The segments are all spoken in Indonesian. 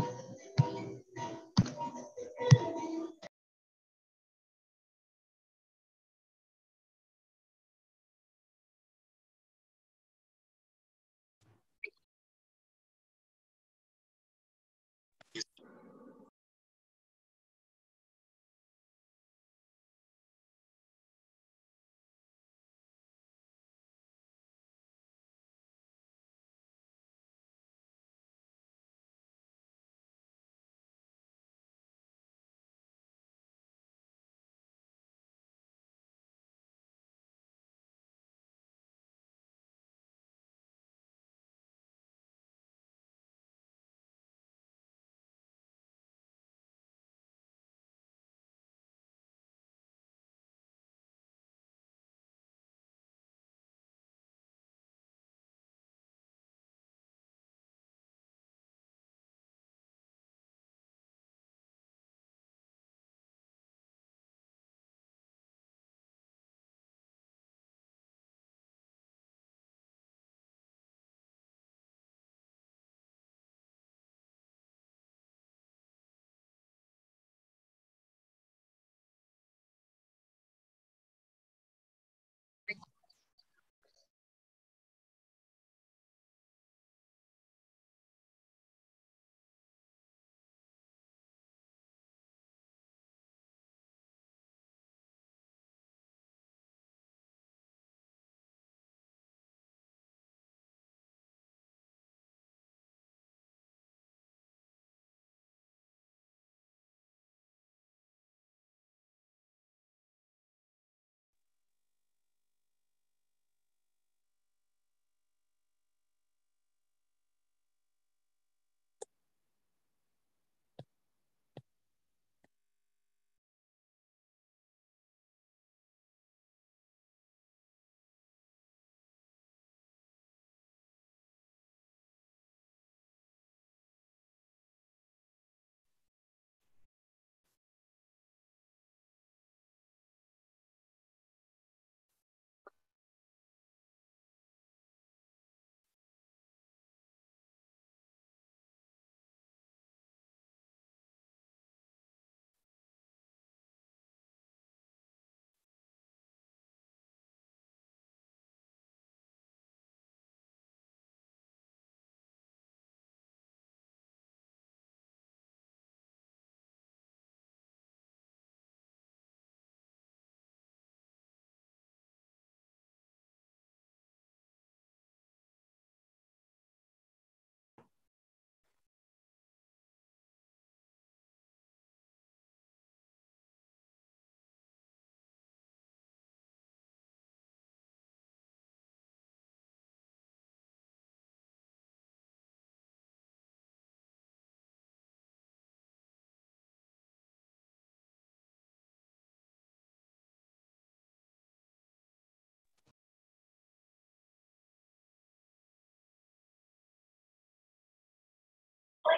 Yeah.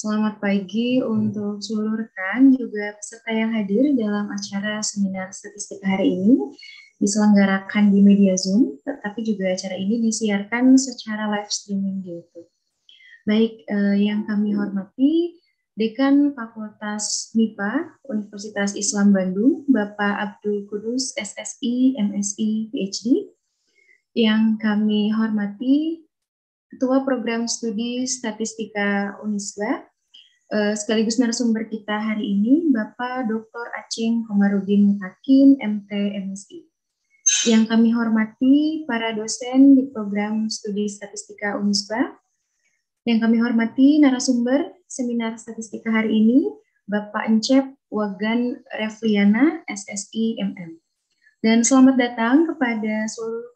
Selamat pagi iya. untuk seluruh rekan juga peserta yang hadir dalam acara seminar statistik hari ini diselenggarakan di media Zoom, tetapi juga acara ini disiarkan secara live streaming di YouTube. Baik, eh, yang kami hormati Dekan Fakultas MIPA Universitas Islam Bandung, Bapak Abdul Kudus SSI MSI PhD. Yang kami hormati Ketua Program Studi Statistika Unisba, Eh, sekaligus narasumber kita hari ini Bapak Dr. acing Komarudin Hakim, MT MSI. Yang kami hormati para dosen di program studi statistika unisba Yang kami hormati narasumber seminar statistika hari ini Bapak Encep Wagan Refliana, SSI MM. Dan selamat datang kepada seluruh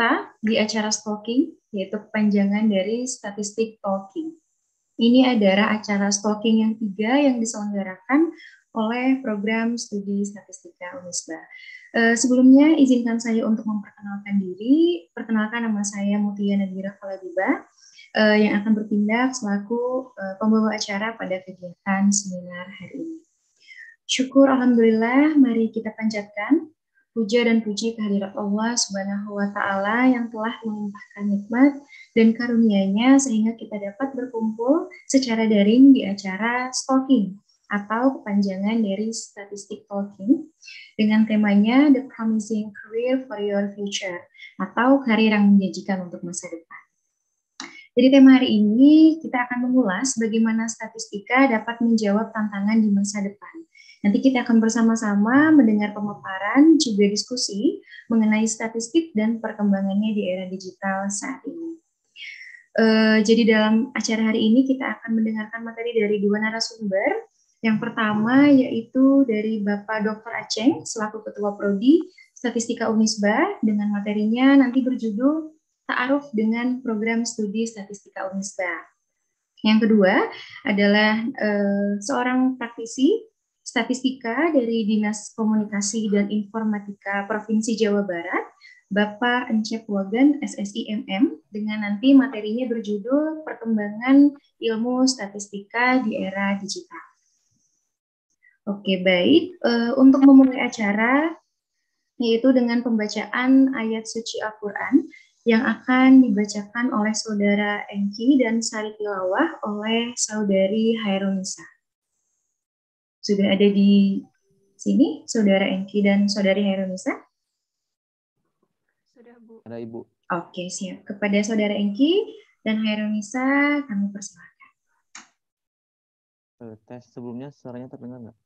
uh, di acara stalking, yaitu kepanjangan dari statistik talking. Ini adalah acara stalking yang tiga yang diselenggarakan oleh program studi statistika UNISBA. Eh, sebelumnya izinkan saya untuk memperkenalkan diri. Perkenalkan nama saya Mutia Nadira Kaladiba eh, yang akan bertindak selaku eh, pembawa acara pada kegiatan seminar hari ini. Syukur Alhamdulillah, mari kita panjatkan Puja dan puji kehadirat Allah Subhanahu wa taala yang telah melimpahkan nikmat dan karunia-Nya sehingga kita dapat berkumpul secara daring di acara stalking atau kepanjangan dari statistik talking dengan temanya The Promising Career for Your Future atau karir yang menjanjikan untuk masa depan. Jadi tema hari ini kita akan mengulas bagaimana statistika dapat menjawab tantangan di masa depan Nanti kita akan bersama-sama mendengar pemaparan juga diskusi mengenai statistik dan perkembangannya di era digital saat ini. Uh, jadi dalam acara hari ini kita akan mendengarkan materi dari dua narasumber. Yang pertama yaitu dari Bapak Dr. Aceh selaku Ketua Prodi Statistika Unisba dengan materinya nanti berjudul Ta'aruf dengan Program Studi Statistika Unisba. Yang kedua adalah uh, seorang praktisi Statistika dari Dinas Komunikasi dan Informatika Provinsi Jawa Barat, Bapak Encep Wagan SSIMM, dengan nanti materinya berjudul Perkembangan Ilmu Statistika di Era Digital. Oke, baik. Eh, untuk memulai acara, yaitu dengan pembacaan ayat suci Al-Quran yang akan dibacakan oleh Saudara Enki dan Sari Tilawah oleh Saudari Hairunisa sudah ada di sini, Saudara Enki dan Saudari Hairunisa? Sudah, Bu. Ada Ibu. Oke, siap. Kepada Saudara Enki dan Herunisa, kami persilakan. Eh, tes sebelumnya suaranya terdengar nggak?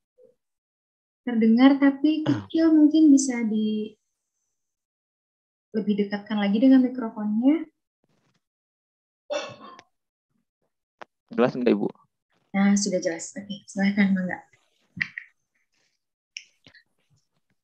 Terdengar, tapi kecil mungkin bisa di lebih dekatkan lagi dengan mikrofonnya. Jelas enggak Ibu? Nah, sudah jelas. Oke, silahkan, enggak.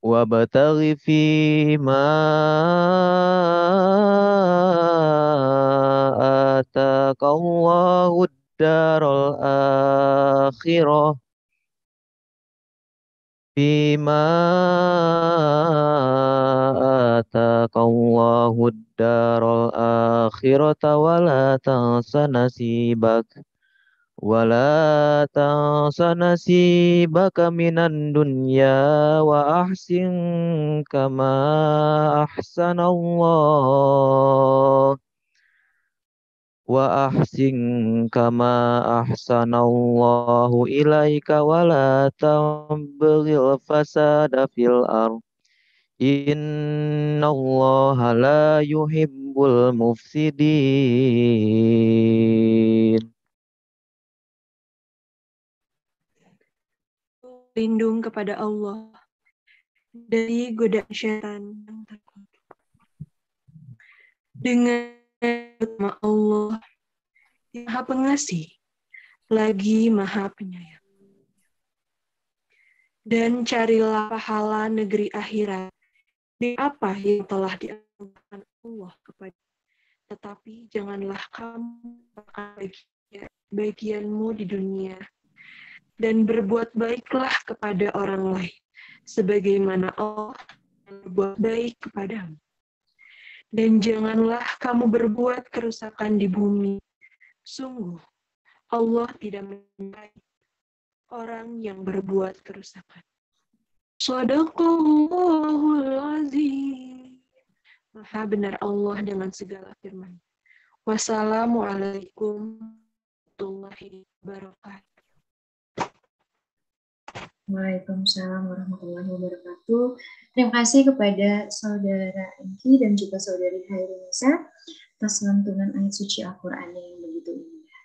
Wabatawi Fima ata kau wagu daro a hiro. Fima ata kau wagu daro a hiro tawala tansa nasibak wala tansa nasibaka minan dunya wa ahsin kama ahsanallah wa ahsin kama ahsanallahu ilaika wala tambil fasada fil ardh Innallaha la yuhibbul mufsidin. berlindung kepada Allah dari godaan syaitan yang terkutuk. Dengan nama Allah yang maha pengasih, lagi maha penyayang. Dan carilah pahala negeri akhirat di apa yang telah dianugerahkan Allah kepada tetapi janganlah kamu bagian bagianmu di dunia dan berbuat baiklah kepada orang lain, sebagaimana Allah berbuat baik kepadamu. Dan janganlah kamu berbuat kerusakan di bumi. Sungguh, Allah tidak menyukai orang yang berbuat kerusakan. Sadaqallahul Maha benar Allah dengan segala firman. Wassalamualaikum warahmatullahi wabarakatuh. Waalaikumsalam warahmatullahi wabarakatuh. Terima kasih kepada saudara Enki dan juga saudari Hairunisa atas lantunan ayat suci Al-Quran yang begitu indah.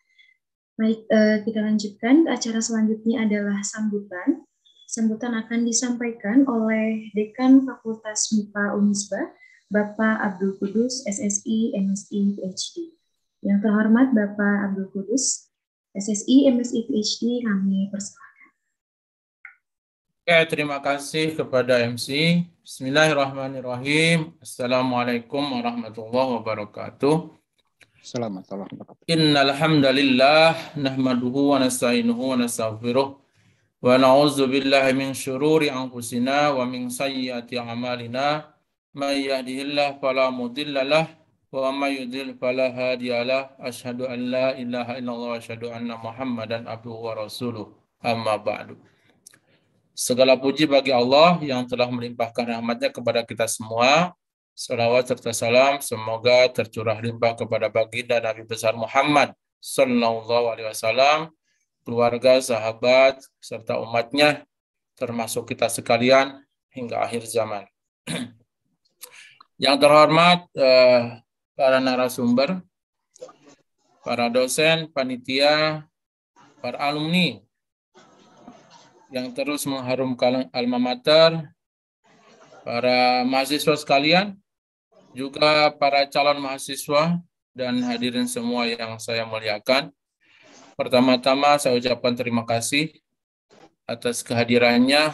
Baik, eh, kita lanjutkan. Acara selanjutnya adalah sambutan. Sambutan akan disampaikan oleh Dekan Fakultas MIPA Unisba, Bapak Abdul Kudus, SSI, MSI, PhD. Yang terhormat Bapak Abdul Kudus, SSI, MSI, PhD, kami persilakan. Oke, terima kasih kepada MC. Bismillahirrahmanirrahim. Assalamualaikum warahmatullahi wabarakatuh. Assalamualaikum warahmatullahi wabarakatuh. Innal hamdalillah nahmaduhu wa nasta'inuhu wa nastaghfiruh wa na'udzu billahi min syururi anfusina wa min sayyiati a'malina. May yahdihillahu fala mudhillalah wa may yudhlil fala hadiyalah. Asyhadu an la ilaha illallah wa asyhadu anna Muhammadan abduhu wa rasuluh. Amma ba'du. Segala puji bagi Allah yang telah melimpahkan rahmatnya kepada kita semua. Salawat serta salam semoga tercurah limpah kepada baginda Nabi besar Muhammad Sallallahu Alaihi Wasallam, keluarga, sahabat, serta umatnya, termasuk kita sekalian hingga akhir zaman. yang terhormat eh, para narasumber, para dosen, panitia, para alumni, yang terus mengharumkan alma mater, para mahasiswa sekalian, juga para calon mahasiswa dan hadirin semua yang saya muliakan. Pertama-tama saya ucapkan terima kasih atas kehadirannya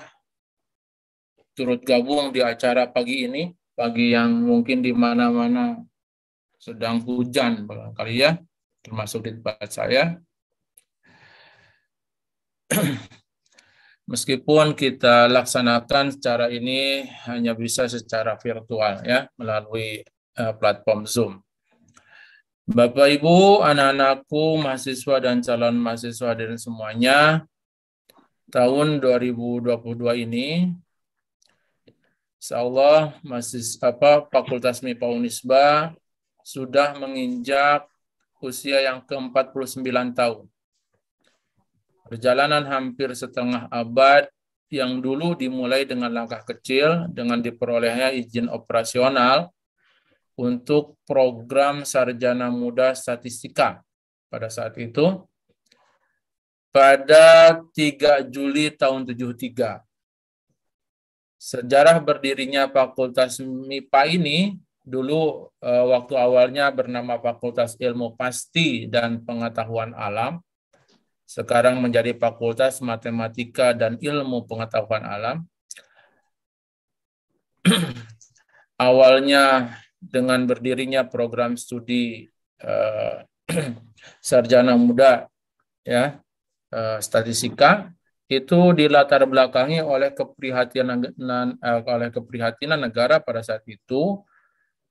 turut gabung di acara pagi ini, pagi yang mungkin di mana-mana sedang hujan barangkali ya, termasuk di tempat saya. Meskipun kita laksanakan secara ini hanya bisa secara virtual ya melalui uh, platform Zoom. Bapak Ibu, anak-anakku, mahasiswa dan calon mahasiswa dan semuanya, tahun 2022 ini insyaallah mahasiswa apa Fakultas MIPA Unisba sudah menginjak usia yang ke-49 tahun. Perjalanan hampir setengah abad yang dulu dimulai dengan langkah kecil dengan diperolehnya izin operasional untuk program sarjana muda statistika pada saat itu pada 3 Juli tahun 73. Sejarah berdirinya Fakultas MIPA ini dulu eh, waktu awalnya bernama Fakultas Ilmu Pasti dan Pengetahuan Alam sekarang menjadi Fakultas Matematika dan Ilmu Pengetahuan Alam. Awalnya dengan berdirinya program studi eh, sarjana muda ya eh, statistika itu dilatar belakangi oleh keprihatinan eh, oleh keprihatinan negara pada saat itu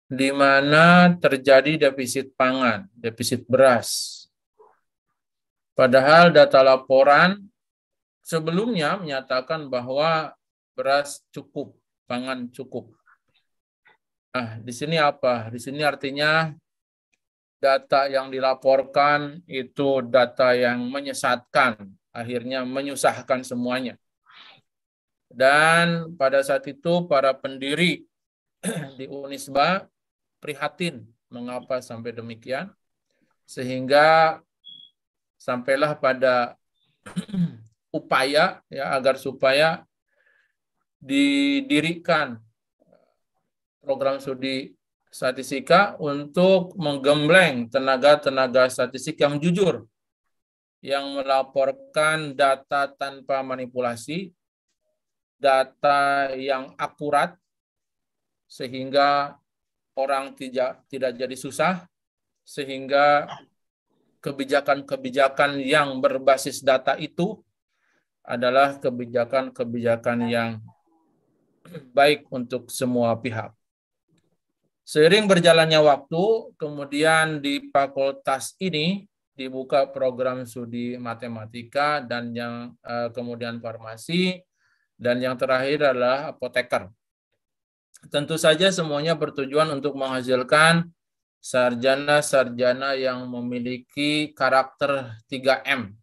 di mana terjadi defisit pangan, defisit beras Padahal data laporan sebelumnya menyatakan bahwa beras cukup, pangan cukup. Nah, di sini apa? Di sini artinya data yang dilaporkan itu data yang menyesatkan, akhirnya menyusahkan semuanya. Dan pada saat itu para pendiri di Unisba prihatin mengapa sampai demikian, sehingga sampailah pada upaya ya agar supaya didirikan program studi statistika untuk menggembleng tenaga-tenaga statistik yang jujur yang melaporkan data tanpa manipulasi, data yang akurat sehingga orang tidak tidak jadi susah sehingga kebijakan-kebijakan yang berbasis data itu adalah kebijakan-kebijakan yang baik untuk semua pihak. Seiring berjalannya waktu, kemudian di fakultas ini dibuka program studi matematika dan yang eh, kemudian farmasi dan yang terakhir adalah apoteker. Tentu saja semuanya bertujuan untuk menghasilkan sarjana-sarjana yang memiliki karakter 3M.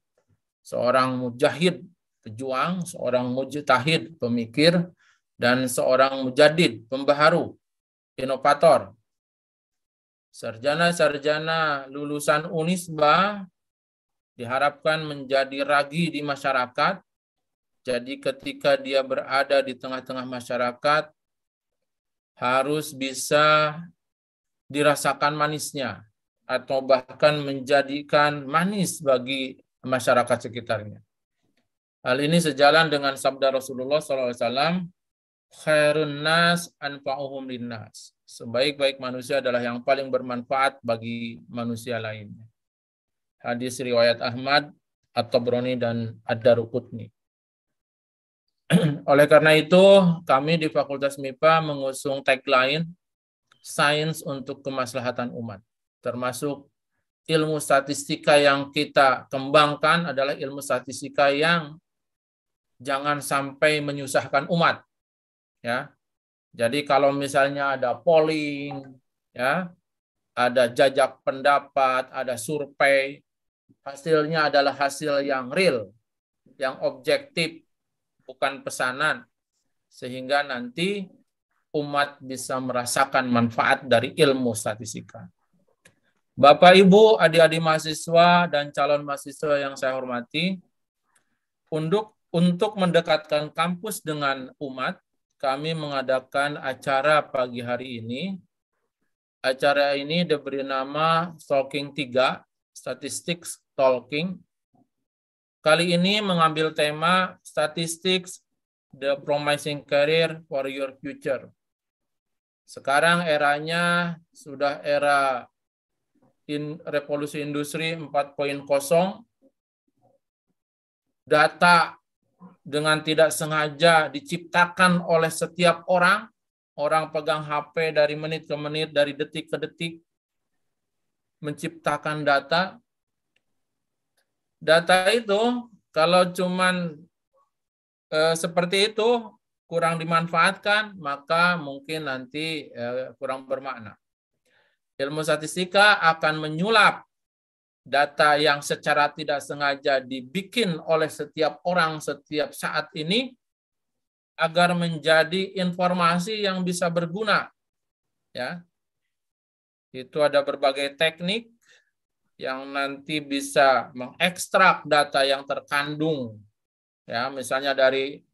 Seorang mujahid, pejuang, seorang mujtahid, pemikir, dan seorang mujadid, pembaharu, inovator. Sarjana-sarjana lulusan Unisba diharapkan menjadi ragi di masyarakat. Jadi ketika dia berada di tengah-tengah masyarakat, harus bisa dirasakan manisnya atau bahkan menjadikan manis bagi masyarakat sekitarnya. Hal ini sejalan dengan sabda Rasulullah SAW, khairun nas anfa'uhum linnas. Sebaik-baik manusia adalah yang paling bermanfaat bagi manusia lainnya. Hadis riwayat Ahmad, at tabroni dan Ad-Darukutni. Oleh karena itu, kami di Fakultas MIPA mengusung tagline sains untuk kemaslahatan umat. Termasuk ilmu statistika yang kita kembangkan adalah ilmu statistika yang jangan sampai menyusahkan umat. Ya. Jadi kalau misalnya ada polling, ya, ada jajak pendapat, ada survei, hasilnya adalah hasil yang real, yang objektif, bukan pesanan. Sehingga nanti umat bisa merasakan manfaat dari ilmu statistika. Bapak, Ibu, adik-adik mahasiswa dan calon mahasiswa yang saya hormati, untuk untuk mendekatkan kampus dengan umat, kami mengadakan acara pagi hari ini. Acara ini diberi nama Talking 3, Statistics Talking. Kali ini mengambil tema Statistics, The Promising Career for Your Future. Sekarang eranya sudah era in, revolusi industri 4.0. Data dengan tidak sengaja diciptakan oleh setiap orang. Orang pegang HP dari menit ke menit, dari detik ke detik. Menciptakan data. Data itu kalau cuman eh, seperti itu kurang dimanfaatkan, maka mungkin nanti eh, kurang bermakna. Ilmu statistika akan menyulap data yang secara tidak sengaja dibikin oleh setiap orang setiap saat ini agar menjadi informasi yang bisa berguna. Ya. Itu ada berbagai teknik yang nanti bisa mengekstrak data yang terkandung. Ya, misalnya dari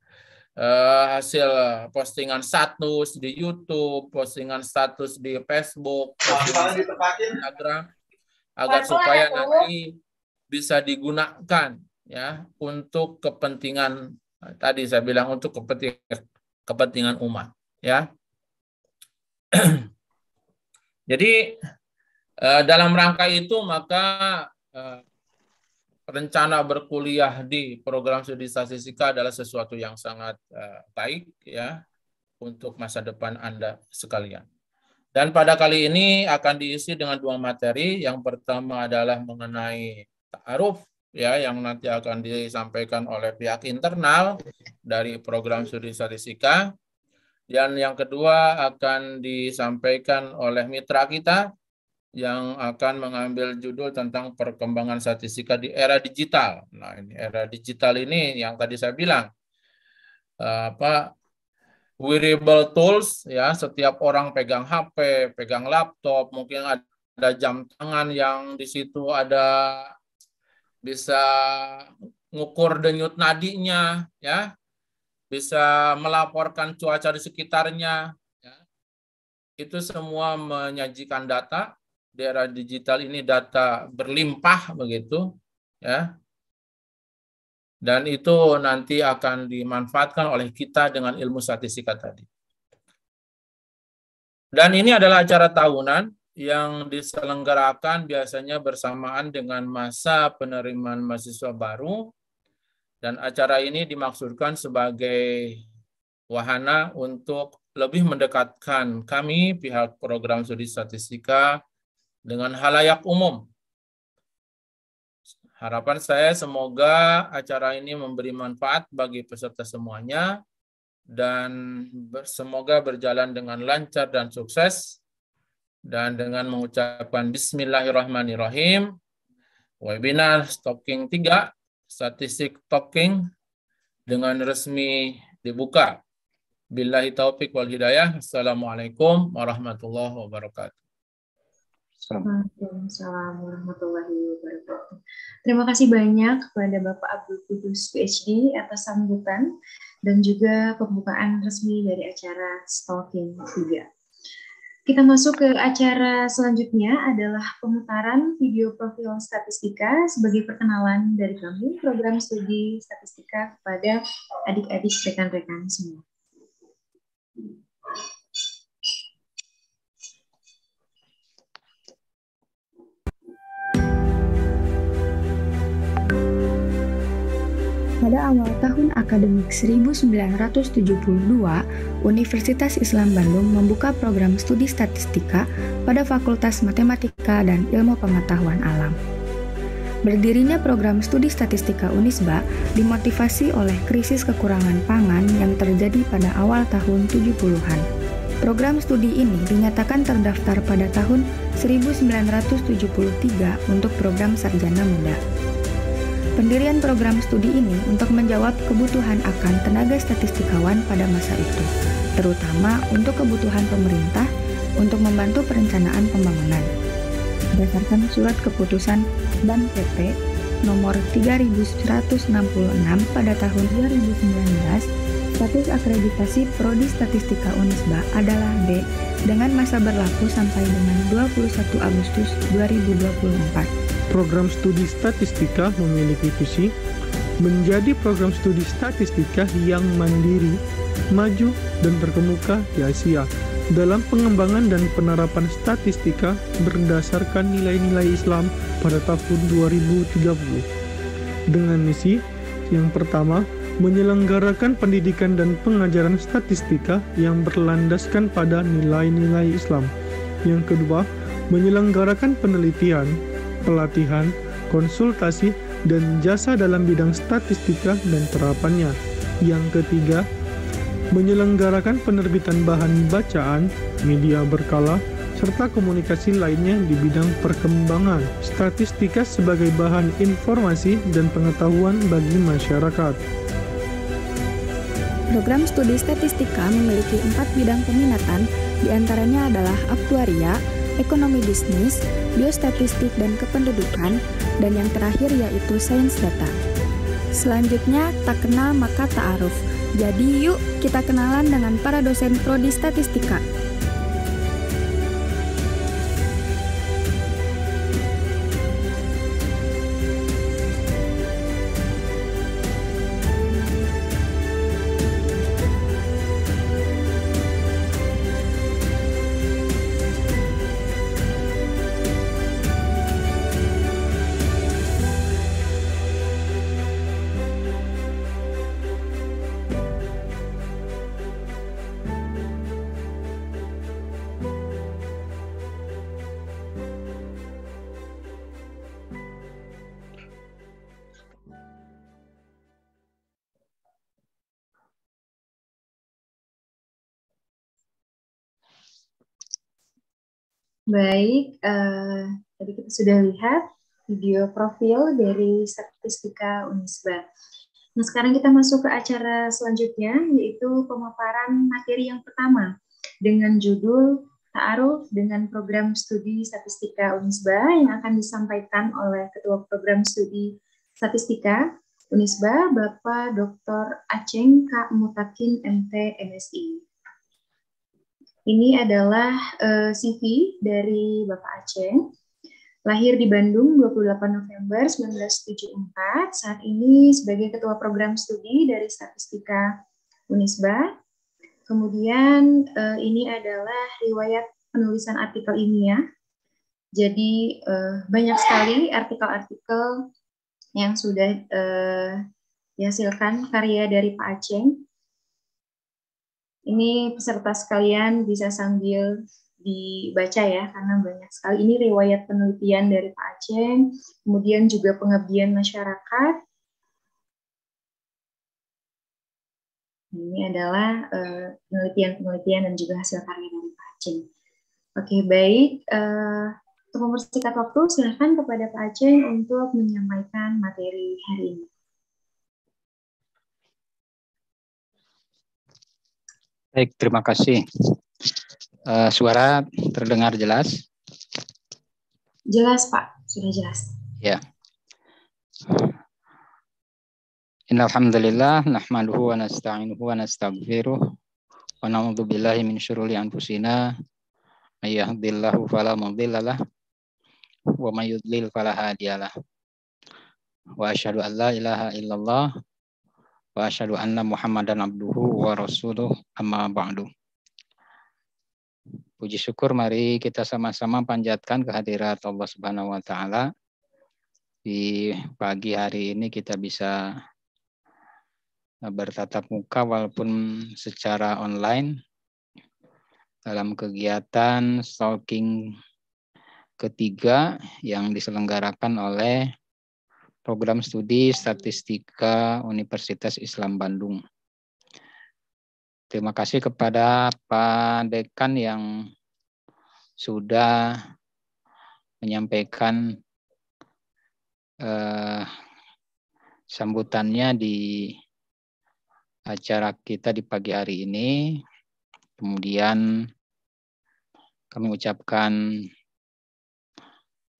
uh, hasil postingan status di YouTube, postingan status di Facebook, postingan di Instagram agar supaya nanti bisa digunakan ya untuk kepentingan tadi saya bilang untuk kepentingan kepentingan umat ya. Jadi eh, dalam rangka itu maka eh, rencana berkuliah di program studi statistika adalah sesuatu yang sangat eh, baik ya untuk masa depan Anda sekalian. Dan pada kali ini akan diisi dengan dua materi. Yang pertama adalah mengenai ta'aruf ya yang nanti akan disampaikan oleh pihak internal dari program studi statistika. Dan yang kedua akan disampaikan oleh mitra kita yang akan mengambil judul tentang perkembangan statistika di era digital. Nah, ini era digital ini yang tadi saya bilang eh, apa wearable tools ya, setiap orang pegang HP, pegang laptop, mungkin ada jam tangan yang di situ ada bisa ngukur denyut nadinya ya, bisa melaporkan cuaca di sekitarnya ya. Itu semua menyajikan data di era digital ini data berlimpah begitu ya dan itu nanti akan dimanfaatkan oleh kita dengan ilmu statistika tadi. Dan ini adalah acara tahunan yang diselenggarakan biasanya bersamaan dengan masa penerimaan mahasiswa baru dan acara ini dimaksudkan sebagai wahana untuk lebih mendekatkan kami pihak program studi statistika dengan halayak umum. Harapan saya semoga acara ini memberi manfaat bagi peserta semuanya dan ber, semoga berjalan dengan lancar dan sukses dan dengan mengucapkan bismillahirrahmanirrahim webinar Talking 3 statistik Talking dengan resmi dibuka. Billahi taufik wal hidayah. Assalamualaikum warahmatullahi wabarakatuh. Waalaikumsalam warahmatullahi wabarakatuh. Terima kasih banyak kepada Bapak Abdul Kudus PhD atas sambutan dan juga pembukaan resmi dari acara Stalking 3. Kita masuk ke acara selanjutnya adalah pemutaran video profil statistika sebagai perkenalan dari kami program studi statistika kepada adik-adik rekan-rekan semua. pada awal tahun akademik 1972, Universitas Islam Bandung membuka program studi statistika pada Fakultas Matematika dan Ilmu Pengetahuan Alam. Berdirinya program studi statistika Unisba dimotivasi oleh krisis kekurangan pangan yang terjadi pada awal tahun 70-an. Program studi ini dinyatakan terdaftar pada tahun 1973 untuk program sarjana muda. Pendirian program studi ini untuk menjawab kebutuhan akan tenaga statistikawan pada masa itu, terutama untuk kebutuhan pemerintah untuk membantu perencanaan pembangunan. Berdasarkan surat keputusan dan PP nomor 3166 pada tahun 2019, status akreditasi Prodi Statistika Unisba adalah B dengan masa berlaku sampai dengan 21 Agustus 2024. Program Studi Statistika memiliki visi menjadi program studi statistika yang mandiri, maju, dan terkemuka di Asia dalam pengembangan dan penerapan statistika berdasarkan nilai-nilai Islam pada tahun 2030. Dengan misi yang pertama, menyelenggarakan pendidikan dan pengajaran statistika yang berlandaskan pada nilai-nilai Islam. Yang kedua, menyelenggarakan penelitian, pelatihan, konsultasi, dan jasa dalam bidang statistika dan terapannya. Yang ketiga, menyelenggarakan penerbitan bahan bacaan, media berkala, serta komunikasi lainnya di bidang perkembangan, statistika sebagai bahan informasi dan pengetahuan bagi masyarakat. Program studi statistika memiliki empat bidang peminatan, diantaranya adalah aktuaria, ekonomi bisnis, biostatistik dan kependudukan, dan yang terakhir yaitu sains data. Selanjutnya, tak kenal maka tak aruf. Jadi yuk kita kenalan dengan para dosen prodi statistika. Baik, uh, tadi kita sudah lihat video profil dari statistika Unisba. Nah, sekarang kita masuk ke acara selanjutnya, yaitu pemaparan materi yang pertama dengan judul Ta'aruf dengan Program Studi Statistika Unisba yang akan disampaikan oleh Ketua Program Studi Statistika Unisba, Bapak Dr. Aceng K. Mutakin MT MSI. Ini adalah uh, eh, CV dari Bapak Aceh. Lahir di Bandung 28 November 1974, saat ini sebagai Ketua Program Studi dari Statistika Unisba. Kemudian uh, ini adalah riwayat penulisan artikel ini ya. Jadi uh, banyak sekali artikel-artikel yang sudah uh, dihasilkan karya dari Pak Aceh ini peserta sekalian bisa sambil dibaca ya, karena banyak sekali. Ini riwayat penelitian dari Pak Aceh, kemudian juga pengabdian masyarakat. Ini adalah eh, penelitian-penelitian dan juga hasil karya dari Pak Aceh. Oke, baik. Eh, untuk mempersingkat waktu, silakan kepada Pak Aceh untuk menyampaikan materi hari ini. Baik, terima kasih. Uh, suara terdengar jelas? Jelas, Pak. Sudah jelas. Ya. Innalhamdulillah, nahmaduhu wa nasta'inuhu wa nasta'gfiruh wa na'udhu billahi min syuruli anfusina ayyahdillahu falamudillalah wa mayyudlil falahadiyalah wa ashadu an la ilaha illallah wa asyhadu anna Muhammadan abduhu wa rasuluh amma ba'du. Puji syukur mari kita sama-sama panjatkan kehadirat Allah Subhanahu wa taala. Di pagi hari ini kita bisa bertatap muka walaupun secara online dalam kegiatan stalking ketiga yang diselenggarakan oleh program studi statistika Universitas Islam Bandung. Terima kasih kepada Pak Dekan yang sudah menyampaikan eh, sambutannya di acara kita di pagi hari ini. Kemudian kami ucapkan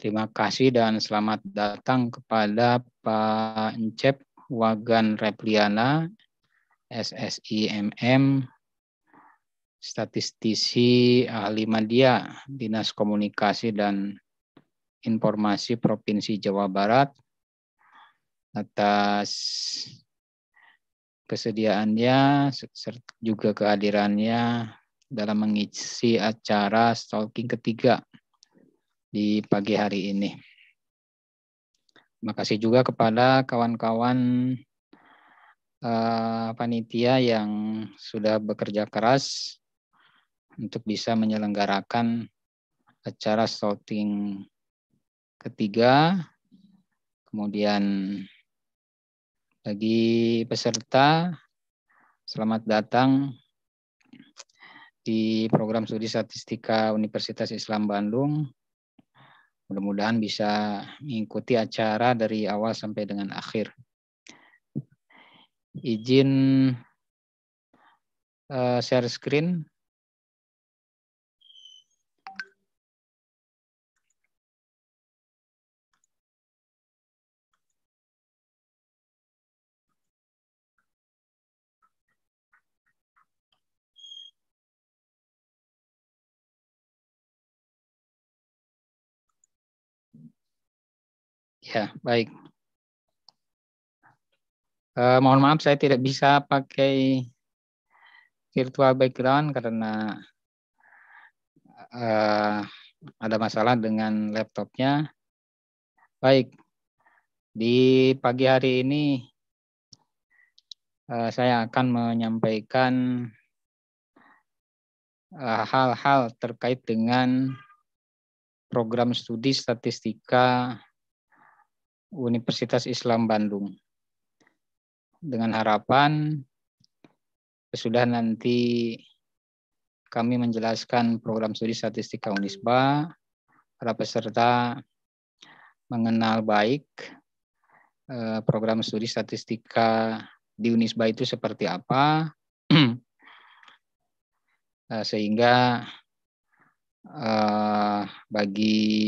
Terima kasih dan selamat datang kepada Pak Encep Wagan Repliana, SSIMM, statistisi ahli media Dinas Komunikasi dan Informasi Provinsi Jawa Barat atas kesediaannya serta juga kehadirannya dalam mengisi acara stalking ketiga di pagi hari ini. Terima kasih juga kepada kawan-kawan uh, panitia yang sudah bekerja keras untuk bisa menyelenggarakan acara sorting ketiga. Kemudian bagi peserta, selamat datang di program studi statistika Universitas Islam Bandung Mudah-mudahan bisa mengikuti acara dari awal sampai dengan akhir. Izin uh, share screen. Ya, baik. Uh, mohon maaf saya tidak bisa pakai virtual background karena uh, ada masalah dengan laptopnya. Baik, di pagi hari ini uh, saya akan menyampaikan hal-hal uh, terkait dengan program studi statistika Universitas Islam Bandung. Dengan harapan sesudah nanti kami menjelaskan program studi statistika Unisba, para peserta mengenal baik eh, program studi statistika di Unisba itu seperti apa, eh, sehingga eh, bagi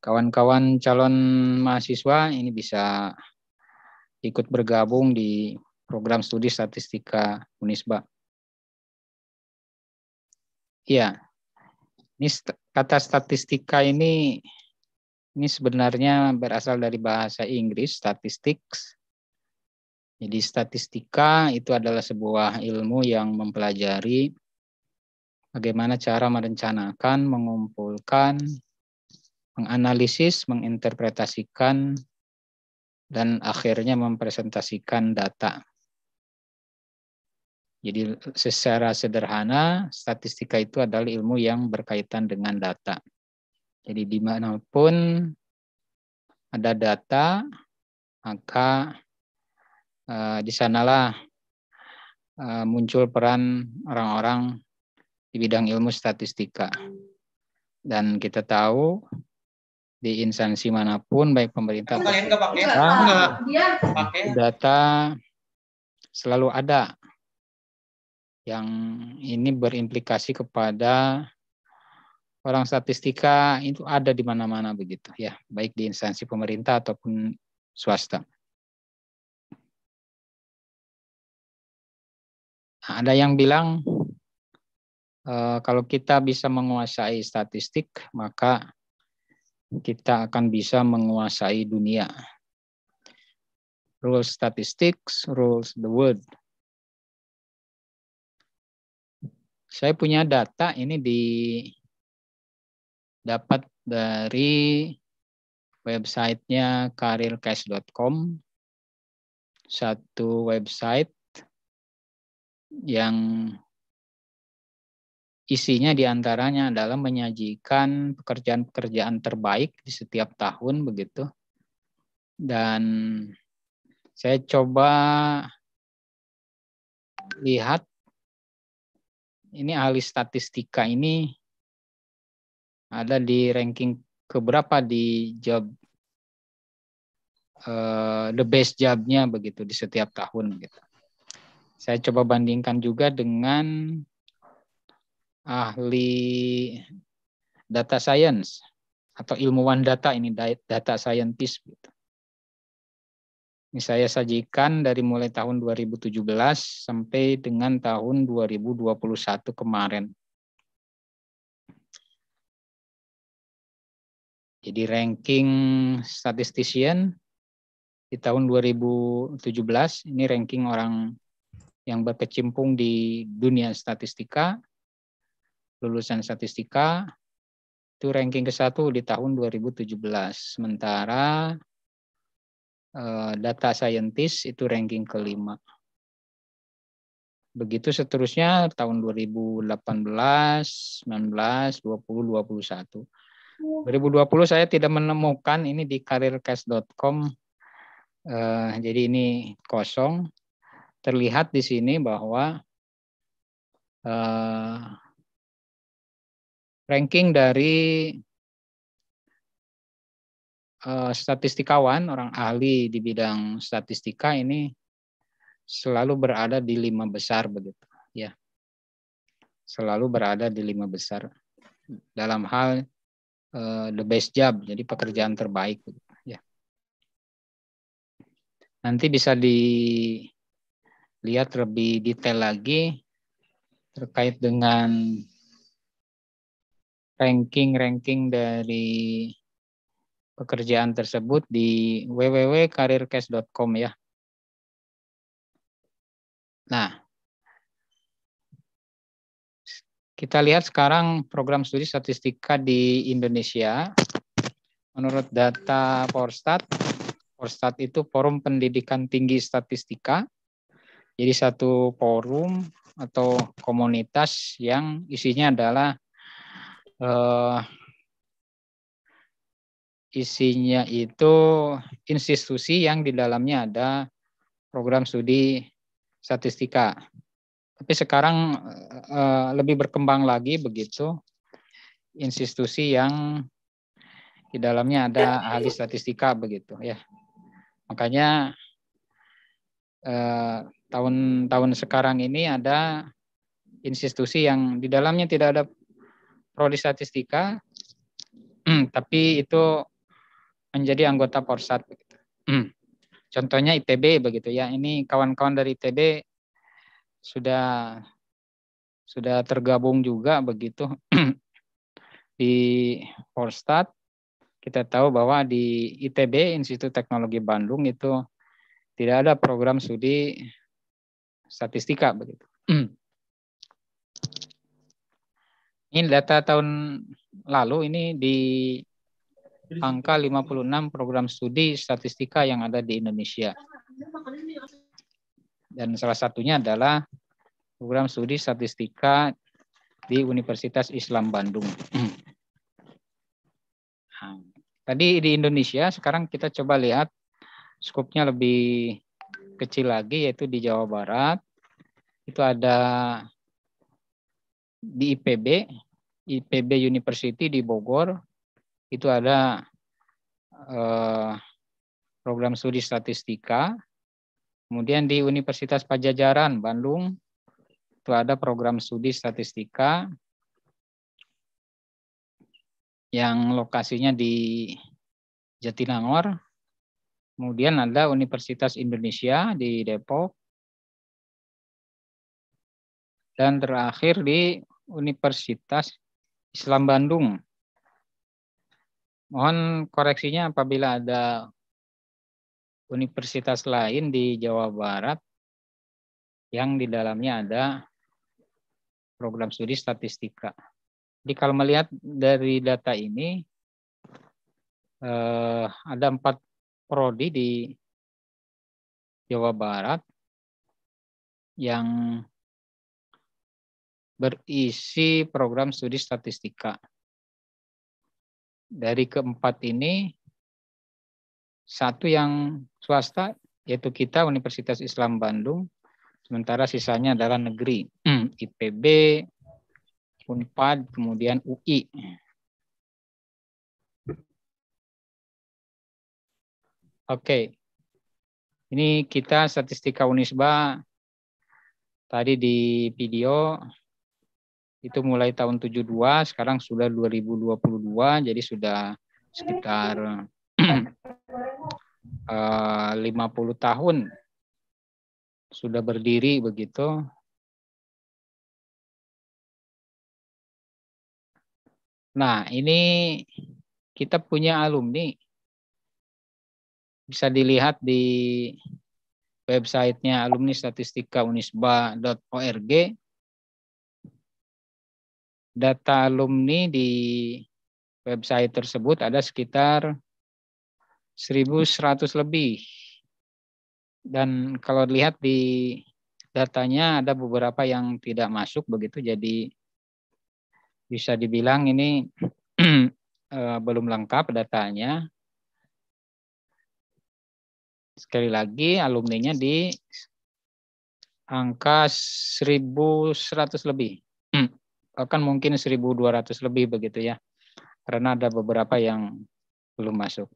kawan-kawan calon mahasiswa ini bisa ikut bergabung di program studi statistika Unisba. Iya, ini kata statistika ini ini sebenarnya berasal dari bahasa Inggris statistics. Jadi statistika itu adalah sebuah ilmu yang mempelajari bagaimana cara merencanakan, mengumpulkan, menganalisis, menginterpretasikan, dan akhirnya mempresentasikan data. Jadi secara sederhana, statistika itu adalah ilmu yang berkaitan dengan data. Jadi dimanapun ada data, maka eh, di sanalah eh, muncul peran orang-orang di bidang ilmu statistika. Dan kita tahu di instansi manapun baik pemerintah kalian data selalu ada yang ini berimplikasi kepada orang statistika itu ada di mana-mana begitu ya baik di instansi pemerintah ataupun swasta nah, ada yang bilang e, kalau kita bisa menguasai statistik maka kita akan bisa menguasai dunia. Rule statistics rules the world. Saya punya data ini di dapat dari websitenya karircash.com satu website yang Isinya diantaranya adalah menyajikan pekerjaan-pekerjaan terbaik di setiap tahun begitu. Dan saya coba lihat ini ahli statistika ini ada di ranking keberapa di job uh, the best jobnya begitu di setiap tahun gitu. Saya coba bandingkan juga dengan ahli data science atau ilmuwan data ini data scientist gitu. Ini saya sajikan dari mulai tahun 2017 sampai dengan tahun 2021 kemarin. Jadi ranking statistician di tahun 2017 ini ranking orang yang berkecimpung di dunia statistika lulusan statistika itu ranking ke-1 di tahun 2017. Sementara eh, data scientist itu ranking ke kelima. Begitu seterusnya tahun 2018, 19, 20, 21. 2020 saya tidak menemukan ini di karircast.com. Uh, eh, jadi ini kosong. Terlihat di sini bahwa uh, ranking dari uh, statistikawan, orang ahli di bidang statistika ini selalu berada di lima besar begitu, ya. Selalu berada di lima besar dalam hal uh, the best job, jadi pekerjaan terbaik begitu, ya. Nanti bisa dilihat lebih detail lagi terkait dengan ranking-ranking dari pekerjaan tersebut di www.careercase.com ya. Nah, kita lihat sekarang program studi statistika di Indonesia. Menurut data Forstat, Forstat itu Forum Pendidikan Tinggi Statistika. Jadi satu forum atau komunitas yang isinya adalah uh, isinya itu institusi yang di dalamnya ada program studi statistika. Tapi sekarang uh, lebih berkembang lagi begitu institusi yang di dalamnya ada ahli statistika begitu ya. Makanya eh, tahun-tahun eh, sekarang ini ada institusi yang di dalamnya tidak ada prodi statistika, hmm, tapi itu menjadi anggota Porsat. Hmm. Contohnya ITB begitu ya. Ini kawan-kawan dari ITB sudah sudah tergabung juga begitu di Porsat. Kita tahu bahwa di ITB Institut Teknologi Bandung itu tidak ada program studi statistika begitu. Hmm. Ini data tahun lalu ini di angka 56 program studi statistika yang ada di Indonesia. Dan salah satunya adalah program studi statistika di Universitas Islam Bandung. Nah, tadi di Indonesia, sekarang kita coba lihat skopnya lebih kecil lagi yaitu di Jawa Barat. Itu ada di IPB, IPB University di Bogor, itu ada eh, program studi statistika. Kemudian di Universitas Pajajaran, Bandung, itu ada program studi statistika yang lokasinya di Jatinangor. Kemudian ada Universitas Indonesia di Depok. Dan terakhir di Universitas Islam Bandung. Mohon koreksinya apabila ada universitas lain di Jawa Barat yang di dalamnya ada program studi statistika. Jadi kalau melihat dari data ini eh, ada empat prodi di Jawa Barat yang berisi program studi statistika. Dari keempat ini, satu yang swasta, yaitu kita Universitas Islam Bandung, sementara sisanya adalah negeri, hmm, IPB, UNPAD, kemudian UI. Oke, ini kita statistika Unisba tadi di video itu mulai tahun 72 sekarang sudah 2022 jadi sudah sekitar 50 eh, tahun sudah berdiri begitu Nah, ini kita punya alumni. Bisa dilihat di websitenya alumni statistika unisba.org data alumni di website tersebut ada sekitar 1.100 lebih. Dan kalau dilihat di datanya ada beberapa yang tidak masuk begitu, jadi bisa dibilang ini eh, belum lengkap datanya. Sekali lagi alumni nya di angka 1.100 lebih akan eh, mungkin 1.200 lebih begitu ya, karena ada beberapa yang belum masuk.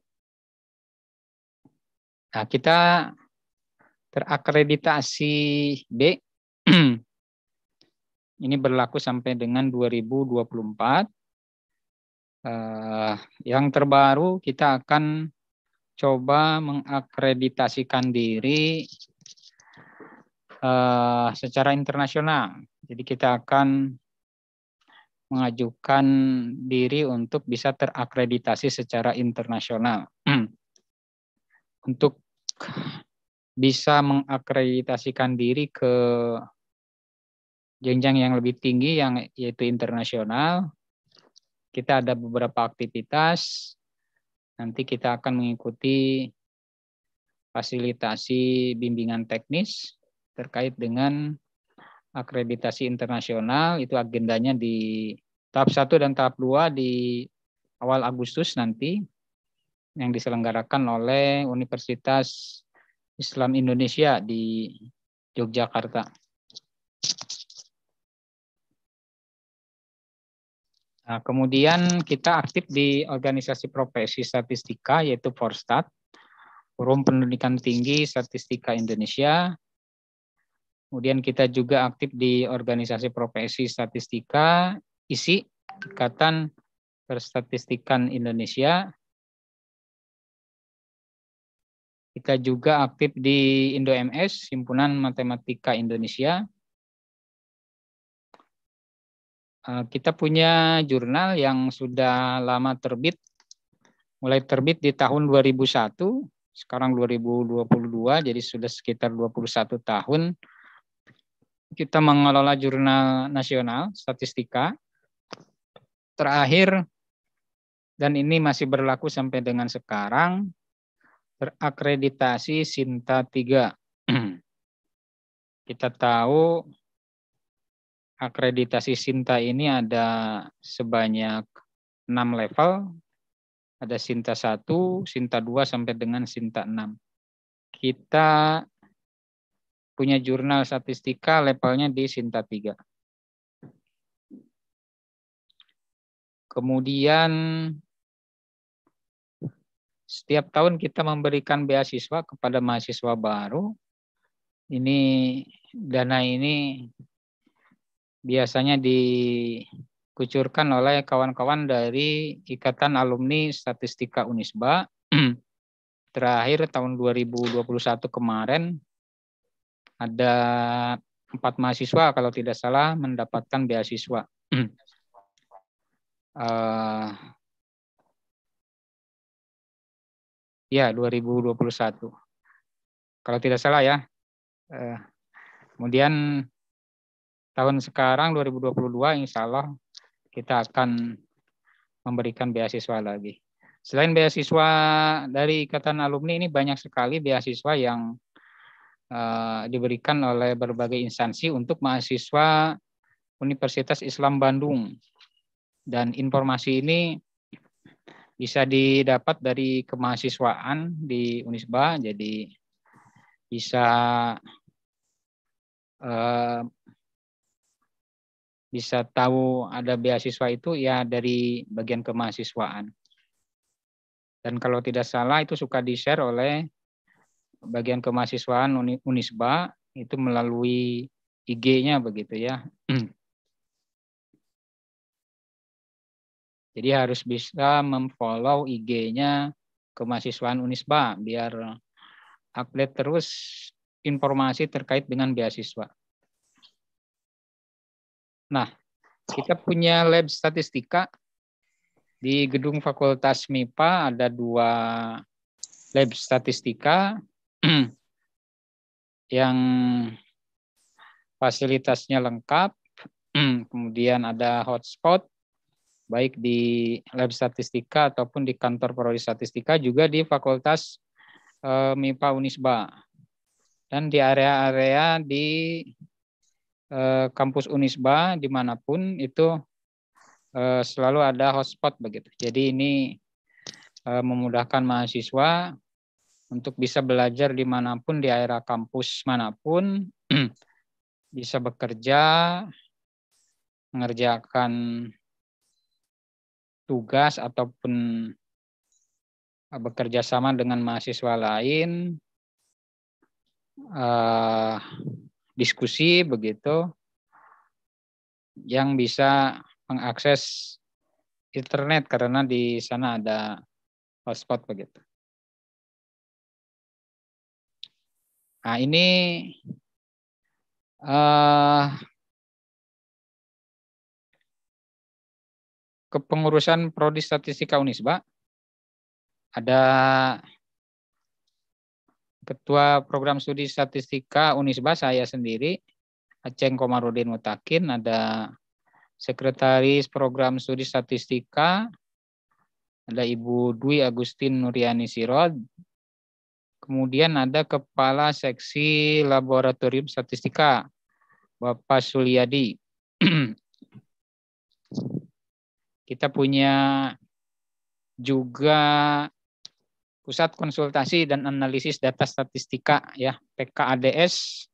Nah, kita terakreditasi B ini berlaku sampai dengan 2024. Uh, eh, yang terbaru kita akan coba mengakreditasikan diri uh, secara internasional. Jadi kita akan mengajukan diri untuk bisa terakreditasi secara internasional. untuk bisa mengakreditasikan diri ke jenjang yang lebih tinggi yang yaitu internasional. Kita ada beberapa aktivitas. Nanti kita akan mengikuti fasilitasi bimbingan teknis terkait dengan akreditasi internasional itu agendanya di tahap 1 dan tahap 2 di awal Agustus nanti yang diselenggarakan oleh Universitas Islam Indonesia di Yogyakarta. Nah, kemudian kita aktif di organisasi profesi statistika yaitu Forstat, Forum Pendidikan Tinggi Statistika Indonesia. Kemudian kita juga aktif di organisasi profesi statistika isi Ikatan Perstatistikan Indonesia. Kita juga aktif di IndoMS, Simpunan Matematika Indonesia. Eh, kita punya jurnal yang sudah lama terbit, mulai terbit di tahun 2001, sekarang 2022, jadi sudah sekitar 21 tahun. Kita mengelola jurnal nasional statistika terakhir dan ini masih berlaku sampai dengan sekarang terakreditasi Sinta 3. Kita tahu akreditasi Sinta ini ada sebanyak 6 level. Ada Sinta 1, Sinta 2 sampai dengan Sinta 6. Kita punya jurnal statistika levelnya di Sinta 3. Kemudian setiap tahun kita memberikan beasiswa kepada mahasiswa baru. Ini dana ini biasanya dikucurkan oleh kawan-kawan dari Ikatan Alumni Statistika Unisba. Terakhir tahun 2021 kemarin ada empat mahasiswa kalau tidak salah mendapatkan beasiswa. uh, ya 2021 kalau tidak salah ya uh, kemudian tahun sekarang 2022 insya Allah kita akan memberikan beasiswa lagi selain beasiswa dari ikatan alumni ini banyak sekali beasiswa yang uh, diberikan oleh berbagai instansi untuk mahasiswa Universitas Islam Bandung dan informasi ini bisa didapat dari kemahasiswaan di Unisba, jadi bisa eh, bisa tahu ada beasiswa itu ya dari bagian kemahasiswaan. Dan kalau tidak salah itu suka di-share oleh bagian kemahasiswaan Unisba itu melalui IG-nya begitu ya. Jadi harus bisa memfollow IG-nya ke kemahasiswaan Unisba biar update terus informasi terkait dengan beasiswa. Nah, kita punya lab statistika di gedung Fakultas MIPA ada dua lab statistika yang fasilitasnya lengkap. Kemudian ada hotspot baik di lab statistika ataupun di kantor prodi statistika juga di Fakultas e, eh, MIPA Unisba dan di area-area di e, kampus Unisba dimanapun itu e, selalu ada hotspot begitu. Jadi ini e, memudahkan mahasiswa untuk bisa belajar dimanapun di area kampus manapun, bisa bekerja, mengerjakan tugas ataupun eh, bekerja sama dengan mahasiswa lain, uh, diskusi begitu, yang bisa mengakses internet karena di sana ada hotspot begitu. Nah ini uh, kepengurusan Prodi Statistika Unisba. Ada Ketua Program Studi Statistika Unisba saya sendiri, Aceng Komarudin Mutakin, ada Sekretaris Program Studi Statistika, ada Ibu Dwi Agustin Nuriani Sirod, kemudian ada Kepala Seksi Laboratorium Statistika, Bapak Suliadi Kita punya juga Pusat Konsultasi dan Analisis Data Statistika ya PKADS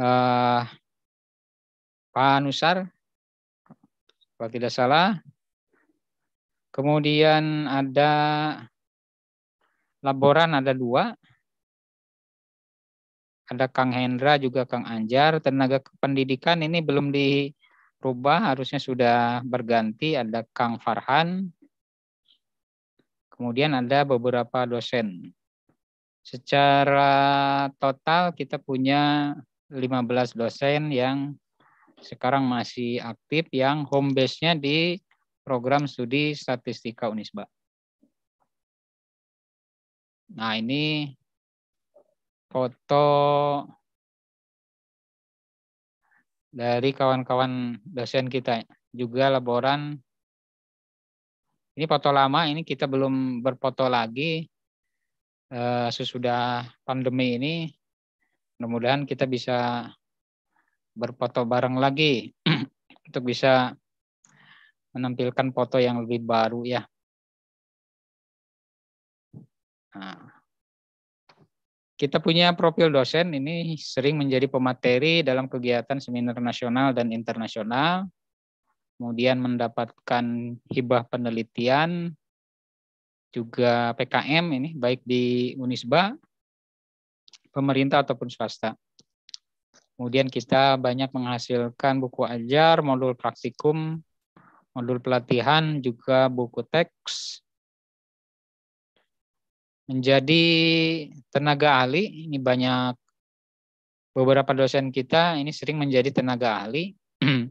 uh, eh, Pak Nusar kalau tidak salah kemudian ada laboran ada dua ada Kang Hendra juga Kang Anjar tenaga kependidikan ini belum di rubah harusnya sudah berganti ada Kang Farhan. Kemudian ada beberapa dosen. Secara total kita punya 15 dosen yang sekarang masih aktif yang home base-nya di program studi statistika Unisba. Nah, ini foto dari kawan-kawan dosen kita juga laboran ini foto lama ini kita belum berfoto lagi eh, sesudah pandemi ini mudah-mudahan kita bisa berfoto bareng lagi untuk bisa menampilkan foto yang lebih baru ya nah. Kita punya profil dosen ini sering menjadi pemateri dalam kegiatan seminar nasional dan internasional, kemudian mendapatkan hibah penelitian, juga PKM ini baik di Unisba, pemerintah ataupun swasta. Kemudian kita banyak menghasilkan buku ajar, modul praktikum, modul pelatihan, juga buku teks, menjadi tenaga ahli. Ini banyak beberapa dosen kita ini sering menjadi tenaga ahli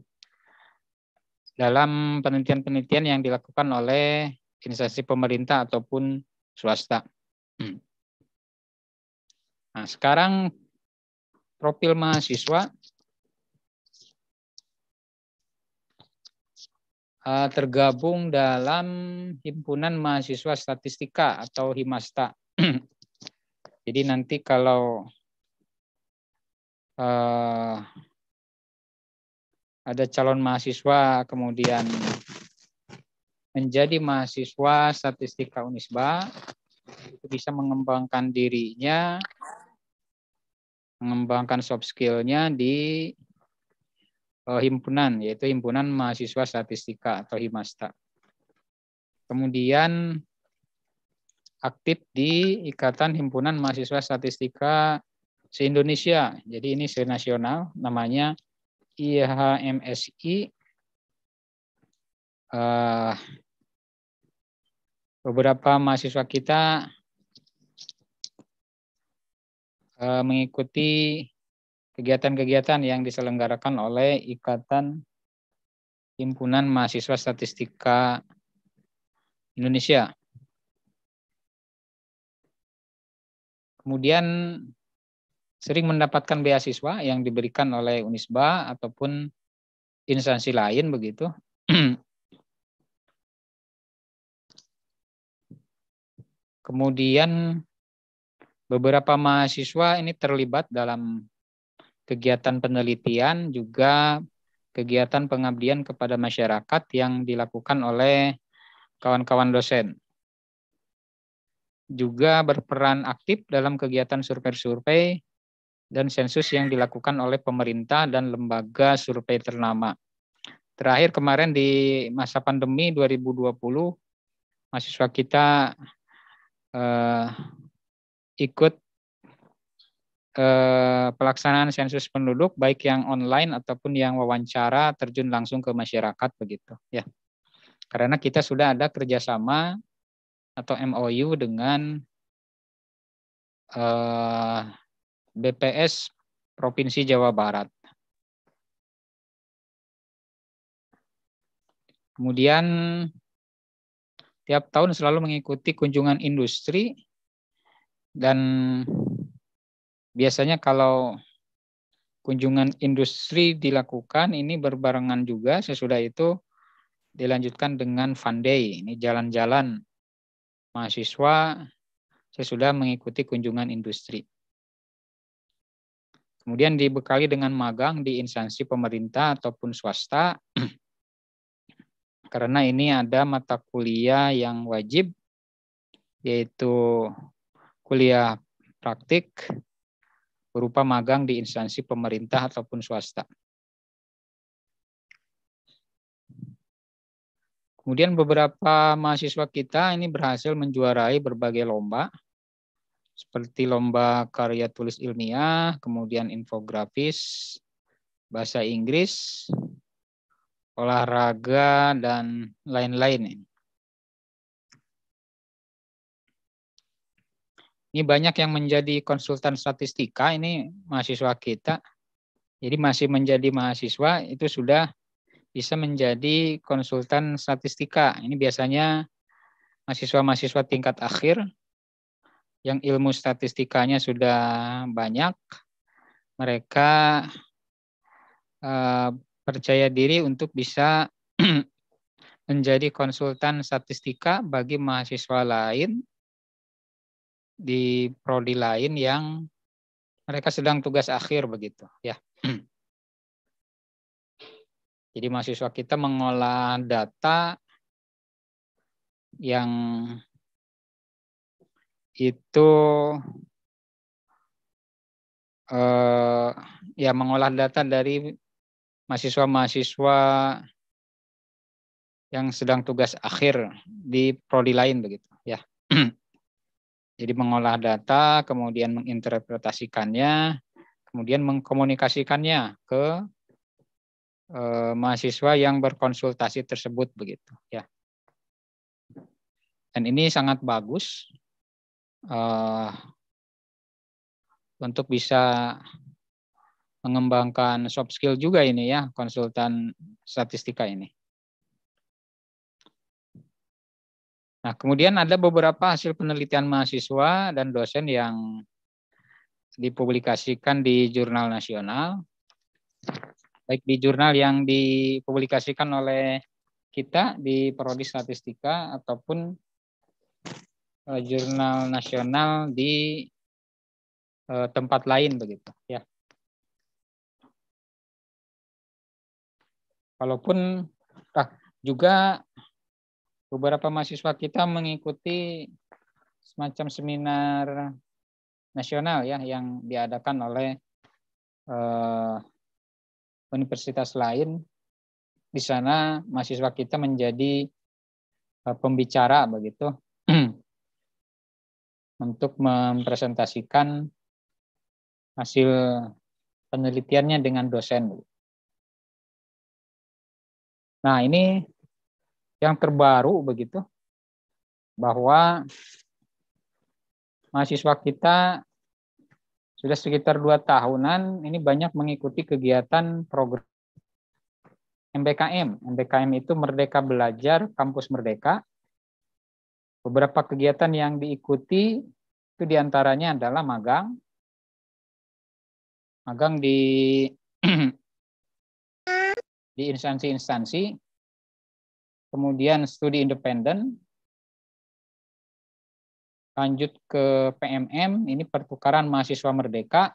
dalam penelitian-penelitian yang dilakukan oleh instansi pemerintah ataupun swasta. Nah, sekarang profil mahasiswa Eh, tergabung dalam himpunan mahasiswa statistika atau Himasta. Jadi nanti kalau uh, ada calon mahasiswa kemudian menjadi mahasiswa statistika Unisba itu bisa mengembangkan dirinya, mengembangkan soft skillnya di Eh, himpunan yaitu himpunan mahasiswa statistika atau Himasta. Kemudian aktif di Ikatan Himpunan Mahasiswa Statistika se-Indonesia. Jadi ini se nasional namanya IHMSI uh, eh, beberapa mahasiswa kita uh, mengikuti kegiatan-kegiatan yang diselenggarakan oleh Ikatan Himpunan Mahasiswa Statistika Indonesia. Kemudian sering mendapatkan beasiswa yang diberikan oleh Unisba ataupun instansi lain begitu. Kemudian beberapa mahasiswa ini terlibat dalam kegiatan penelitian, juga kegiatan pengabdian kepada masyarakat yang dilakukan oleh kawan-kawan dosen. Juga berperan aktif dalam kegiatan survei-survei dan sensus yang dilakukan oleh pemerintah dan lembaga survei ternama. Terakhir kemarin di masa pandemi 2020, mahasiswa kita eh, ikut Eh, pelaksanaan sensus penduduk baik yang online ataupun yang wawancara terjun langsung ke masyarakat begitu ya karena kita sudah ada kerjasama atau MOU dengan eh, BPS Provinsi Jawa Barat. Kemudian tiap tahun selalu mengikuti kunjungan industri dan biasanya kalau kunjungan industri dilakukan ini berbarengan juga sesudah itu dilanjutkan dengan fun day ini jalan-jalan mahasiswa sesudah mengikuti kunjungan industri. Kemudian dibekali dengan magang di instansi pemerintah ataupun swasta karena ini ada mata kuliah yang wajib yaitu kuliah praktik berupa magang di instansi pemerintah ataupun swasta. Kemudian beberapa mahasiswa kita ini berhasil menjuarai berbagai lomba seperti lomba karya tulis ilmiah, kemudian infografis, bahasa Inggris, olahraga dan lain-lain. Ini banyak yang menjadi konsultan statistika ini mahasiswa kita. Jadi masih menjadi mahasiswa itu sudah bisa menjadi konsultan statistika. Ini biasanya mahasiswa-mahasiswa tingkat akhir yang ilmu statistikanya sudah banyak. Mereka eh, percaya diri untuk bisa menjadi konsultan statistika bagi mahasiswa lain di prodi lain yang mereka sedang tugas akhir begitu ya. Jadi mahasiswa kita mengolah data yang itu eh, ya mengolah data dari mahasiswa-mahasiswa yang sedang tugas akhir di prodi lain begitu ya. Jadi mengolah data, kemudian menginterpretasikannya, kemudian mengkomunikasikannya ke eh, mahasiswa yang berkonsultasi tersebut begitu ya. Dan ini sangat bagus eh, untuk bisa mengembangkan soft skill juga ini ya konsultan statistika ini. Nah, kemudian ada beberapa hasil penelitian mahasiswa dan dosen yang dipublikasikan di jurnal nasional, baik di jurnal yang dipublikasikan oleh kita di Prodi Statistika ataupun eh, jurnal nasional di eh, tempat lain begitu, ya. Walaupun ah, juga beberapa mahasiswa kita mengikuti semacam seminar nasional ya yang diadakan oleh eh, universitas lain. Di sana mahasiswa kita menjadi eh, pembicara begitu untuk mempresentasikan hasil penelitiannya dengan dosen. Nah, ini yang terbaru begitu bahwa mahasiswa kita sudah sekitar dua tahunan ini banyak mengikuti kegiatan program MBKM. MBKM itu Merdeka Belajar Kampus Merdeka. Beberapa kegiatan yang diikuti itu diantaranya adalah magang, magang di di instansi-instansi, kemudian studi independen, lanjut ke PMM, ini pertukaran mahasiswa merdeka.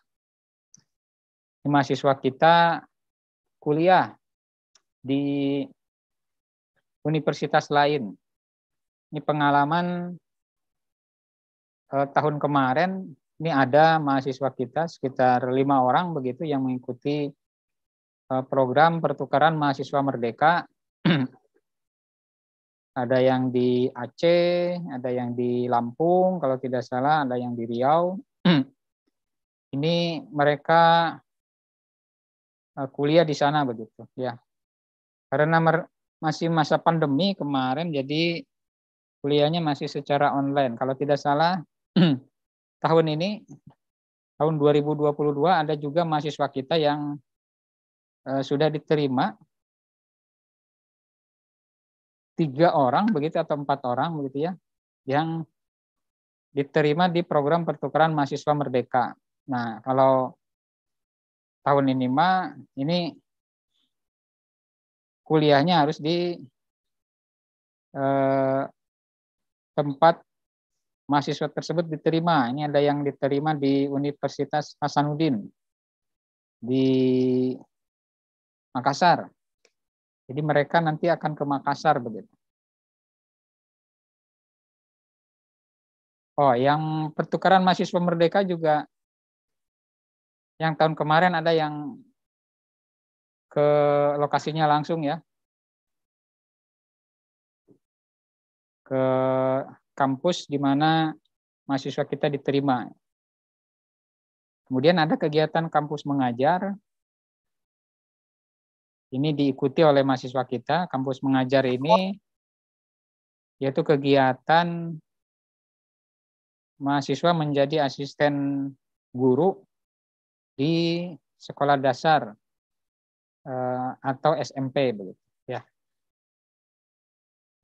Ini mahasiswa kita kuliah di universitas lain. Ini pengalaman eh, tahun kemarin, ini ada mahasiswa kita sekitar lima orang begitu yang mengikuti eh, program pertukaran mahasiswa merdeka ada yang di Aceh, ada yang di Lampung, kalau tidak salah ada yang di Riau. Ini mereka eh, kuliah di sana begitu, ya. Karena masih masa pandemi kemarin, jadi kuliahnya masih secara online. Kalau tidak salah tahun ini, tahun 2022 ada juga mahasiswa kita yang eh, sudah diterima tiga orang begitu atau empat orang begitu ya yang diterima di program pertukaran mahasiswa merdeka. Nah, kalau tahun ini mah ini kuliahnya harus di eh, tempat mahasiswa tersebut diterima. Ini ada yang diterima di Universitas Hasanuddin di Makassar. Jadi mereka nanti akan ke Makassar begitu. Oh, yang pertukaran mahasiswa merdeka juga yang tahun kemarin ada yang ke lokasinya langsung ya. Ke kampus di mana mahasiswa kita diterima. Kemudian ada kegiatan kampus mengajar, ini diikuti oleh mahasiswa kita, kampus mengajar ini, yaitu kegiatan mahasiswa menjadi asisten guru di sekolah dasar eh, atau SMP begitu ya.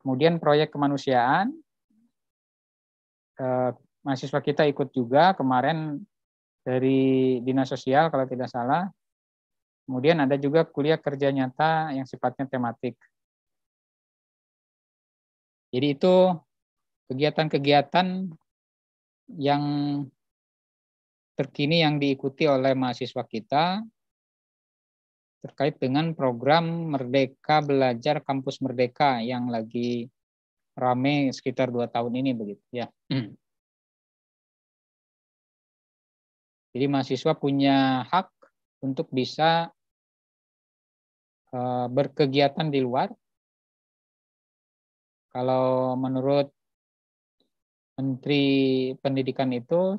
Kemudian proyek kemanusiaan eh, mahasiswa kita ikut juga kemarin dari Dinas Sosial kalau tidak salah Kemudian ada juga kuliah kerja nyata yang sifatnya tematik. Jadi itu kegiatan-kegiatan yang terkini yang diikuti oleh mahasiswa kita terkait dengan program Merdeka Belajar Kampus Merdeka yang lagi rame sekitar dua tahun ini begitu ya. Hmm. Jadi mahasiswa punya hak untuk bisa Eh, berkegiatan di luar. Kalau menurut Menteri Pendidikan itu,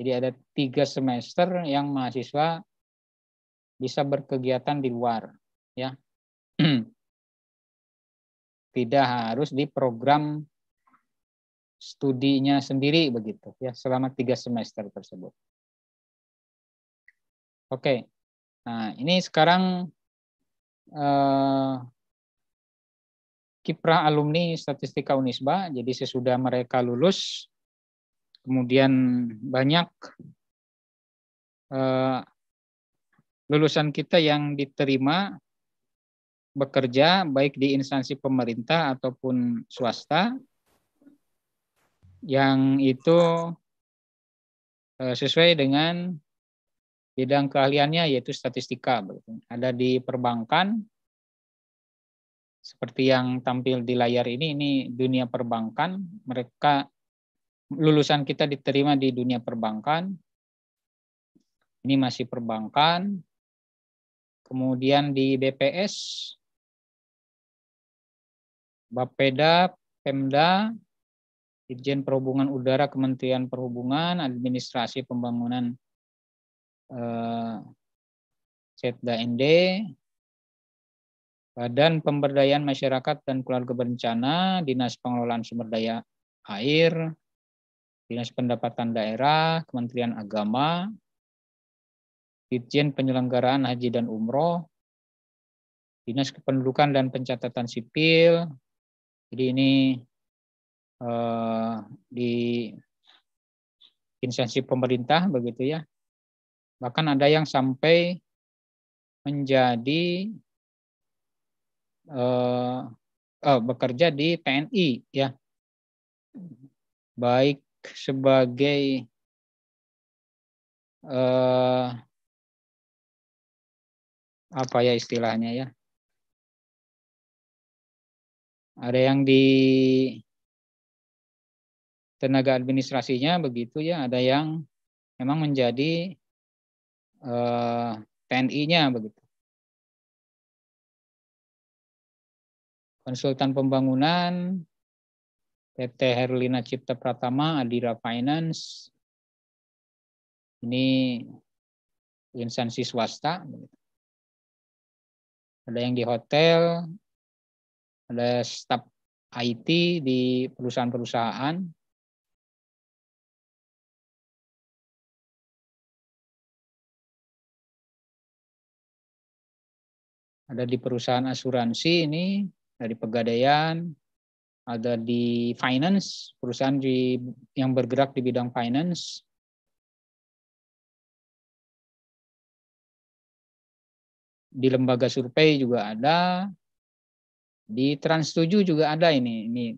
jadi ada tiga semester yang mahasiswa bisa berkegiatan di luar, ya. Tidak harus di program studinya sendiri begitu, ya, selama tiga semester tersebut. Oke, nah ini sekarang eh, kiprah alumni statistika Unisba. Jadi sesudah mereka lulus, kemudian banyak eh, lulusan kita yang diterima bekerja baik di instansi pemerintah ataupun swasta yang itu eh, sesuai dengan Bidang keahliannya yaitu statistika. Ada di perbankan, seperti yang tampil di layar ini, ini dunia perbankan. Mereka lulusan kita diterima di dunia perbankan. Ini masih perbankan. Kemudian di BPS, Bapeda, Pemda, Dirjen Perhubungan Udara Kementerian Perhubungan, Administrasi Pembangunan eh, Setda ND, Badan Pemberdayaan Masyarakat dan Keluarga Berencana, Dinas Pengelolaan Sumber Daya Air, Dinas Pendapatan Daerah, Kementerian Agama, Ditjen Penyelenggaraan Haji dan Umroh, Dinas Kependudukan dan Pencatatan Sipil. Jadi ini eh, di instansi pemerintah begitu ya Bahkan ada yang sampai menjadi uh, uh, bekerja di TNI ya. Baik sebagai uh, apa ya istilahnya ya. Ada yang di tenaga administrasinya begitu ya, ada yang memang menjadi Eh, TNI-nya begitu. Konsultan Pembangunan, PT Herlina Cipta Pratama, Adira Finance, ini instansi swasta. Ada yang di hotel, ada staf IT di perusahaan-perusahaan, ada di perusahaan asuransi ini dari pegadaian ada di finance perusahaan di, yang bergerak di bidang finance di lembaga survei juga ada di Trans 7 juga ada ini ini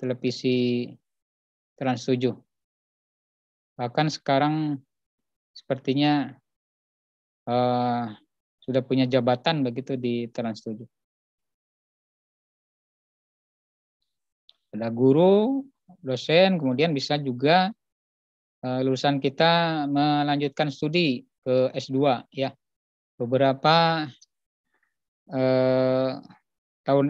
televisi Trans 7 bahkan sekarang sepertinya uh, sudah punya jabatan begitu di Trans 7. Ada guru, dosen, kemudian bisa juga eh, lulusan kita melanjutkan studi ke S2 ya. Beberapa eh, tahun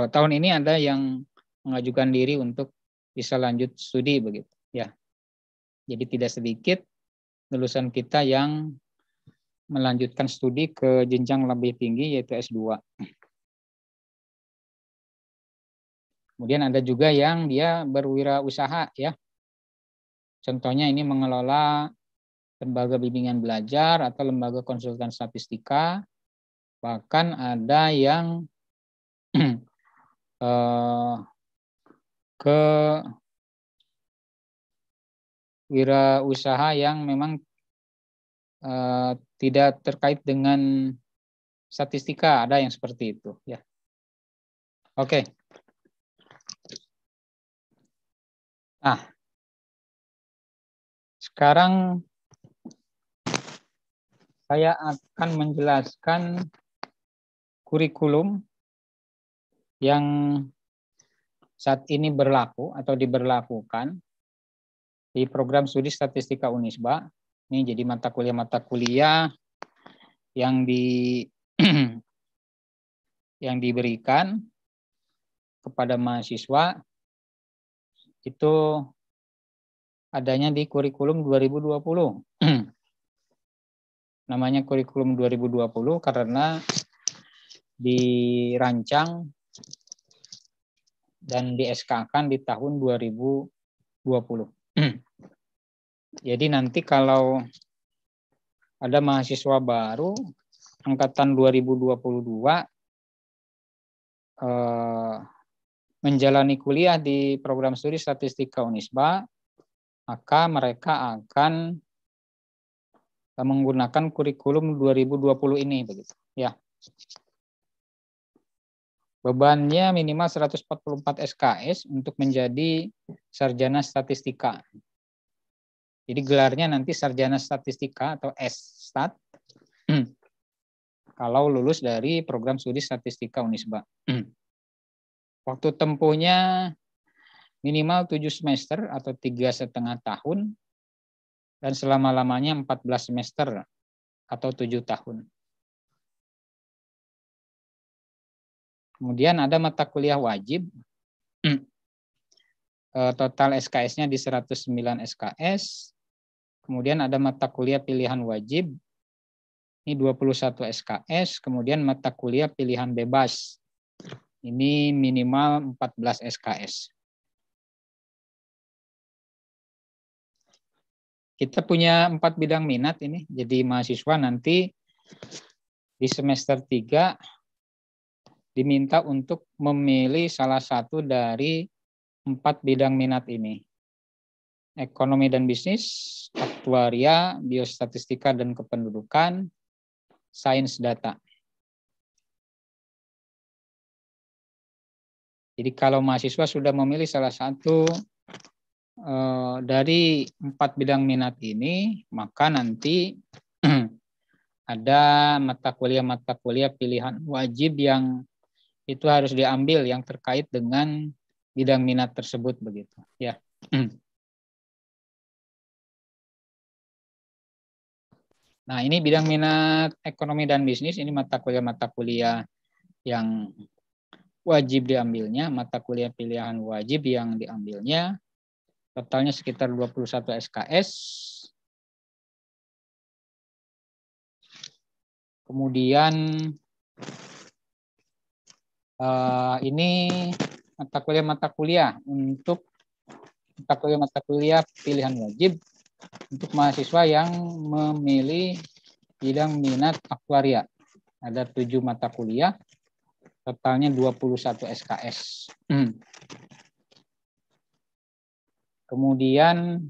oh, tahun ini ada yang mengajukan diri untuk bisa lanjut studi begitu ya. Jadi tidak sedikit lulusan kita yang melanjutkan studi ke jenjang lebih tinggi yaitu S2. Kemudian ada juga yang dia berwirausaha ya. Contohnya ini mengelola lembaga bimbingan belajar atau lembaga konsultan statistika. Bahkan ada yang eh, ke wirausaha yang memang eh, tidak terkait dengan statistika ada yang seperti itu ya oke okay. nah sekarang saya akan menjelaskan kurikulum yang saat ini berlaku atau diberlakukan di program studi statistika Unisba ini jadi mata kuliah-mata kuliah yang di yang diberikan kepada mahasiswa itu adanya di kurikulum 2020. Namanya kurikulum 2020 karena dirancang dan di SK-kan di tahun 2020. Jadi nanti kalau ada mahasiswa baru angkatan 2022 eh, menjalani kuliah di program studi statistika Unisba, maka mereka akan menggunakan kurikulum 2020 ini begitu. Ya. Bebannya minimal 144 SKS untuk menjadi sarjana statistika. Jadi gelarnya nanti sarjana statistika atau S-Stat hmm. kalau lulus dari program studi statistika Unisba. Hmm. Waktu tempuhnya minimal 7 semester atau tiga setengah tahun dan selama-lamanya 14 semester atau tujuh tahun. Kemudian ada mata kuliah wajib hmm. eh, total SKS-nya di 109 SKS, Kemudian ada mata kuliah pilihan wajib. Ini 21 SKS, kemudian mata kuliah pilihan bebas. Ini minimal 14 SKS. Kita punya empat bidang minat ini. Jadi mahasiswa nanti di semester 3 diminta untuk memilih salah satu dari empat bidang minat ini ekonomi dan bisnis, aktuaria, biostatistika dan kependudukan, sains data. Jadi kalau mahasiswa sudah memilih salah satu eh, dari empat bidang minat ini, maka nanti ada mata kuliah-mata kuliah pilihan wajib yang itu harus diambil yang terkait dengan bidang minat tersebut begitu. Ya. Nah, ini bidang minat ekonomi dan bisnis ini mata kuliah-mata kuliah yang wajib diambilnya, mata kuliah pilihan wajib yang diambilnya. Totalnya sekitar 21 SKS. Kemudian eh, ini mata kuliah-mata kuliah untuk mata kuliah-mata kuliah pilihan wajib untuk mahasiswa yang memilih bidang minat akuaria. Ada tujuh mata kuliah, totalnya 21 SKS. Hmm. Kemudian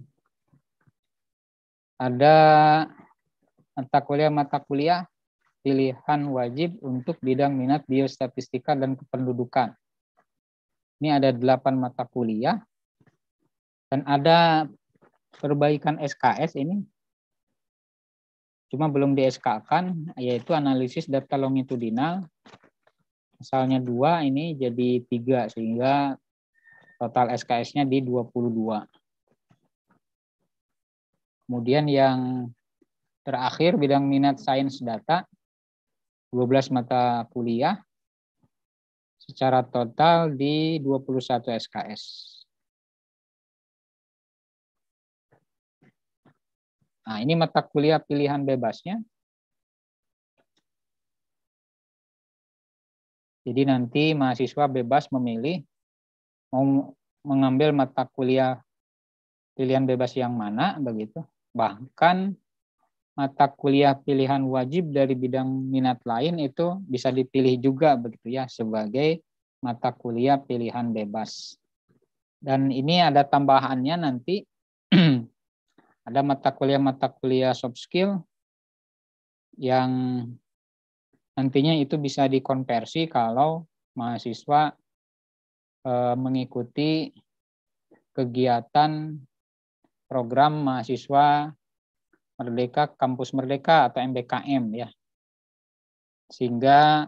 ada mata kuliah-mata kuliah pilihan wajib untuk bidang minat biostatistika dan kependudukan. Ini ada delapan mata kuliah dan ada perbaikan SKS ini cuma belum di SK kan yaitu analisis data longitudinal misalnya dua ini jadi tiga sehingga total SKS-nya di 22. Kemudian yang terakhir bidang minat sains data 12 mata kuliah secara total di 21 SKS. Nah, ini mata kuliah pilihan bebasnya. Jadi nanti mahasiswa bebas memilih mau mengambil mata kuliah pilihan bebas yang mana begitu. Bahkan mata kuliah pilihan wajib dari bidang minat lain itu bisa dipilih juga begitu ya sebagai mata kuliah pilihan bebas. Dan ini ada tambahannya nanti ada mata kuliah-mata kuliah soft skill yang nantinya itu bisa dikonversi kalau mahasiswa eh, mengikuti kegiatan program mahasiswa Merdeka Kampus Merdeka atau MBKM ya. Sehingga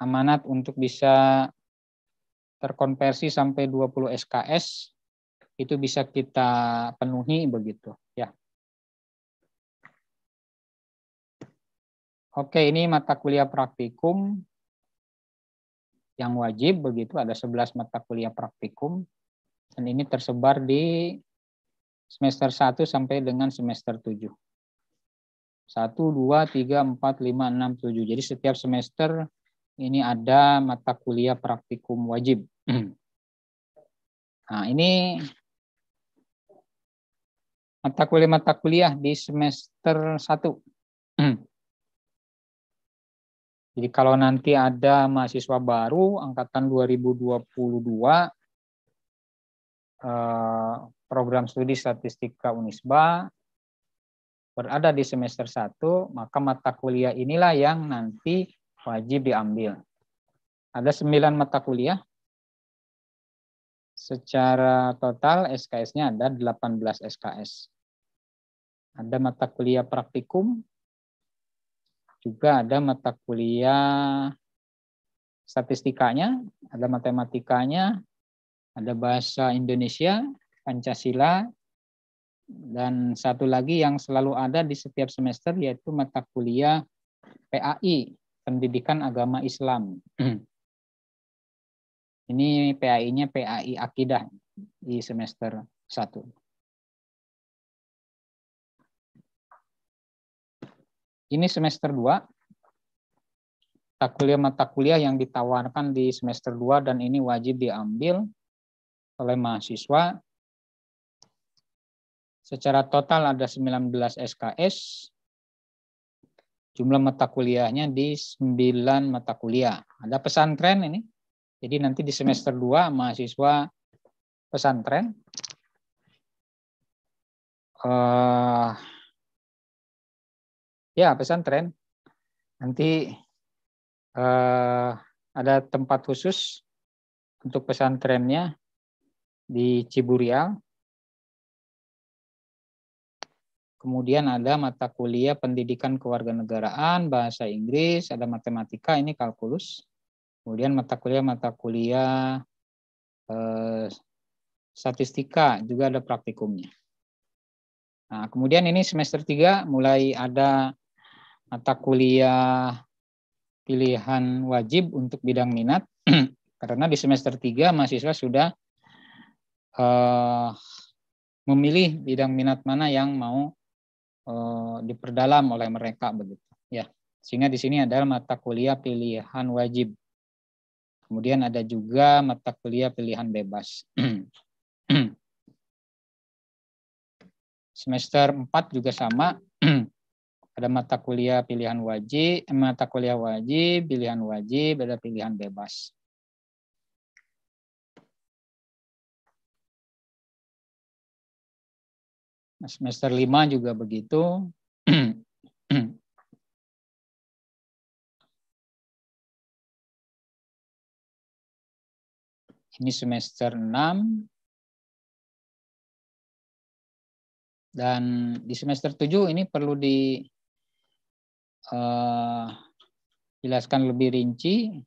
amanat untuk bisa terkonversi sampai 20 SKS itu bisa kita penuhi begitu ya. Oke, ini mata kuliah praktikum yang wajib begitu ada 11 mata kuliah praktikum dan ini tersebar di semester 1 sampai dengan semester 7. 1 2 3 4 5 6 7. Jadi setiap semester ini ada mata kuliah praktikum wajib. Nah, ini mata kuliah mata kuliah di semester 1. Hmm. Jadi kalau nanti ada mahasiswa baru angkatan 2022 eh, program studi statistika Unisba berada di semester 1, maka mata kuliah inilah yang nanti wajib diambil. Ada 9 mata kuliah. Secara total SKS-nya ada 18 SKS. Ada mata kuliah praktikum, juga ada mata kuliah statistikanya, ada matematikanya, ada bahasa Indonesia, Pancasila, dan satu lagi yang selalu ada di setiap semester yaitu mata kuliah PAI, Pendidikan Agama Islam. Hmm. Ini PAI-nya PAI Akidah di semester satu. Ini semester 2. Mata kuliah mata kuliah yang ditawarkan di semester 2 dan ini wajib diambil oleh mahasiswa. Secara total ada 19 SKS. Jumlah mata kuliahnya di 9 mata kuliah. Ada pesantren ini. Jadi nanti di semester 2 mahasiswa pesantren. Uh, Ya, pesantren. Nanti eh, ada tempat khusus untuk pesantrennya di Ciburial. Kemudian ada mata kuliah pendidikan kewarganegaraan, bahasa Inggris, ada matematika, ini kalkulus. Kemudian mata kuliah mata kuliah eh, statistika juga ada praktikumnya. Nah, kemudian ini semester 3 mulai ada mata kuliah pilihan wajib untuk bidang minat karena di semester 3 mahasiswa sudah uh, memilih bidang minat mana yang mau uh, diperdalam oleh mereka begitu ya sehingga di sini ada mata kuliah pilihan wajib kemudian ada juga mata kuliah pilihan bebas semester 4 juga sama ada mata kuliah pilihan wajib, eh, mata kuliah wajib, pilihan wajib, ada pilihan bebas. Nah, semester lima juga begitu. Ini semester enam. Dan di semester tujuh ini perlu di uh, jelaskan lebih rinci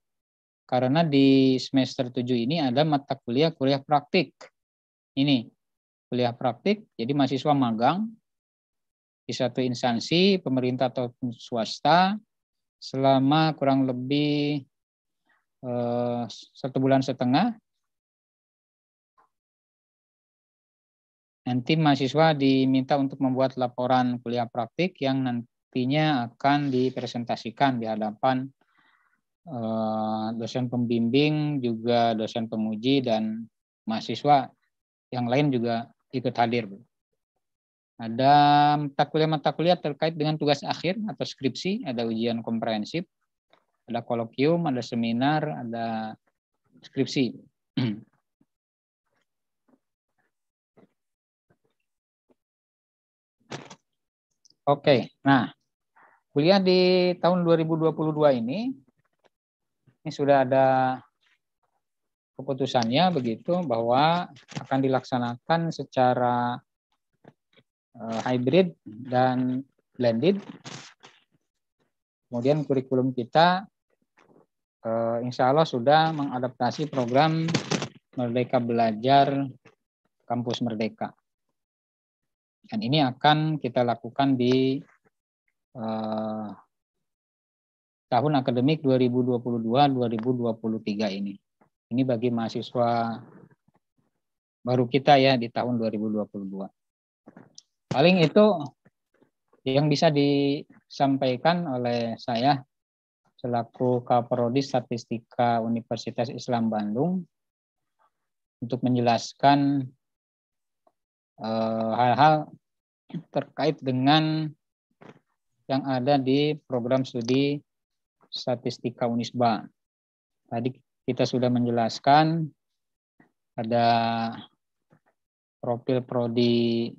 karena di semester 7 ini ada mata kuliah kuliah praktik. Ini kuliah praktik, jadi mahasiswa magang di satu instansi pemerintah atau swasta selama kurang lebih eh, satu bulan setengah. Nanti mahasiswa diminta untuk membuat laporan kuliah praktik yang nanti nantinya akan dipresentasikan di hadapan eh, dosen pembimbing, juga dosen penguji, dan mahasiswa yang lain juga ikut hadir. Ada mata kuliah-mata kuliah terkait dengan tugas akhir atau skripsi, ada ujian komprehensif, ada kolokium, ada seminar, ada skripsi. Oke, okay, nah Kuliah di tahun 2022 ini, ini sudah ada keputusannya begitu bahwa akan dilaksanakan secara eh, hybrid dan blended. Kemudian kurikulum kita eh, insya Allah sudah mengadaptasi program Merdeka Belajar Kampus Merdeka. Dan ini akan kita lakukan di Eh, tahun akademik 2022-2023 ini. Ini bagi mahasiswa baru kita ya di tahun 2022. Paling itu yang bisa disampaikan oleh saya selaku Kaprodi Statistika Universitas Islam Bandung untuk menjelaskan eh, hal-hal e, terkait dengan yang ada di program studi statistika Unisba. Tadi kita sudah menjelaskan ada profil prodi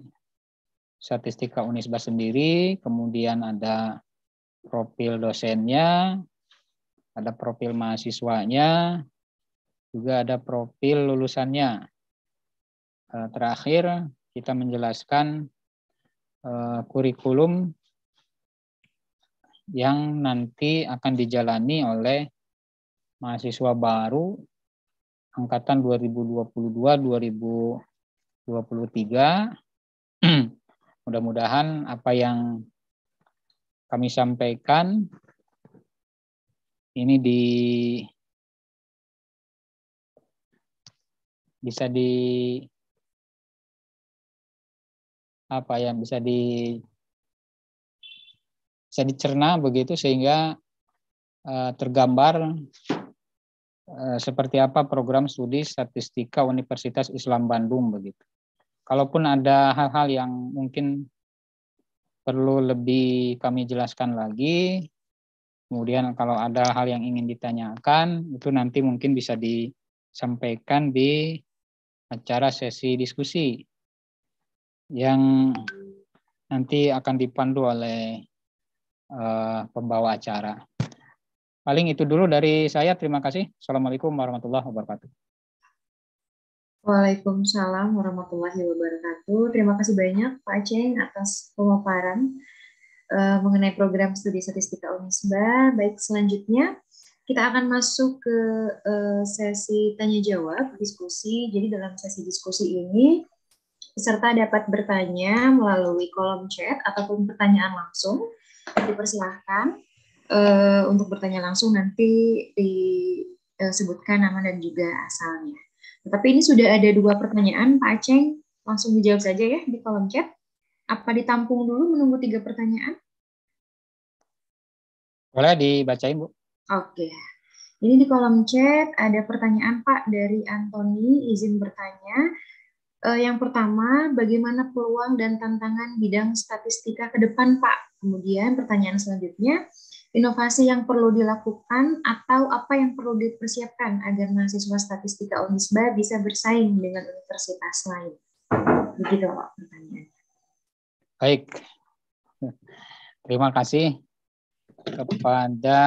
statistika Unisba sendiri, kemudian ada profil dosennya, ada profil mahasiswanya, juga ada profil lulusannya. Eh, terakhir, kita menjelaskan eh, kurikulum yang nanti akan dijalani oleh mahasiswa baru angkatan 2022-2023. Mudah-mudahan apa yang kami sampaikan ini di bisa di apa yang bisa di bisa dicerna begitu sehingga uh, tergambar uh, seperti apa program studi statistika Universitas Islam Bandung begitu. Kalaupun ada hal-hal yang mungkin perlu lebih kami jelaskan lagi, kemudian kalau ada hal yang ingin ditanyakan itu nanti mungkin bisa disampaikan di acara sesi diskusi yang nanti akan dipandu oleh uh, pembawa acara. Paling itu dulu dari saya. Terima kasih. Assalamualaikum warahmatullahi wabarakatuh. Waalaikumsalam warahmatullahi wabarakatuh. Terima kasih banyak Pak Aceh atas pemaparan uh, mengenai program studi statistika Unisba. Baik, selanjutnya kita akan masuk ke uh, sesi tanya jawab diskusi. Jadi dalam sesi diskusi ini peserta dapat bertanya melalui kolom chat ataupun pertanyaan langsung dipersilahkan uh, untuk bertanya langsung nanti disebutkan eh, nama dan juga asalnya. Tetapi ini sudah ada dua pertanyaan, Pak Aceh langsung dijawab saja ya di kolom chat. Apa ditampung dulu menunggu tiga pertanyaan? Boleh dibacain, Bu. Oke. Ini di kolom chat ada pertanyaan Pak dari Antoni, izin bertanya. Eh, yang pertama, bagaimana peluang dan tantangan bidang statistika ke depan, Pak? Kemudian pertanyaan selanjutnya, inovasi yang perlu dilakukan atau apa yang perlu dipersiapkan agar mahasiswa statistika Unisba bisa bersaing dengan universitas lain? Begitu, Pak, pertanyaannya. Baik. Terima kasih kepada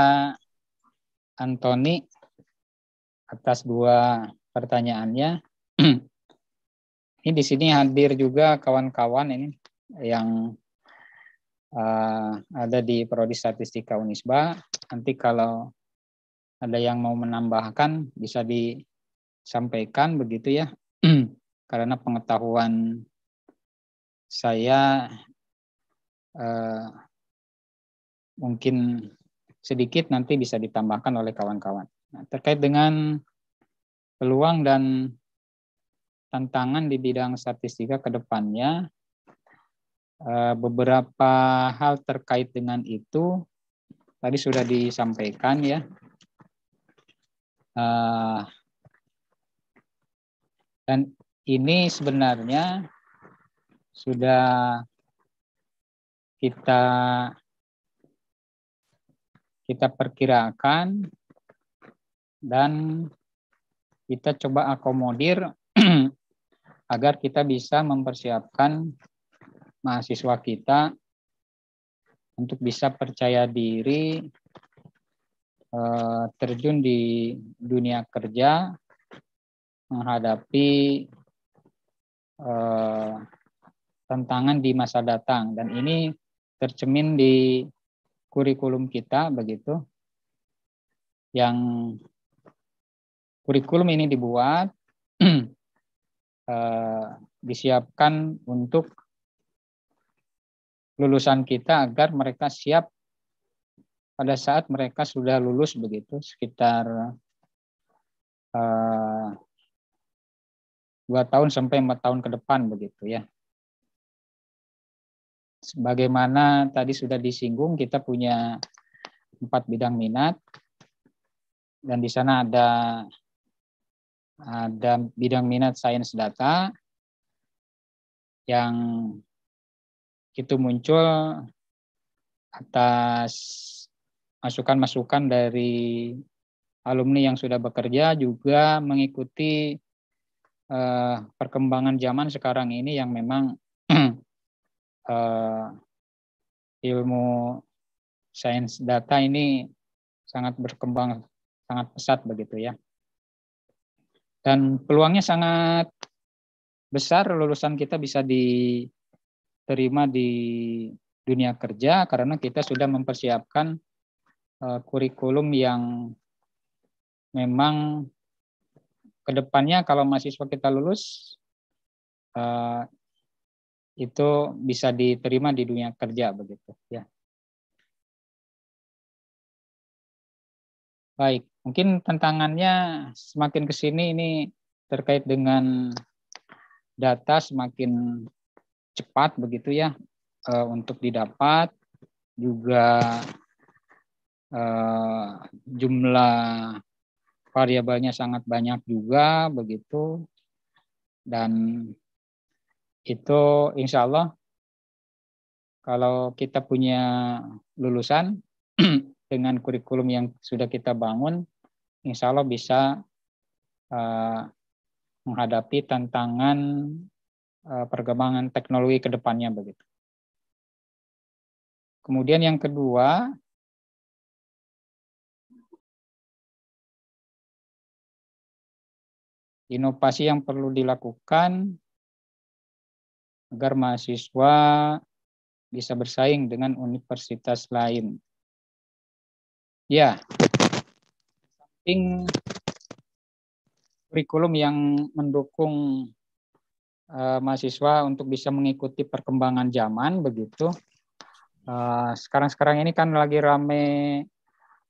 Antoni atas dua pertanyaannya. Ini di sini hadir juga kawan-kawan ini yang uh, ada di Prodi Statistika Unisba. Nanti kalau ada yang mau menambahkan bisa disampaikan begitu ya. Karena pengetahuan saya uh, mungkin sedikit nanti bisa ditambahkan oleh kawan-kawan. Nah, terkait dengan peluang dan tantangan di bidang statistika ke depannya. Eh, beberapa hal terkait dengan itu tadi sudah disampaikan ya. Eh, dan ini sebenarnya sudah kita kita perkirakan dan kita coba akomodir agar kita bisa mempersiapkan mahasiswa kita untuk bisa percaya diri eh, terjun di dunia kerja menghadapi eh, tantangan di masa datang dan ini tercemin di kurikulum kita begitu yang kurikulum ini dibuat Eh, disiapkan untuk lulusan kita agar mereka siap pada saat mereka sudah lulus begitu sekitar uh, dua tahun sampai empat tahun ke depan begitu ya. Sebagaimana tadi sudah disinggung, kita punya empat bidang minat dan di sana ada ada ah, bidang minat sains data yang itu muncul atas masukan-masukan dari alumni yang sudah bekerja juga mengikuti uh, perkembangan zaman sekarang ini yang memang uh, ilmu sains data ini sangat berkembang sangat pesat begitu ya. Dan peluangnya sangat besar lulusan kita bisa diterima di dunia kerja karena kita sudah mempersiapkan eh, kurikulum yang memang kedepannya kalau mahasiswa kita lulus eh, itu bisa diterima di dunia kerja begitu ya. Baik, mungkin tantangannya semakin ke sini ini terkait dengan data semakin cepat begitu ya eh, untuk didapat juga eh, jumlah variabelnya sangat banyak juga begitu dan itu insya Allah kalau kita punya lulusan dengan kurikulum yang sudah kita bangun insya Allah bisa uh, menghadapi tantangan uh, perkembangan teknologi ke depannya begitu. Kemudian yang kedua, inovasi yang perlu dilakukan agar mahasiswa bisa bersaing dengan universitas lain. Ya, penting kurikulum yang mendukung uh, mahasiswa untuk bisa mengikuti perkembangan zaman begitu. Eh, sekarang-sekarang uh, ini kan lagi rame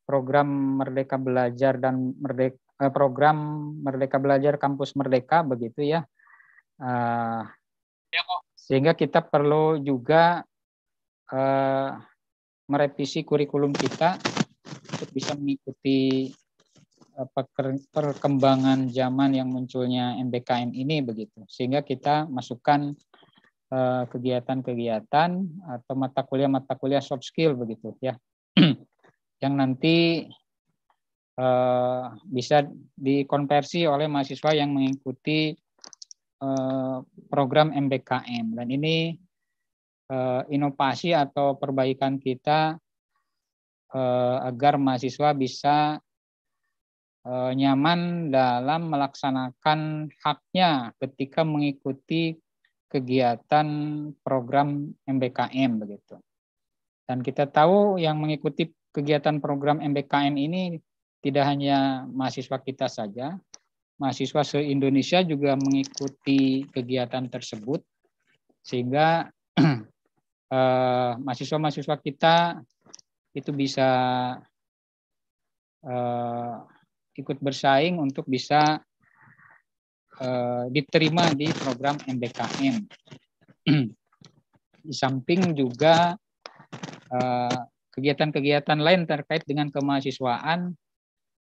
program Merdeka Belajar dan Merdeka uh, eh, program Merdeka Belajar Kampus Merdeka begitu ya. Uh, ya kok. Sehingga kita perlu juga uh, merevisi kurikulum kita untuk bisa mengikuti perkembangan zaman yang munculnya MBKM ini begitu sehingga kita masukkan eh, kegiatan-kegiatan atau mata kuliah-mata kuliah soft skill begitu ya yang nanti eh, bisa dikonversi oleh mahasiswa yang mengikuti eh, program MBKM dan ini inovasi atau perbaikan kita agar mahasiswa bisa Eh, nyaman dalam melaksanakan haknya ketika mengikuti kegiatan program MBKM begitu. Dan kita tahu yang mengikuti kegiatan program MBKM ini tidak hanya mahasiswa kita saja, mahasiswa se-Indonesia juga mengikuti kegiatan tersebut sehingga mahasiswa eh, mahasiswa-mahasiswa kita itu bisa eh, ikut bersaing untuk bisa eh, diterima di program MBKM. di samping juga eh, kegiatan-kegiatan eh, lain terkait dengan kemahasiswaan,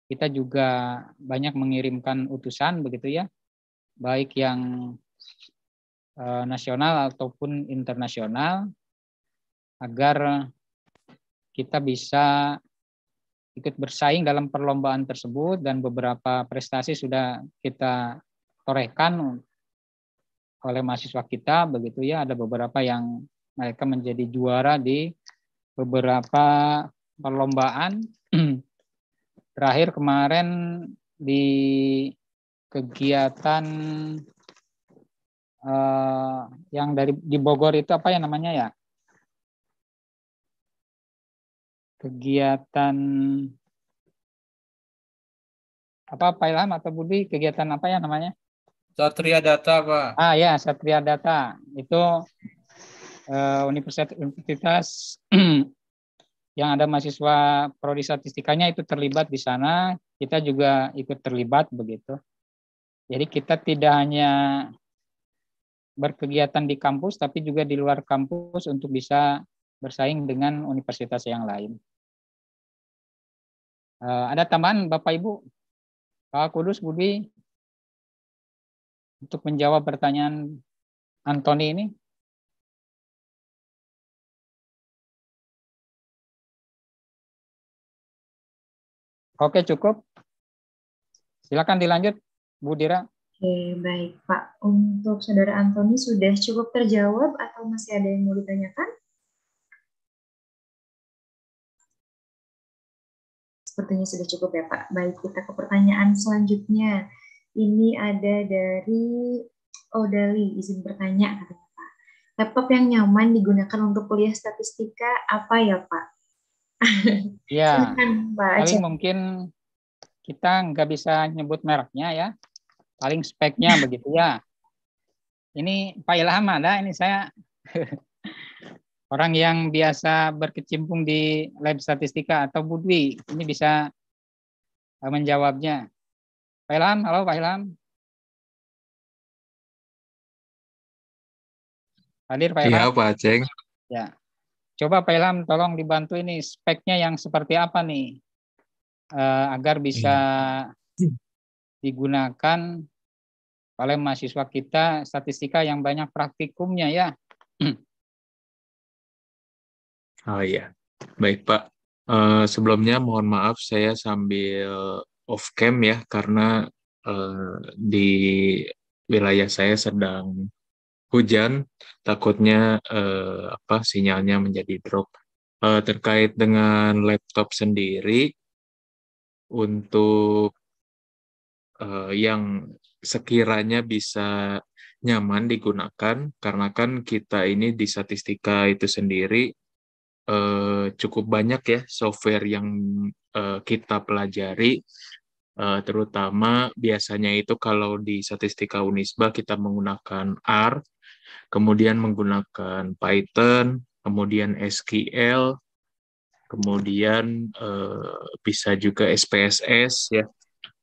kita juga banyak mengirimkan utusan begitu ya, baik yang eh, nasional ataupun internasional agar kita bisa ikut bersaing dalam perlombaan tersebut dan beberapa prestasi sudah kita torehkan oleh mahasiswa kita begitu ya ada beberapa yang mereka menjadi juara di beberapa perlombaan terakhir kemarin di kegiatan uh, yang dari di Bogor itu apa ya namanya ya kegiatan apa Pak Ilham atau Budi kegiatan apa ya namanya? Satria Data Pak. Ah ya Satria Data itu eh, universitas universitas yang ada mahasiswa prodi statistikanya itu terlibat di sana kita juga ikut terlibat begitu. Jadi kita tidak hanya berkegiatan di kampus tapi juga di luar kampus untuk bisa bersaing dengan universitas yang lain. Eh, ada tambahan Bapak Ibu? Pak Kudus Budi untuk menjawab pertanyaan Antoni ini. Oke, cukup. Silakan dilanjut, Bu Dira. Oke, baik Pak. Untuk Saudara Antoni sudah cukup terjawab atau masih ada yang mau ditanyakan? Sepertinya sudah cukup ya Pak. Baik, kita ke pertanyaan selanjutnya. Ini ada dari Odali, izin bertanya Pak. Laptop yang nyaman digunakan untuk kuliah statistika apa ya Pak? Ya, paling mungkin kita nggak bisa nyebut mereknya ya. Paling speknya begitu ya. Ini Pak Ilham ada, ini saya Orang yang biasa berkecimpung di lab statistika atau budwi, ini bisa eh, menjawabnya. Pak Ilham, halo Pak Ilham. Hadir Pak iya, Ilham. Iya Pak Ceng. Ya. Coba Pak Ilham tolong dibantu ini speknya yang seperti apa nih? uh, agar bisa ya. digunakan oleh mahasiswa kita statistika yang banyak praktikumnya ya. Oh iya, baik Pak. Uh, sebelumnya mohon maaf saya sambil off cam ya karena uh, di wilayah saya sedang hujan, takutnya uh, apa sinyalnya menjadi drop. Uh, terkait dengan laptop sendiri untuk uh, yang sekiranya bisa nyaman digunakan karena kan kita ini di statistika itu sendiri eh, cukup banyak ya software yang eh, kita pelajari, eh, terutama biasanya itu kalau di statistika Unisba kita menggunakan R, kemudian menggunakan Python, kemudian SQL, kemudian eh, bisa juga SPSS ya.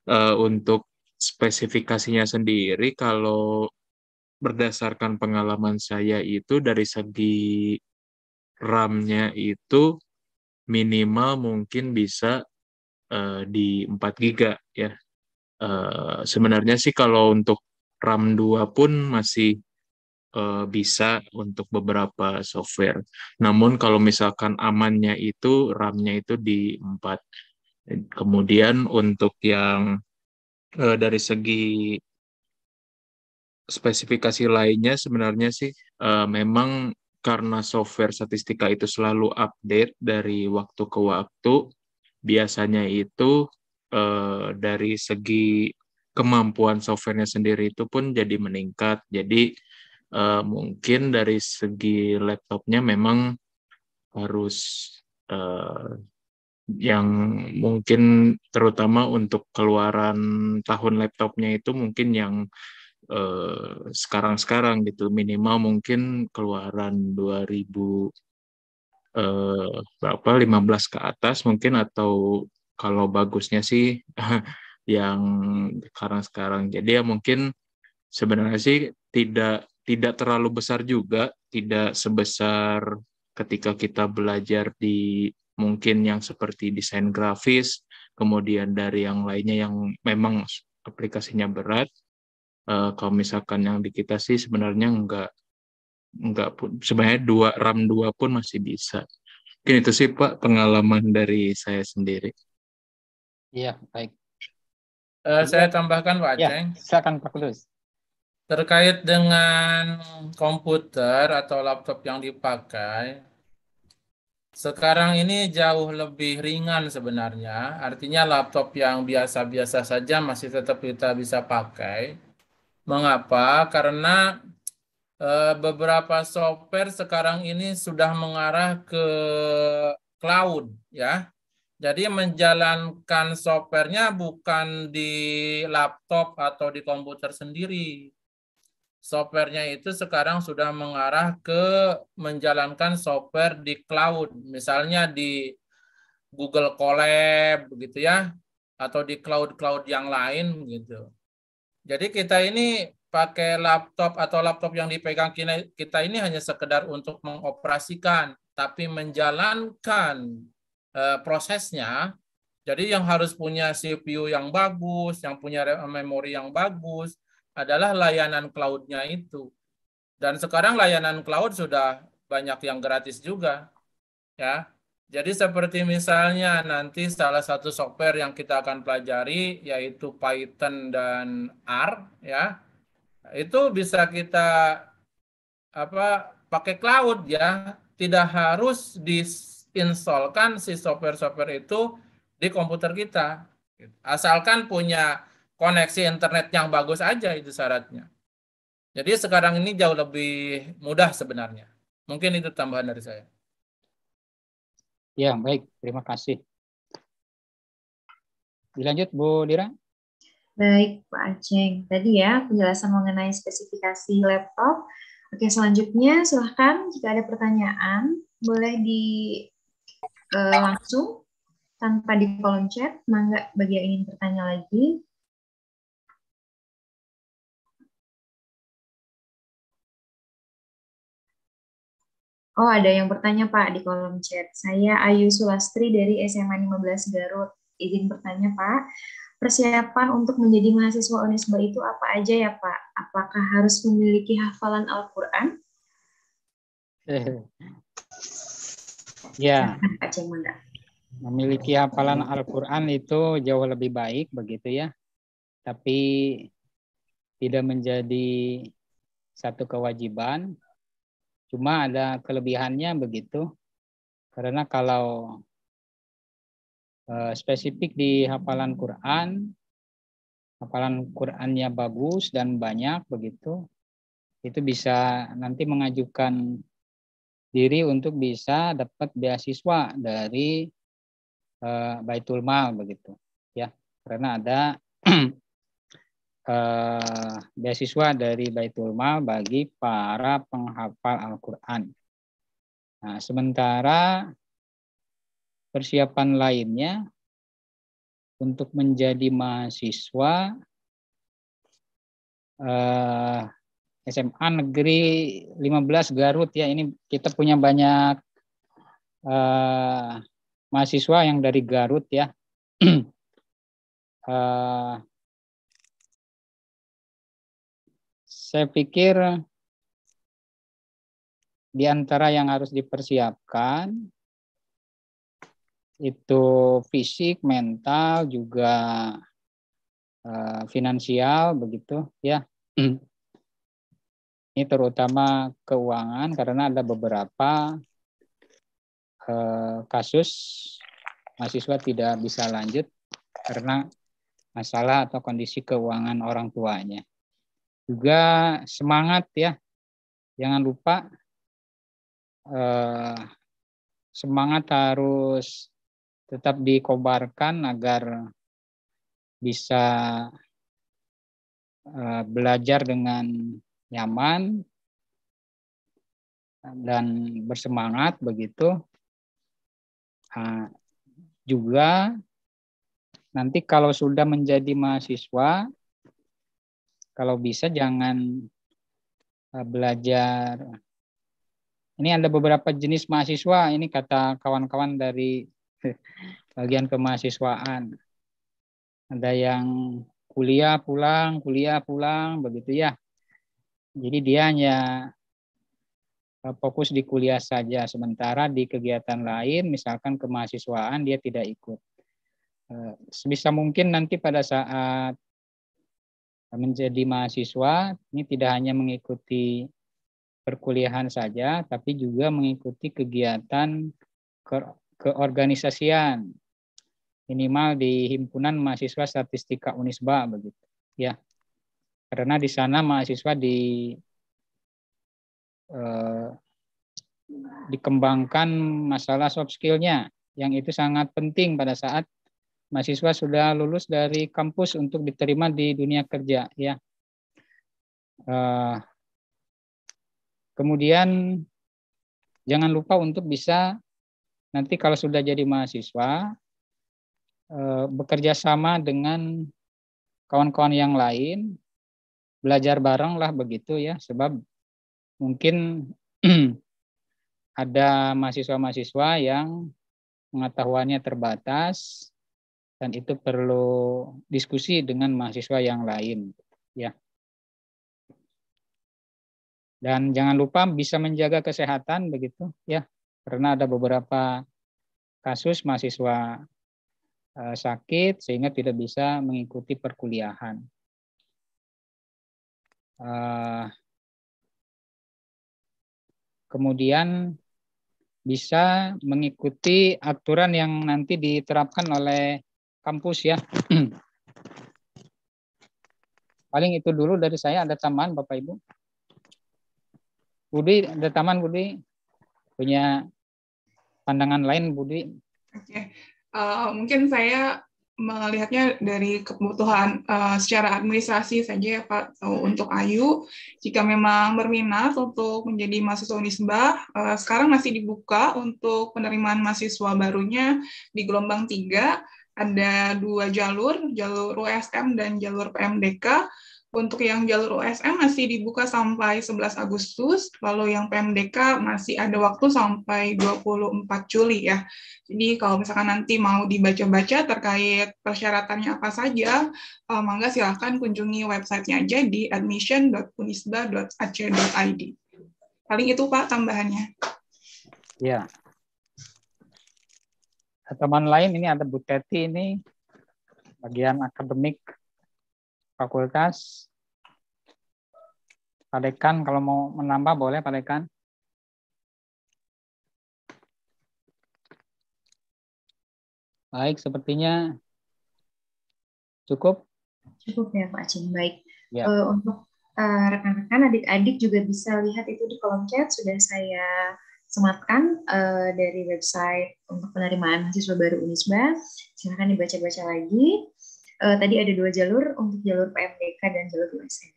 Uh, untuk spesifikasinya sendiri kalau berdasarkan pengalaman saya itu dari segi RAM-nya itu minimal mungkin bisa uh, di 4 GB ya. Uh, sebenarnya sih kalau untuk RAM 2 pun masih uh, bisa untuk beberapa software. Namun kalau misalkan amannya itu RAM-nya itu di 4. Kemudian untuk yang uh, dari segi spesifikasi lainnya sebenarnya sih uh, memang karena software statistika itu selalu update dari waktu ke waktu, biasanya itu eh, dari segi kemampuan softwarenya sendiri itu pun jadi meningkat. Jadi eh, mungkin dari segi laptopnya memang harus eh, yang mungkin terutama untuk keluaran tahun laptopnya itu mungkin yang Eh, sekarang-sekarang eh, gitu minimal mungkin keluaran 2000 eh, berapa 15 ke atas mungkin atau kalau bagusnya sih yang sekarang-sekarang jadi ya mungkin sebenarnya sih tidak tidak terlalu besar juga tidak sebesar ketika kita belajar di mungkin yang seperti desain grafis kemudian dari yang lainnya yang memang aplikasinya berat uh, kalau misalkan yang di kita sih sebenarnya nggak nggak pun sebenarnya dua RAM dua pun masih bisa mungkin itu sih Pak pengalaman dari saya sendiri iya baik uh, saya tambahkan Pak ya, Ceng silakan Pak Kudus terkait dengan komputer atau laptop yang dipakai sekarang ini jauh lebih ringan sebenarnya. Artinya laptop yang biasa-biasa saja masih tetap kita bisa pakai. Mengapa? Karena eh, beberapa software sekarang ini sudah mengarah ke cloud ya. Jadi menjalankan softwarenya bukan di laptop atau di komputer sendiri. Softwarenya itu sekarang sudah mengarah ke menjalankan software di cloud, misalnya di Google Colab begitu ya, atau di cloud-cloud yang lain gitu. Jadi kita ini pakai laptop atau laptop yang dipegang kita ini hanya sekedar untuk mengoperasikan, tapi menjalankan e, prosesnya. Jadi yang harus punya CPU yang bagus, yang punya memori yang bagus adalah layanan cloud-nya itu. Dan sekarang layanan cloud sudah banyak yang gratis juga. Ya. Jadi seperti misalnya nanti salah satu software yang kita akan pelajari yaitu Python dan R ya. Itu bisa kita apa pakai cloud ya, tidak harus diinstalkan si software-software itu di komputer kita. Asalkan punya koneksi internet yang bagus aja itu syaratnya. Jadi sekarang ini jauh lebih mudah sebenarnya. Mungkin itu tambahan dari saya. Ya, baik. Terima kasih. Dilanjut, Bu Dira. Baik, Pak Aceng. Tadi ya, penjelasan mengenai spesifikasi laptop. Oke, selanjutnya silahkan jika ada pertanyaan, boleh di eh, langsung tanpa di kolom chat. Mangga bagi yang ingin bertanya lagi, Oh, ada yang bertanya Pak di kolom chat. Saya Ayu Sulastri dari SMA 15 Garut. Izin bertanya Pak, persiapan untuk menjadi mahasiswa Unisba itu apa aja ya Pak? Apakah harus memiliki hafalan Al-Quran? ya. Memiliki hafalan Al-Quran itu jauh lebih baik begitu ya. Tapi tidak menjadi satu kewajiban Cuma ada kelebihannya begitu. Karena kalau eh, spesifik di hafalan Quran, hafalan Qurannya bagus dan banyak begitu, itu bisa nanti mengajukan diri untuk bisa dapat beasiswa dari eh, Baitul Mal begitu ya karena ada eh, beasiswa dari Baitul Mal bagi para penghafal Al-Quran. Nah, sementara persiapan lainnya untuk menjadi mahasiswa eh, SMA Negeri 15 Garut ya ini kita punya banyak eh, mahasiswa yang dari Garut ya. eh, Saya pikir di antara yang harus dipersiapkan itu fisik, mental, juga uh, finansial begitu ya. Ini terutama keuangan karena ada beberapa uh, kasus mahasiswa tidak bisa lanjut karena masalah atau kondisi keuangan orang tuanya juga semangat ya jangan lupa eh, semangat harus tetap dikobarkan agar bisa eh, belajar dengan nyaman dan bersemangat begitu nah, juga nanti kalau sudah menjadi mahasiswa kalau bisa jangan eh, belajar. Ini ada beberapa jenis mahasiswa, ini kata kawan-kawan dari bagian kemahasiswaan. Ada yang kuliah pulang, kuliah pulang, begitu ya. Jadi dia hanya eh, fokus di kuliah saja, sementara di kegiatan lain, misalkan kemahasiswaan, dia tidak ikut. Eh, sebisa mungkin nanti pada saat menjadi mahasiswa ini tidak hanya mengikuti perkuliahan saja, tapi juga mengikuti kegiatan ke keorganisasian minimal di himpunan mahasiswa statistika Unisba begitu ya karena di sana mahasiswa di eh, dikembangkan masalah soft skillnya yang itu sangat penting pada saat mahasiswa sudah lulus dari kampus untuk diterima di dunia kerja ya. Eh, kemudian jangan lupa untuk bisa nanti kalau sudah jadi mahasiswa eh, bekerja sama dengan kawan-kawan yang lain belajar bareng lah begitu ya sebab mungkin ada mahasiswa-mahasiswa yang pengetahuannya terbatas dan itu perlu diskusi dengan mahasiswa yang lain ya dan jangan lupa bisa menjaga kesehatan begitu ya karena ada beberapa kasus mahasiswa eh, sakit sehingga tidak bisa mengikuti perkuliahan eh, kemudian bisa mengikuti aturan yang nanti diterapkan oleh kampus ya. Paling itu dulu dari saya ada taman Bapak Ibu. Budi ada taman Budi punya pandangan lain Budi. Oke, uh, mungkin saya melihatnya dari kebutuhan uh, secara administrasi saja ya Pak so, hmm. untuk Ayu jika memang berminat untuk menjadi mahasiswa Unisba uh, eh, sekarang masih dibuka untuk penerimaan mahasiswa barunya di gelombang 3 ada dua jalur, jalur USM dan jalur PMDK. Untuk yang jalur USM masih dibuka sampai 11 Agustus, lalu yang PMDK masih ada waktu sampai 24 Juli ya. Jadi kalau misalkan nanti mau dibaca-baca terkait persyaratannya apa saja, eh, mangga silahkan kunjungi websitenya aja di admission.unisba.ac.id. Paling itu Pak tambahannya. Ya, teman lain ini ada Bu Teti ini bagian akademik fakultas. Padekan kalau mau menambah boleh padekan. Baik, sepertinya cukup. Cukup ya Pak Cim Baik. Ya. Uh, untuk eh, rekan-rekan, uh, adik-adik juga bisa lihat itu di kolom chat sudah saya sematkan uh, dari website untuk penerimaan mahasiswa baru Unisba. Silahkan dibaca-baca lagi. Uh, tadi ada dua jalur, untuk jalur PMDK dan jalur USN.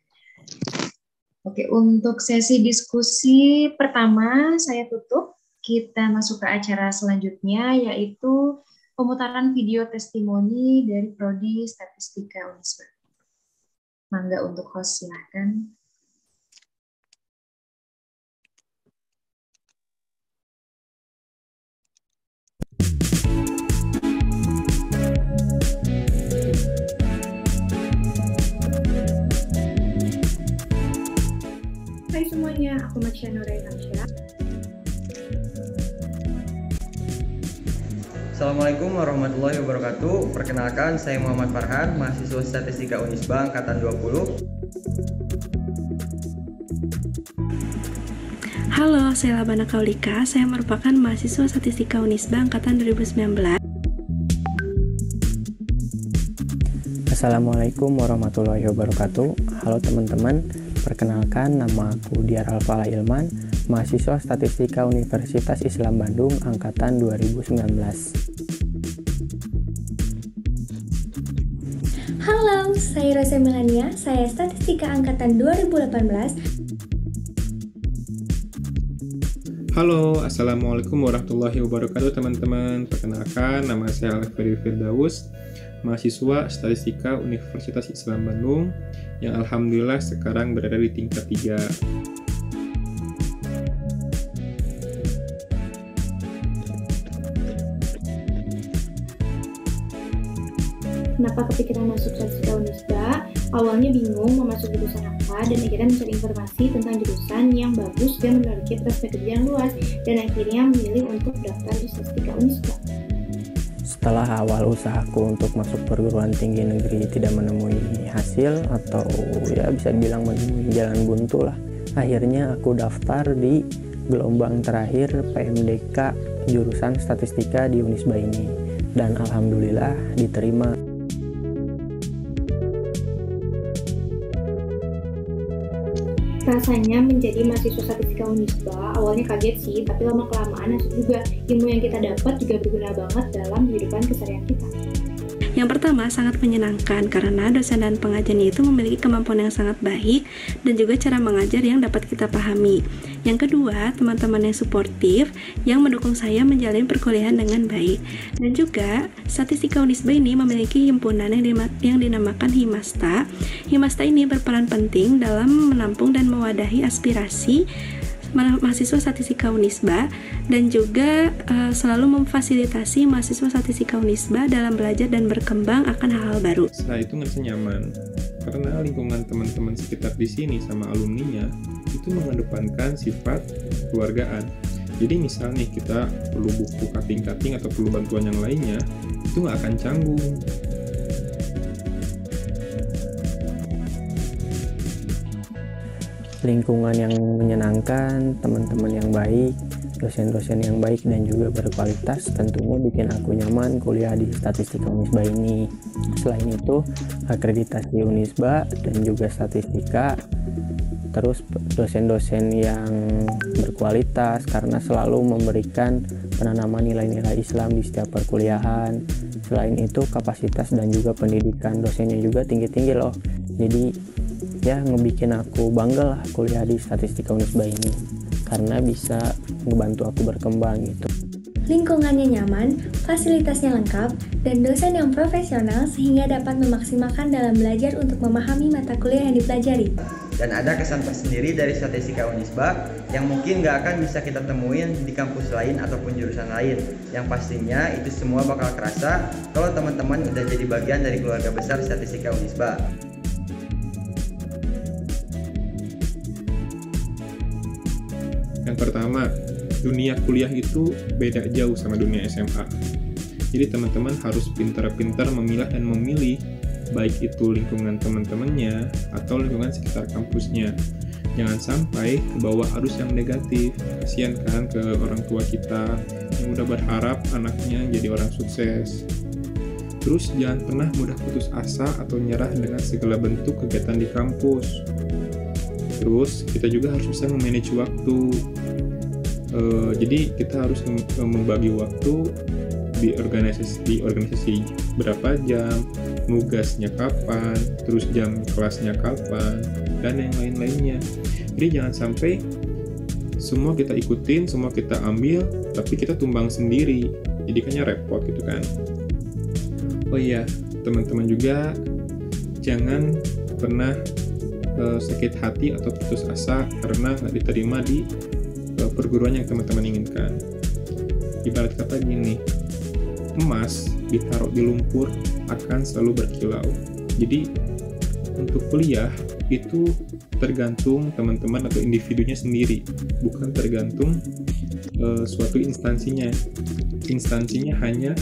Oke, untuk sesi diskusi pertama saya tutup. Kita masuk ke acara selanjutnya, yaitu pemutaran video testimoni dari Prodi Statistika Unisba. Mangga untuk host, silahkan. Hai semuanya, aku Marsha Nurainasya. Assalamualaikum warahmatullahi wabarakatuh. Perkenalkan, saya Muhammad Farhan, mahasiswa Statistika Unisba angkatan 20. Halo, saya Labana Kaulika. Saya merupakan mahasiswa Statistika Unisba angkatan 2019. Assalamualaikum warahmatullahi wabarakatuh. Halo teman-teman, Perkenalkan, nama aku Diar Alfala Ilman, mahasiswa Statistika Universitas Islam Bandung angkatan 2019. Halo, saya Rose Melania, saya Statistika angkatan 2018. Halo, Assalamualaikum warahmatullahi wabarakatuh teman-teman Perkenalkan, nama saya Alif Firdaus mahasiswa statistika Universitas Islam Bandung yang alhamdulillah sekarang berada di tingkat 3. kenapa kepikiran masuk statistika Unisba? Awalnya bingung mau masuk jurusan apa dan akhirnya mencari informasi tentang jurusan yang bagus dan memiliki perspektif yang luas dan akhirnya memilih untuk daftar di statistika Unisba setelah awal usahaku untuk masuk perguruan tinggi negeri tidak menemui hasil atau ya bisa dibilang menemui jalan buntu lah akhirnya aku daftar di gelombang terakhir PMDK jurusan statistika di Unisba ini dan alhamdulillah diterima rasanya menjadi mahasiswa statistika Unisba awalnya kaget sih, tapi lama kelamaan juga ilmu yang kita dapat juga berguna banget dalam kehidupan keseharian kita. Yang pertama, sangat menyenangkan karena dosen dan pengajarnya itu memiliki kemampuan yang sangat baik dan juga cara mengajar yang dapat kita pahami. Yang kedua, teman-teman yang suportif yang mendukung saya menjalani perkuliahan dengan baik. Dan juga, statistika Unisba ini memiliki himpunan yang dinamakan Himasta. Himasta ini berperan penting dalam menampung dan mewadahi aspirasi mahasiswa statistika Unisba dan juga uh, selalu memfasilitasi mahasiswa statistika Unisba dalam belajar dan berkembang akan hal-hal baru. Setelah itu ngerasa nyaman karena lingkungan teman-teman sekitar di sini sama alumni-nya itu mengedepankan sifat keluargaan. Jadi misal nih kita perlu buku kating-kating atau perlu bantuan yang lainnya, itu nggak akan canggung lingkungan yang menyenangkan, teman-teman yang baik, dosen-dosen yang baik dan juga berkualitas tentunya bikin aku nyaman kuliah di statistika Unisba ini. Selain itu, akreditasi Unisba dan juga statistika terus dosen-dosen yang berkualitas karena selalu memberikan penanaman nilai-nilai Islam di setiap perkuliahan. Selain itu, kapasitas dan juga pendidikan dosennya juga tinggi-tinggi loh. Jadi ya ngebikin aku bangga lah kuliah di statistika Unisba ini karena bisa ngebantu aku berkembang gitu. Lingkungannya nyaman, fasilitasnya lengkap, dan dosen yang profesional sehingga dapat memaksimalkan dalam belajar untuk memahami mata kuliah yang dipelajari. Dan ada kesan tersendiri dari statistika Unisba yang mungkin nggak akan bisa kita temuin di kampus lain ataupun jurusan lain. Yang pastinya itu semua bakal kerasa kalau teman-teman udah jadi bagian dari keluarga besar statistika Unisba. Yang pertama, dunia kuliah itu beda jauh sama dunia SMA. Jadi teman-teman harus pintar-pintar memilah dan memilih baik itu lingkungan teman-temannya atau lingkungan sekitar kampusnya. Jangan sampai ke bawah arus yang negatif. Kasihan kan ke orang tua kita yang udah berharap anaknya jadi orang sukses. Terus jangan pernah mudah putus asa atau nyerah dengan segala bentuk kegiatan di kampus terus kita juga harus bisa memanage waktu e, jadi kita harus eh, membagi waktu di organisasi di organisasi berapa jam nugasnya kapan terus jam kelasnya kapan dan yang lain-lainnya jadi jangan sampai semua kita ikutin semua kita ambil tapi kita tumbang sendiri jadi kayaknya repot gitu kan oh iya teman-teman juga jangan pernah Eh, sakit hati atau putus asa karena nggak diterima di eh, perguruan yang teman-teman inginkan. Ibarat kata gini, emas ditaruh di lumpur akan selalu berkilau. Jadi untuk kuliah itu tergantung teman-teman atau individunya sendiri, bukan tergantung uh, suatu instansinya. Instansinya hanya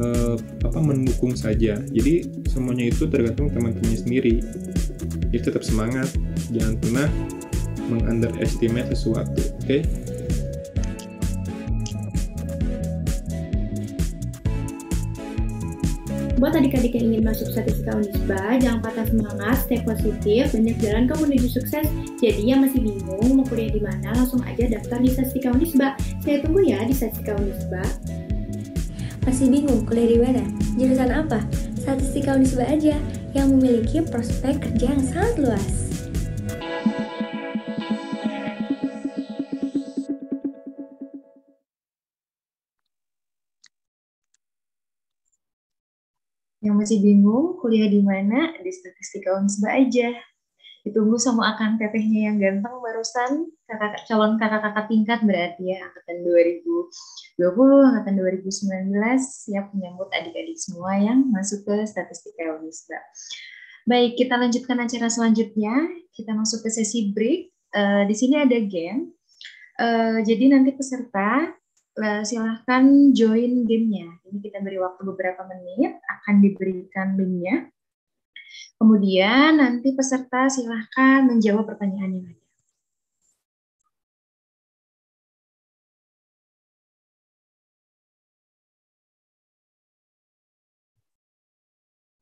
uh, apa mendukung saja. Jadi semuanya itu tergantung teman-temannya sendiri. Jadi tetap semangat, jangan pernah mengunderestimate sesuatu, oke? Okay? Buat adik-adik yang ingin masuk statistika Unisba, jangan patah semangat, stay positif, banyak jalan kamu menuju sukses. Jadi yang masih bingung mau kuliah di mana, langsung aja daftar di statistika Unisba. Saya tunggu ya di statistika Unisba. Masih bingung kuliah di mana? Jurusan apa? statistika Unisba aja yang memiliki prospek kerja yang sangat luas. Yang masih bingung kuliah di mana? Di statistika Unisba aja ditunggu sama akan tetehnya yang ganteng barusan kakak calon kakak-kakak tingkat berarti ya angkatan 2020 angkatan 2019 siap menyambut adik-adik semua yang masuk ke statistik Unisba. Baik, kita lanjutkan acara selanjutnya. Kita masuk ke sesi break. Uh, di sini ada game. Uh, jadi nanti peserta uh, silahkan join gamenya. Ini kita beri waktu beberapa menit, akan diberikan linknya. Kemudian nanti peserta silahkan menjawab pertanyaan yang ada.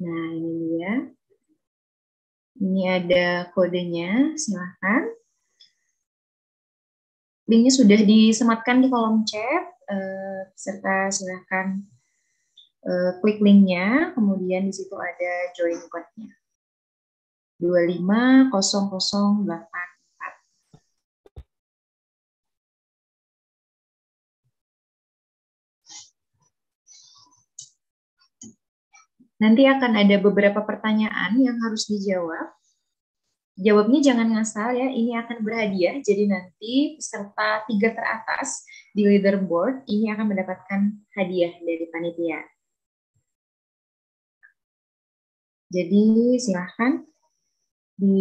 Nah, ini dia. Ini ada kodenya, silahkan. Linknya sudah disematkan di kolom chat, eh, serta silahkan eh, klik linknya, kemudian di situ ada join code-nya. 250084. Nanti akan ada beberapa pertanyaan yang harus dijawab. Jawabnya jangan ngasal ya, ini akan berhadiah. Jadi nanti peserta tiga teratas di leaderboard ini akan mendapatkan hadiah dari panitia. Jadi silahkan di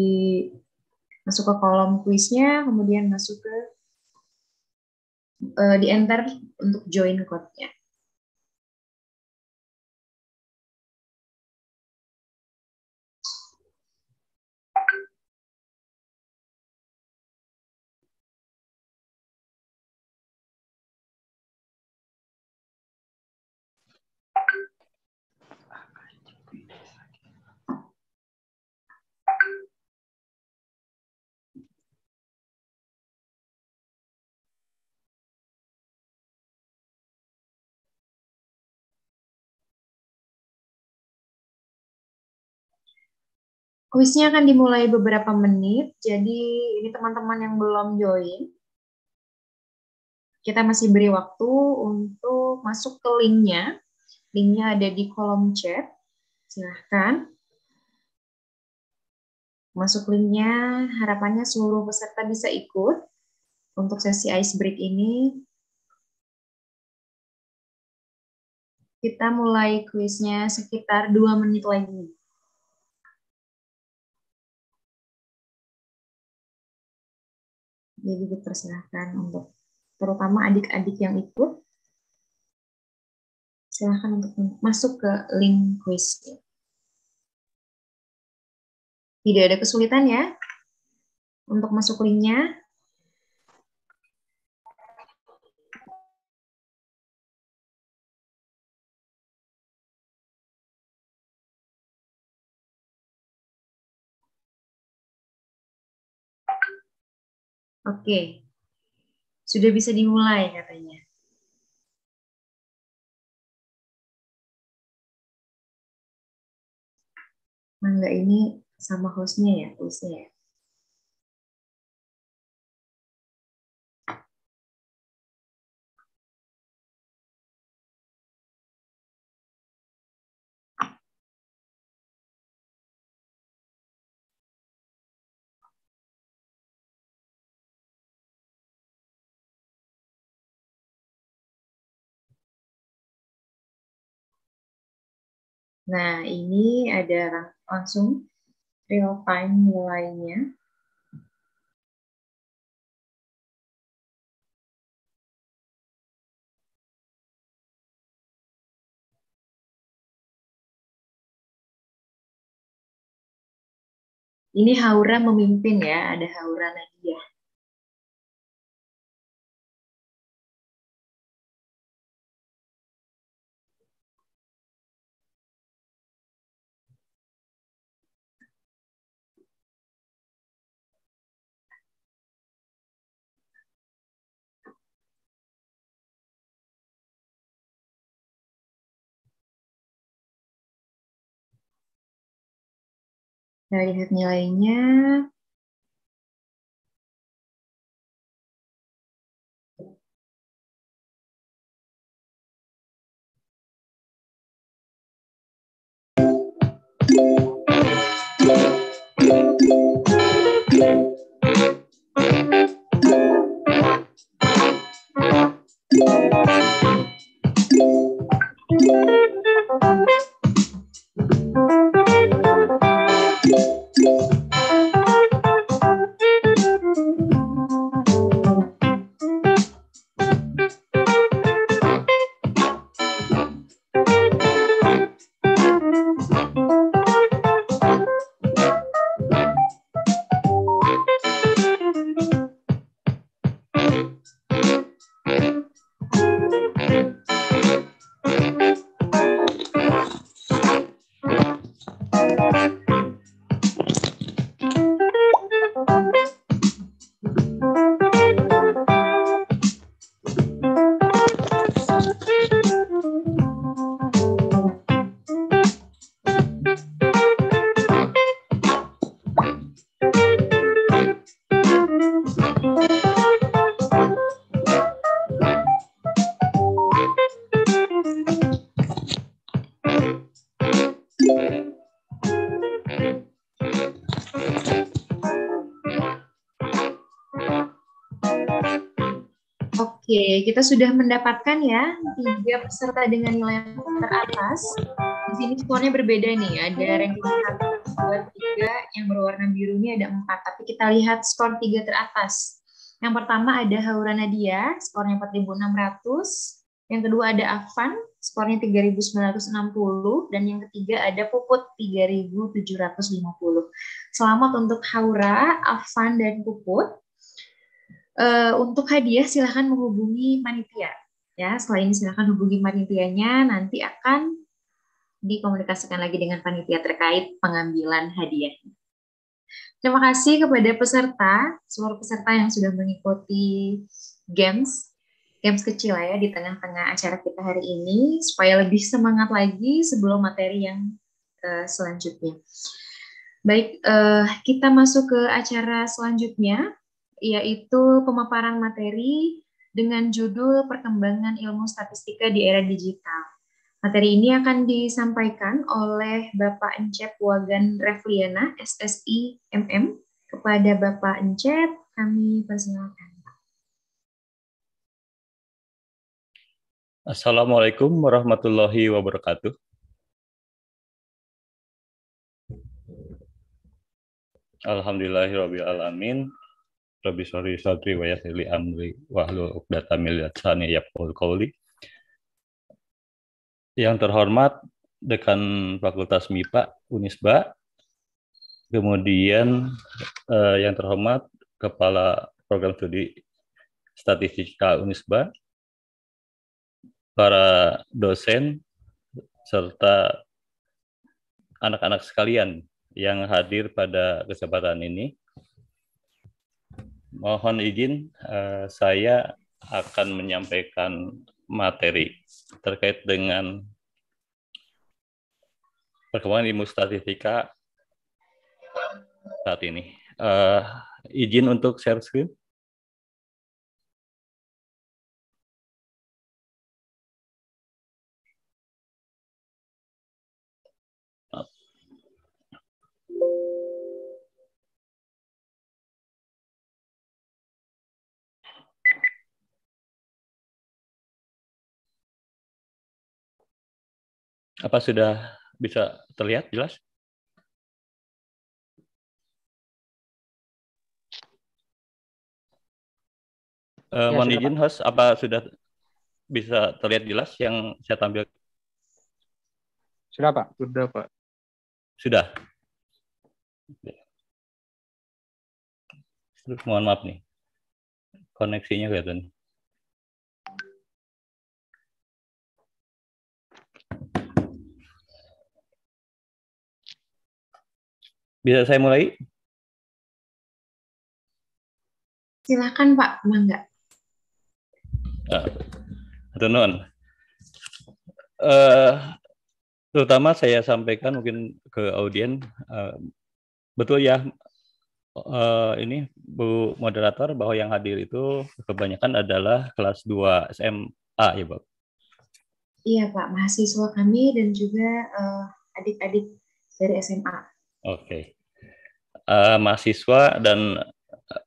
masuk ke kolom kuisnya, kemudian masuk ke uh, di enter untuk join code-nya. Kuisnya akan dimulai beberapa menit, jadi ini teman-teman yang belum join, kita masih beri waktu untuk masuk ke linknya. Linknya ada di kolom chat, silahkan. Masuk linknya, harapannya seluruh peserta bisa ikut untuk sesi ice break ini. Kita mulai kuisnya sekitar dua menit lagi. Jadi dipersilahkan untuk terutama adik-adik yang ikut silahkan untuk masuk ke link quiz. Tidak ada kesulitan ya untuk masuk linknya. Oke. Sudah bisa dimulai katanya. Mangga ini sama hostnya ya, hostnya ya. Nah, ini ada langsung real time nilainya. Ini Haura memimpin ya, ada Haura Nadia. Kita lihat nilainya. Thank you. kita sudah mendapatkan ya nah. tiga peserta dengan nilai teratas. Di sini skornya berbeda nih, ada ranking 1, 2, 3, yang berwarna biru ini ada empat. Tapi kita lihat skor tiga teratas. Yang pertama ada Haura Nadia, skornya 4600. Yang kedua ada Afan, skornya 3960. Dan yang ketiga ada Puput, 3750. Selamat untuk Haura, Afan, dan Puput. Eh, untuk hadiah silahkan menghubungi panitia. Ya, selain silahkan hubungi panitianya, nanti akan dikomunikasikan lagi dengan panitia terkait pengambilan hadiah. Terima kasih kepada peserta, seluruh peserta yang sudah mengikuti games, games kecil ya di tengah-tengah acara kita hari ini, supaya lebih semangat lagi sebelum materi yang uh, selanjutnya. Baik, eh, kita masuk ke acara selanjutnya yaitu pemaparan materi dengan judul Perkembangan Ilmu Statistika di Era Digital. Materi ini akan disampaikan oleh Bapak Encep Wagan Refliana, SSI MM. Kepada Bapak Encep, kami persilakan. Assalamualaikum warahmatullahi wabarakatuh. Alhamdulillahirrahmanirrahim. Rabbi sorry satri wa yasili amri wahlu uqdata sani yaqul qawli. Yang terhormat dekan Fakultas MIPA Unisba, kemudian eh, yang terhormat Kepala Program Studi Statistika Unisba, para dosen serta anak-anak sekalian yang hadir pada kesempatan ini Mohon izin, eh, saya akan menyampaikan materi terkait dengan perkembangan ilmu statistika saat ini. Uh, izin untuk share screen. Apa sudah bisa terlihat jelas? Uh, ya, mohon izin host, apa sudah bisa terlihat jelas yang saya tampil? Sudah Pak. Sudah Pak. Sudah. Terus mohon maaf nih, koneksinya kelihatan. Bisa saya mulai? Silakan Pak, mangga. Atau uh, non. Uh, eh, terutama saya sampaikan mungkin ke audiens uh, betul ya uh, ini Bu moderator bahwa yang hadir itu kebanyakan adalah kelas 2 SMA ya Pak. Iya Pak, mahasiswa kami dan juga adik-adik uh, adik -adik dari SMA. Oke. Okay. Uh, eh, mahasiswa dan eh,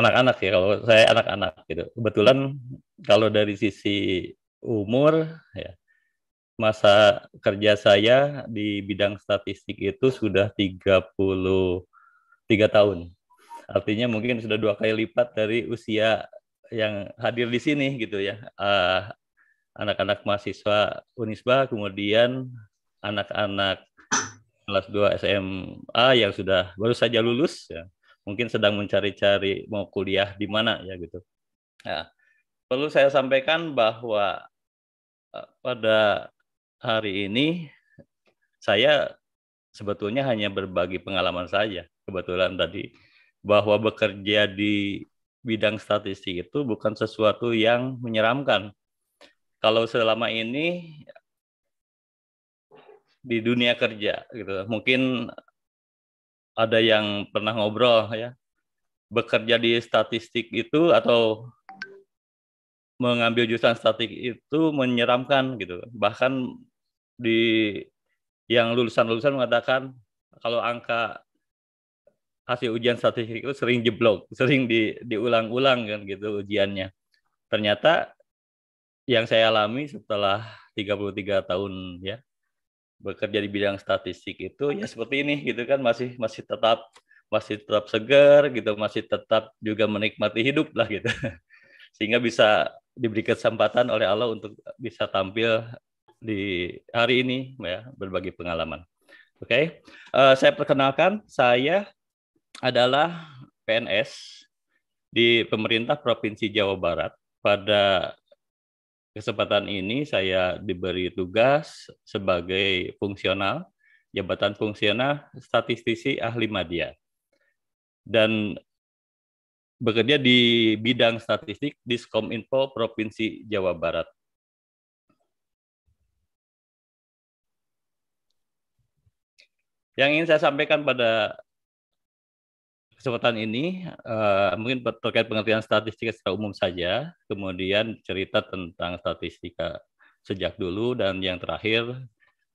anak-anak ya kalau saya anak-anak gitu. Kebetulan kalau dari sisi umur ya masa kerja saya di bidang statistik itu sudah 33 tahun. Artinya mungkin sudah dua kali lipat dari usia yang hadir di sini gitu ya. Uh, anak-anak mahasiswa Unisba kemudian anak-anak kelas 2 SMA yang sudah baru saja lulus ya mungkin sedang mencari-cari mau kuliah di mana ya gitu ya perlu saya sampaikan bahwa eh, pada hari ini saya sebetulnya hanya berbagi pengalaman saja kebetulan tadi bahwa bekerja di bidang statistik itu bukan sesuatu yang menyeramkan. Kalau selama ini di dunia kerja gitu. Mungkin ada yang pernah ngobrol ya. Bekerja di statistik itu atau mengambil jurusan statistik itu menyeramkan gitu. Bahkan di yang lulusan-lulusan mengatakan kalau angka hasil ujian statistik itu sering jeblok, sering di, diulang-ulang kan gitu ujiannya. Ternyata yang saya alami setelah 33 tahun ya bekerja di bidang statistik itu ya seperti ini gitu kan masih masih tetap masih tetap segar gitu masih tetap juga menikmati hidup lah gitu sehingga bisa diberi kesempatan oleh Allah untuk bisa tampil di hari ini ya berbagi pengalaman oke okay? uh, eh, saya perkenalkan saya adalah PNS di pemerintah provinsi Jawa Barat pada Kesempatan ini saya diberi tugas sebagai fungsional, jabatan fungsional statistisi ahli media. Dan bekerja di bidang statistik Diskominfo Provinsi Jawa Barat. Yang ingin saya sampaikan pada kesempatan ini uh, mungkin terkait pengertian statistika secara umum saja, kemudian cerita tentang statistika sejak dulu dan yang terakhir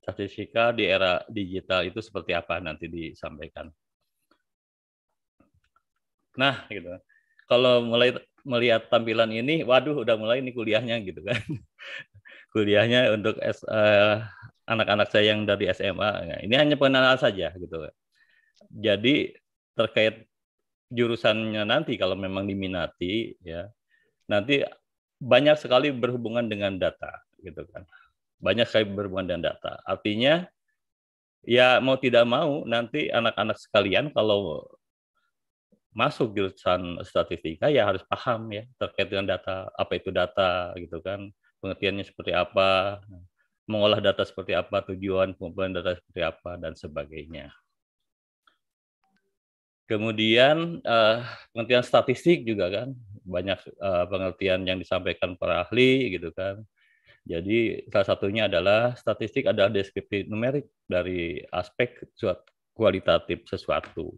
statistika di era digital itu seperti apa nanti disampaikan. Nah, gitu. Kalau mulai melihat tampilan ini, waduh udah mulai ini kuliahnya gitu kan. kuliahnya untuk eh, anak-anak uh, saya yang dari SMA. Nah, ini hanya pengenalan saja gitu. Jadi terkait jurusannya nanti kalau memang diminati ya nanti banyak sekali berhubungan dengan data gitu kan banyak sekali berhubungan dengan data artinya ya mau tidak mau nanti anak-anak sekalian kalau masuk jurusan statistika ya harus paham ya terkait dengan data apa itu data gitu kan pengertiannya seperti apa mengolah data seperti apa tujuan pengumpulan data seperti apa dan sebagainya Kemudian uh, pengertian statistik juga kan banyak uh, pengertian yang disampaikan para ahli gitu kan. Jadi salah satunya adalah statistik adalah deskripsi numerik dari aspek kualitatif sesuatu.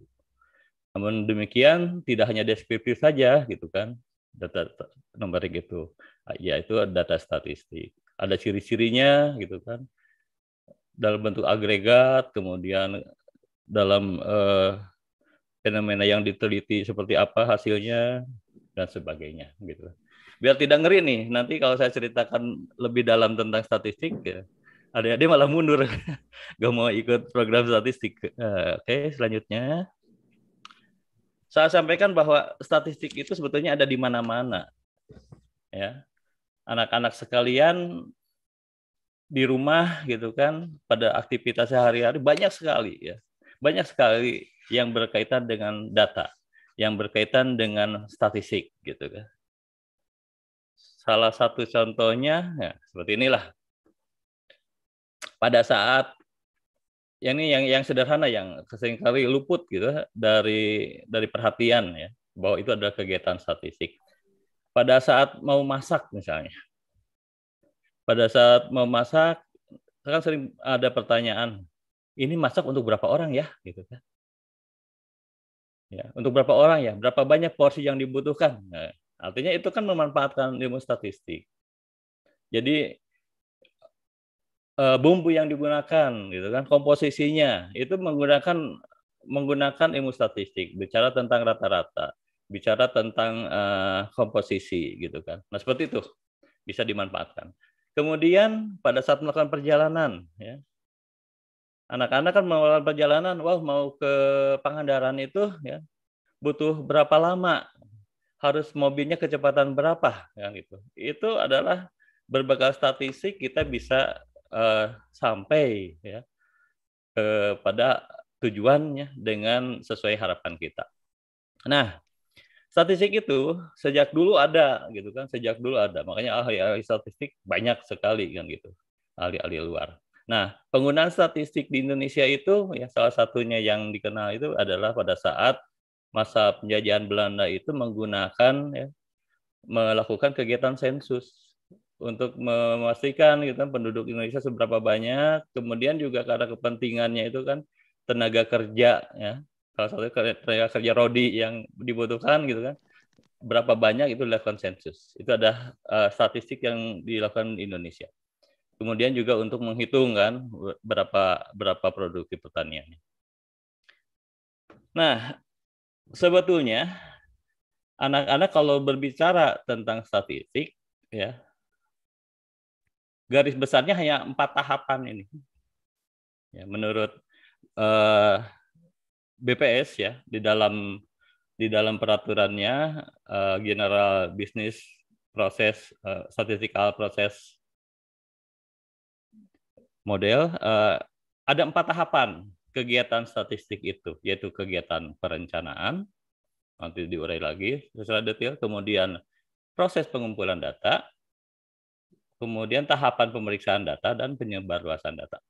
Namun demikian tidak hanya deskriptif saja gitu kan data numerik itu, yaitu data statistik. Ada ciri-cirinya gitu kan dalam bentuk agregat, kemudian dalam uh, fenomena yang diteliti seperti apa hasilnya dan sebagainya gitu. Biar tidak ngeri nih, nanti kalau saya ceritakan lebih dalam tentang statistik ya, ada dia malah mundur. Gak mau ikut program statistik. Eh, oke, selanjutnya. Saya sampaikan bahwa statistik itu sebetulnya ada di mana-mana. Ya. Anak-anak sekalian di rumah gitu kan pada aktivitas sehari-hari banyak sekali ya. Banyak sekali yang berkaitan dengan data, yang berkaitan dengan statistik gitu kan. Salah satu contohnya ya, seperti inilah. Pada saat yang ini yang yang sederhana yang seringkali luput gitu dari dari perhatian ya bahwa itu adalah kegiatan statistik. Pada saat mau masak misalnya. Pada saat mau masak kan sering ada pertanyaan, ini masak untuk berapa orang ya gitu kan Ya, untuk berapa orang ya? Berapa banyak porsi yang dibutuhkan? Nah, artinya itu kan memanfaatkan ilmu statistik. Jadi eh, bumbu yang digunakan, gitu kan, komposisinya itu menggunakan menggunakan ilmu statistik, bicara tentang rata-rata, bicara tentang uh, komposisi, gitu kan. Nah seperti itu bisa dimanfaatkan. Kemudian pada saat melakukan perjalanan, ya, anak-anak kan melakukan perjalanan wah mau ke Pangandaran itu ya butuh berapa lama harus mobilnya kecepatan berapa ya gitu itu adalah berbagai statistik kita bisa uh, sampai ya kepada tujuannya dengan sesuai harapan kita nah statistik itu sejak dulu ada gitu kan sejak dulu ada makanya ahli ahli ya, statistik banyak sekali kan gitu ahli ahli luar Nah, penggunaan statistik di Indonesia itu ya salah satunya yang dikenal itu adalah pada saat masa penjajahan Belanda itu menggunakan ya, melakukan kegiatan sensus untuk memastikan gitu penduduk Indonesia seberapa banyak, kemudian juga karena kepentingannya itu kan tenaga kerja ya salah satu tenaga kerja rodi yang dibutuhkan gitu kan berapa banyak itu dilakukan sensus itu ada uh, statistik yang dilakukan di Indonesia kemudian juga untuk menghitung kan berapa berapa produksi pertaniannya. Nah, sebetulnya anak-anak kalau berbicara tentang statistik ya garis besarnya hanya empat tahapan ini. Ya, menurut eh, BPS ya di dalam di dalam peraturannya eh, General Business Process eh, Statistical Process model eh, ada empat tahapan kegiatan statistik itu, yaitu kegiatan perencanaan, nanti diurai lagi secara detail, kemudian proses pengumpulan data, kemudian tahapan pemeriksaan data dan penyebarluasan data.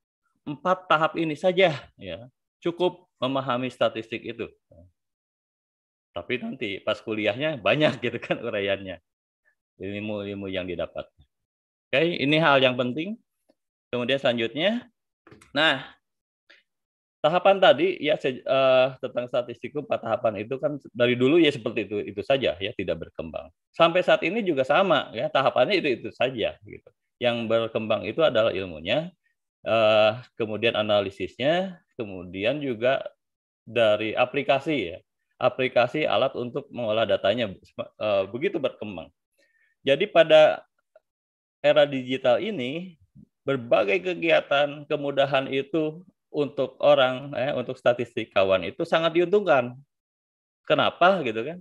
Empat tahap ini saja ya cukup memahami statistik itu. Tapi nanti pas kuliahnya banyak gitu kan uraiannya ilmu-ilmu yang didapat. Oke, ini hal yang penting Kemudian selanjutnya, nah tahapan tadi ya uh, tentang statistik empat tahapan itu kan dari dulu ya seperti itu itu saja ya tidak berkembang sampai saat ini juga sama ya tahapannya itu itu saja gitu yang berkembang itu adalah ilmunya uh, kemudian analisisnya kemudian juga dari aplikasi ya aplikasi alat untuk mengolah datanya eh, begitu berkembang jadi pada era digital ini berbagai kegiatan kemudahan itu untuk orang eh, untuk kawan itu sangat diuntungkan. Kenapa gitu kan?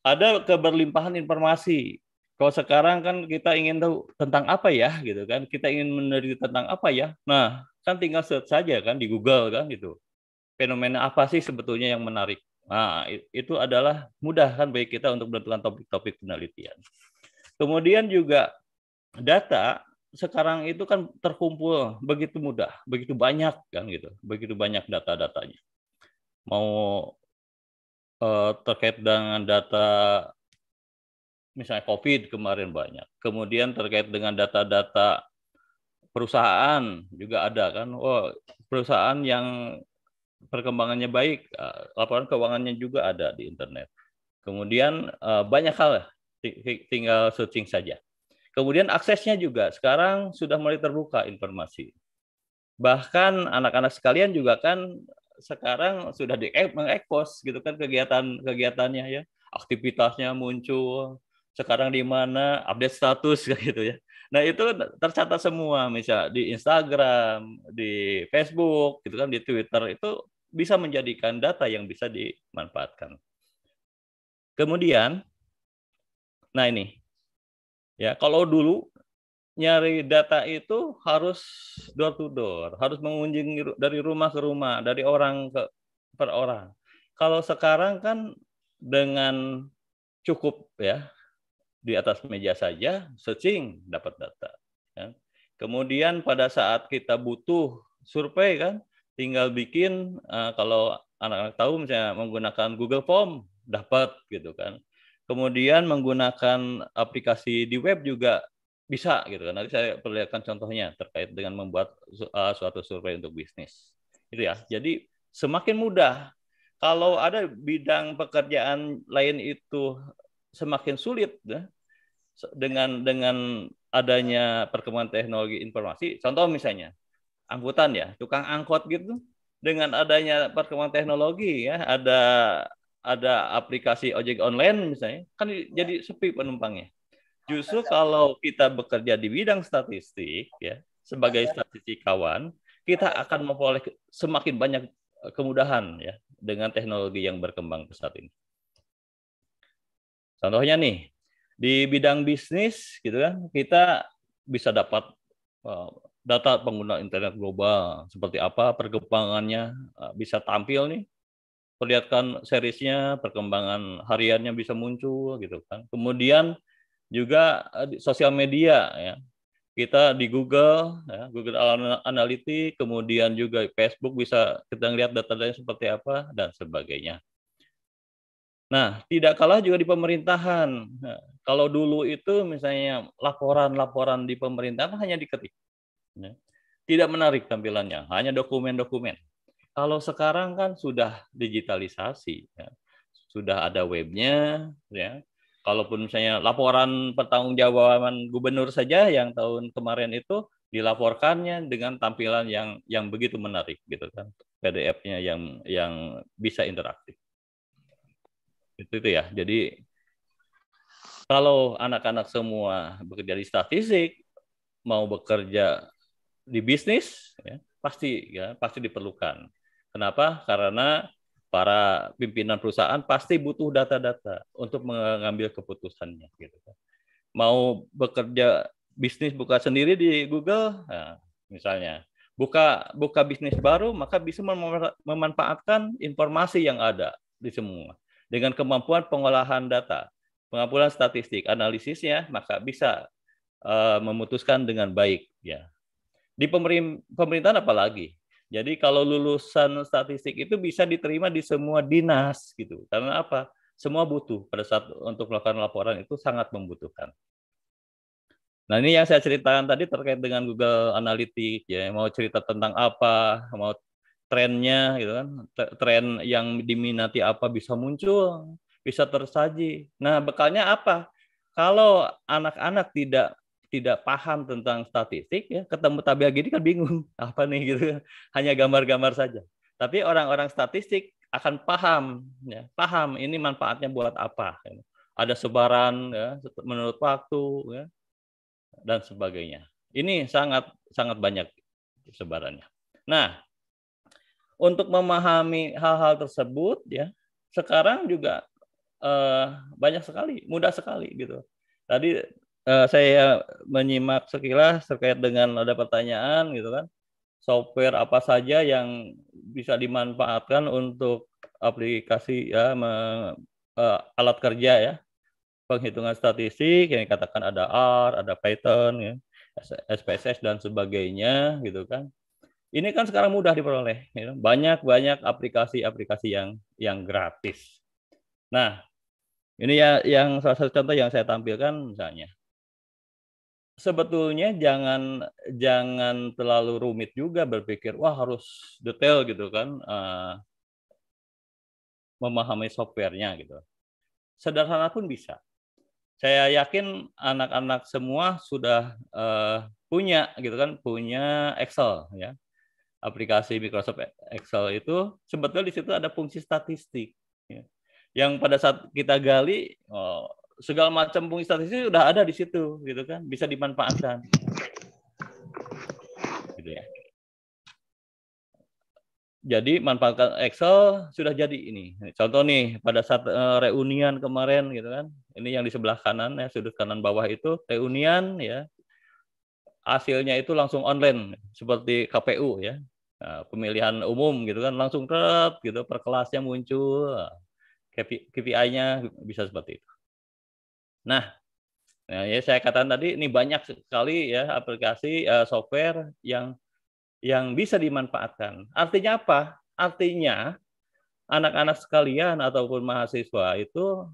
Ada keberlimpahan informasi. Kalau sekarang kan kita ingin tahu tentang apa ya gitu kan? Kita ingin meneliti tentang apa ya? Nah, kan tinggal search saja kan di Google kan gitu. Fenomena apa sih sebetulnya yang menarik? Nah, itu adalah mudah kan bagi kita untuk menentukan topik-topik penelitian. Kemudian juga data sekarang itu kan terkumpul begitu mudah, begitu banyak kan gitu, begitu banyak data-datanya. Mau eh, terkait dengan data misalnya COVID kemarin banyak, kemudian terkait dengan data-data perusahaan juga ada kan, oh perusahaan yang perkembangannya baik, eh, laporan keuangannya juga ada di internet. Kemudian eh, banyak hal, tinggal searching saja. Kemudian aksesnya juga sekarang sudah mulai terbuka informasi. Bahkan anak-anak sekalian juga kan sekarang sudah di eh, mengekpos gitu kan kegiatan kegiatannya ya, aktivitasnya muncul sekarang di mana, update status gitu ya. Nah, itu kan tercatat semua misal di Instagram, di Facebook gitu kan, di Twitter itu bisa menjadikan data yang bisa dimanfaatkan. Kemudian nah ini Ya, kalau dulu nyari data itu harus door to door, harus mengunjungi dari rumah ke rumah, dari orang ke per orang. Kalau sekarang kan dengan cukup ya di atas meja saja searching dapat data. Ya. Kemudian pada saat kita butuh survei kan, tinggal bikin uh, kalau anak-anak tahu misalnya menggunakan Google Form dapat gitu kan. Kemudian menggunakan aplikasi di web juga bisa gitu kan. Nanti saya perlihatkan contohnya terkait dengan membuat uh, suatu survei untuk bisnis. Gitu ya. Jadi semakin mudah. Kalau ada bidang pekerjaan lain itu semakin sulit ya. dengan dengan adanya perkembangan teknologi informasi. Contoh misalnya angkutan ya, tukang angkot gitu dengan adanya perkembangan teknologi ya ada ada aplikasi ojek online misalnya, kan iya. jadi sepi penumpangnya. Nah, Justru kalau kita bekerja di bidang statistik ya, sebagai statistikawan, kita iya. akan memperoleh semakin banyak eh, kemudahan ya dengan teknologi yang berkembang saat ini. Contohnya nih, di bidang bisnis gitu kan, kita bisa dapat eh, data pengguna internet global seperti apa perkembangannya eh, bisa tampil nih perlihatkan serisnya perkembangan hariannya bisa muncul gitu kan. Kemudian juga eh, di sosial media ya. Kita di Google, ya, Google Analytics, kemudian juga Facebook bisa kita lihat data-datanya seperti apa dan sebagainya. Nah, tidak kalah juga di pemerintahan. Nah, kalau dulu itu misalnya laporan-laporan di pemerintahan hanya diketik. Ya. Tidak menarik tampilannya, hanya dokumen-dokumen kalau sekarang kan sudah digitalisasi, ya. sudah ada webnya, ya. Kalaupun misalnya laporan pertanggungjawaban gubernur saja yang tahun kemarin itu dilaporkannya dengan tampilan yang yang begitu menarik gitu kan, PDF-nya yang yang bisa interaktif. Itu itu ya. Jadi kalau anak-anak semua bekerja di statistik, mau bekerja di bisnis, ya, pasti ya pasti diperlukan Kenapa? Karena para pimpinan perusahaan pasti butuh data-data untuk mengambil keputusannya. Gitu. Kan. Mau bekerja bisnis buka sendiri di Google, nah, misalnya buka buka bisnis baru, maka bisa memanfaatkan informasi yang ada di semua dengan kemampuan pengolahan data, pengumpulan statistik, analisisnya, maka bisa uh, memutuskan dengan baik. Ya, di pemerintahan apalagi jadi kalau lulusan statistik itu bisa diterima di semua dinas gitu. Karena apa? Semua butuh pada saat untuk melakukan laporan itu sangat membutuhkan. Nah ini yang saya ceritakan tadi terkait dengan Google Analytics ya. Mau cerita tentang apa, mau trennya gitu kan, tren yang diminati apa bisa muncul, bisa tersaji. Nah bekalnya apa? Kalau anak-anak tidak tidak paham tentang statistik ya ketemu tabel gini kan bingung apa nih gitu kan. hanya gambar-gambar saja tapi orang-orang statistik akan paham ya paham ini manfaatnya buat apa gitu. ada sebaran ya, menurut waktu ya, dan sebagainya ini sangat sangat banyak sebarannya nah untuk memahami hal-hal tersebut ya sekarang juga eh, banyak sekali mudah sekali gitu tadi uh, saya menyimak sekilas terkait dengan ada pertanyaan gitu kan software apa saja yang bisa dimanfaatkan untuk aplikasi ya me, uh, alat kerja ya penghitungan statistik yang dikatakan ada R, ada Python, ya, SPSS dan sebagainya gitu kan. Ini kan sekarang mudah diperoleh, ya. banyak banyak aplikasi-aplikasi yang yang gratis. Nah, ini ya yang salah satu contoh yang saya tampilkan misalnya sebetulnya jangan jangan terlalu rumit juga berpikir wah harus detail gitu kan uh, memahami softwarenya gitu sederhana pun bisa saya yakin anak-anak semua sudah uh, punya gitu kan punya Excel ya aplikasi Microsoft Excel itu sebetulnya di situ ada fungsi statistik ya. yang pada saat kita gali oh, segala macam fungsi statistik sudah ada di situ gitu kan bisa dimanfaatkan gitu ya jadi manfaatkan Excel sudah jadi ini contoh nih pada saat eh, reunian kemarin gitu kan ini yang di sebelah kanan ya sudut kanan bawah itu reunian ya hasilnya itu langsung online seperti KPU ya nah, pemilihan umum gitu kan langsung terap gitu per kelasnya muncul KPI-nya bisa seperti itu Nah, ya, ya saya katakan tadi ini banyak sekali ya aplikasi uh, software yang yang bisa dimanfaatkan. Artinya apa? Artinya anak-anak sekalian ataupun mahasiswa itu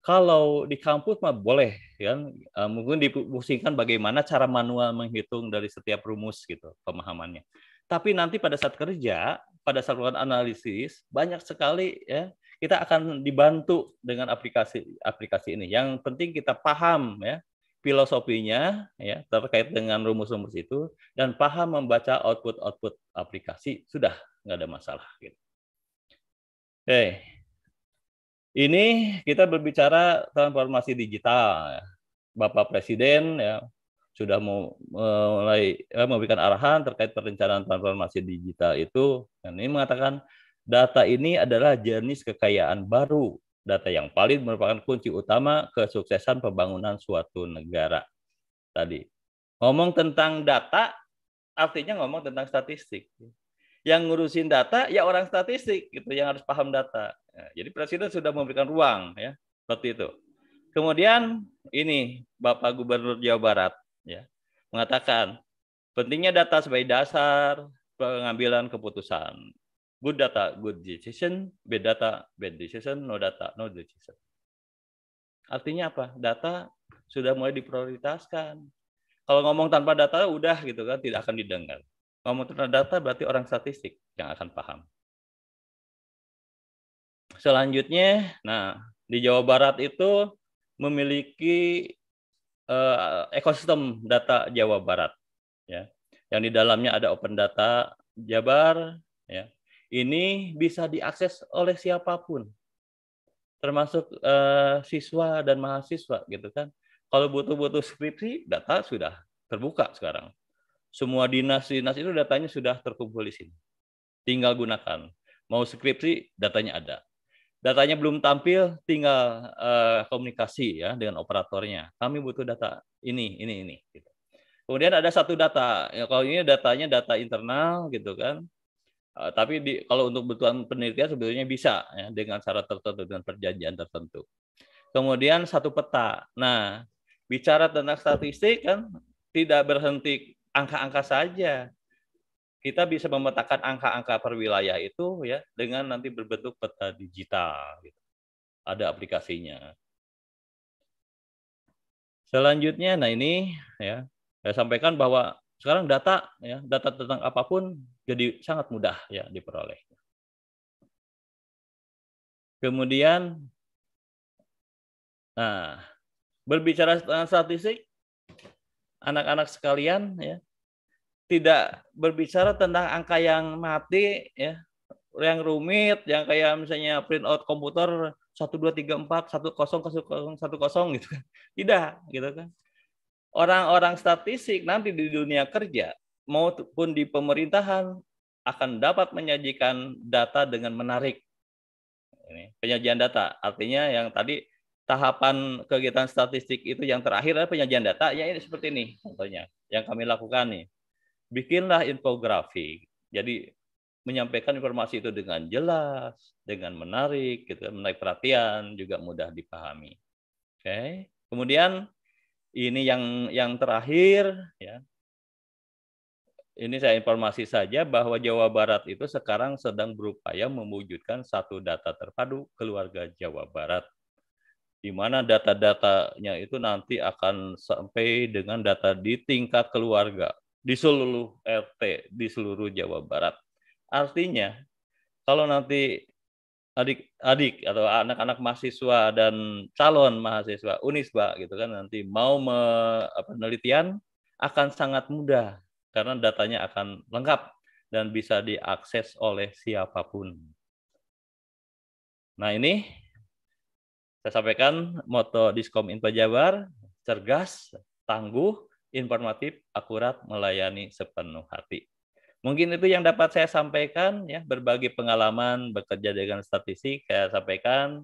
kalau di kampus mah boleh ya, mungkin dipusingkan bagaimana cara manual menghitung dari setiap rumus gitu pemahamannya. Tapi nanti pada saat kerja, pada saat melakukan analisis banyak sekali ya kita akan dibantu dengan aplikasi aplikasi ini. Yang penting kita paham ya filosofinya ya terkait dengan rumus-rumus itu dan paham membaca output-output aplikasi sudah nggak ada masalah. Gitu. Oke, ini kita berbicara transformasi digital. Ya. Bapak Presiden ya sudah mau mulai eh, memberikan arahan terkait perencanaan transformasi digital itu. ini mengatakan Data ini adalah jenis kekayaan baru. Data yang paling merupakan kunci utama kesuksesan pembangunan suatu negara. Tadi ngomong tentang data artinya ngomong tentang statistik. Yang ngurusin data ya orang statistik gitu yang harus paham data. Ya, jadi presiden sudah memberikan ruang ya seperti itu. Kemudian ini Bapak Gubernur Jawa Barat ya mengatakan pentingnya data sebagai dasar pengambilan keputusan. Good data, good decision. Bad data, bad decision. No data, no decision. Artinya apa? Data sudah mulai diprioritaskan. Kalau ngomong tanpa data udah gitu kan tidak akan didengar. Ngomong tanpa data berarti orang statistik yang akan paham. Selanjutnya, nah di Jawa Barat itu memiliki uh, ekosistem data Jawa Barat ya. Yang di dalamnya ada open data Jabar ya ini bisa diakses oleh siapapun, termasuk eh, siswa dan mahasiswa gitu kan. Kalau butuh-butuh skripsi, data sudah terbuka sekarang. Semua dinas-dinas itu datanya sudah terkumpul di sini. Tinggal gunakan. Mau skripsi, datanya ada. Datanya belum tampil, tinggal eh, komunikasi ya dengan operatornya. Kami butuh data ini, ini, ini. Gitu. Kemudian ada satu data. Ya, kalau ini datanya data internal gitu kan Eh, tapi di, kalau untuk kebutuhan penelitian sebetulnya bisa ya, dengan syarat tertentu dan perjanjian tertentu. Kemudian satu peta. Nah, bicara tentang statistik kan tidak berhenti angka-angka saja. Kita bisa memetakan angka-angka per wilayah itu ya dengan nanti berbentuk peta digital. Gitu. Ada aplikasinya. Selanjutnya, nah ini ya saya sampaikan bahwa sekarang data ya, data tentang apapun jadi sangat mudah ya diperoleh. Kemudian nah, berbicara tentang statistik anak-anak sekalian ya tidak berbicara tentang angka yang mati ya yang rumit yang kayak misalnya print out komputer satu dua tiga empat satu kosong satu kosong gitu kan tidak gitu kan orang-orang statistik nanti di dunia kerja maupun di pemerintahan akan dapat menyajikan data dengan menarik. Ini, penyajian data artinya yang tadi tahapan kegiatan statistik itu yang terakhir adalah penyajian data ya ini seperti ini contohnya yang kami lakukan nih. Bikinlah infografik. Jadi menyampaikan informasi itu dengan jelas, dengan menarik, gitu, kan, menarik perhatian, juga mudah dipahami. Oke. Okay. Kemudian ini yang yang terakhir ya ini saya informasi saja bahwa Jawa Barat itu sekarang sedang berupaya mewujudkan satu data terpadu keluarga Jawa Barat di mana data-datanya itu nanti akan sampai dengan data di tingkat keluarga di seluruh RT di seluruh Jawa Barat. Artinya kalau nanti adik-adik atau anak-anak mahasiswa dan calon mahasiswa Unisba gitu kan nanti mau me, penelitian akan sangat mudah karena datanya akan lengkap dan bisa diakses oleh siapapun. Nah ini saya sampaikan moto Diskom Info Jabar, cergas, tangguh, informatif, akurat, melayani sepenuh hati. Mungkin itu yang dapat saya sampaikan ya berbagi pengalaman bekerja dengan statistik saya sampaikan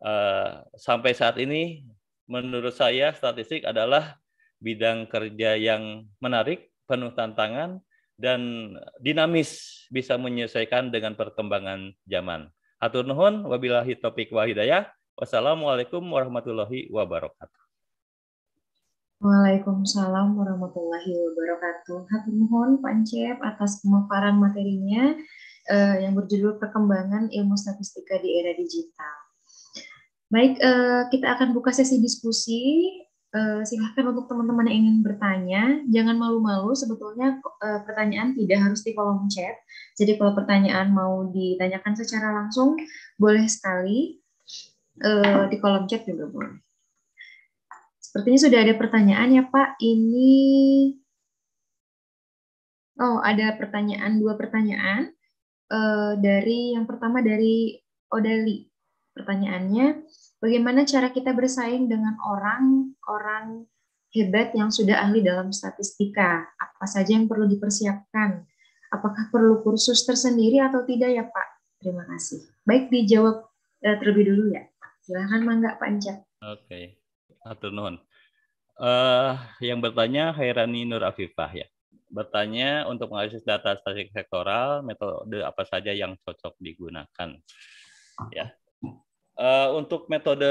uh, sampai saat ini menurut saya statistik adalah bidang kerja yang menarik, penuh tantangan dan dinamis bisa menyesuaikan dengan perkembangan zaman. Atur nuhun wabilahi topik wa hidayah. Wassalamualaikum warahmatullahi wabarakatuh. Waalaikumsalam warahmatullahi wabarakatuh. Hati mohon Pak Encep atas pemaparan materinya eh, yang berjudul Perkembangan Ilmu Statistika di Era Digital. Baik, eh, kita akan buka sesi diskusi. Eh, silahkan untuk teman-teman yang ingin bertanya, jangan malu-malu. Sebetulnya eh, pertanyaan tidak harus di kolom chat. Jadi kalau pertanyaan mau ditanyakan secara langsung, boleh sekali eh, di kolom chat juga boleh. Sepertinya sudah ada pertanyaan ya Pak. Ini oh ada pertanyaan dua pertanyaan uh, dari yang pertama dari Odali. Pertanyaannya, bagaimana cara kita bersaing dengan orang-orang hebat yang sudah ahli dalam statistika? Apa saja yang perlu dipersiapkan? Apakah perlu kursus tersendiri atau tidak ya Pak? Terima kasih. Baik dijawab eh, terlebih dulu ya. Silahkan Mangga panjang. Oke. Okay. Atur nuhun. Uh, eh, yang bertanya Hairani Nur Afifah ya. Bertanya untuk menganalisis data statistik sektoral, metode apa saja yang cocok digunakan? Ya. Uh, untuk metode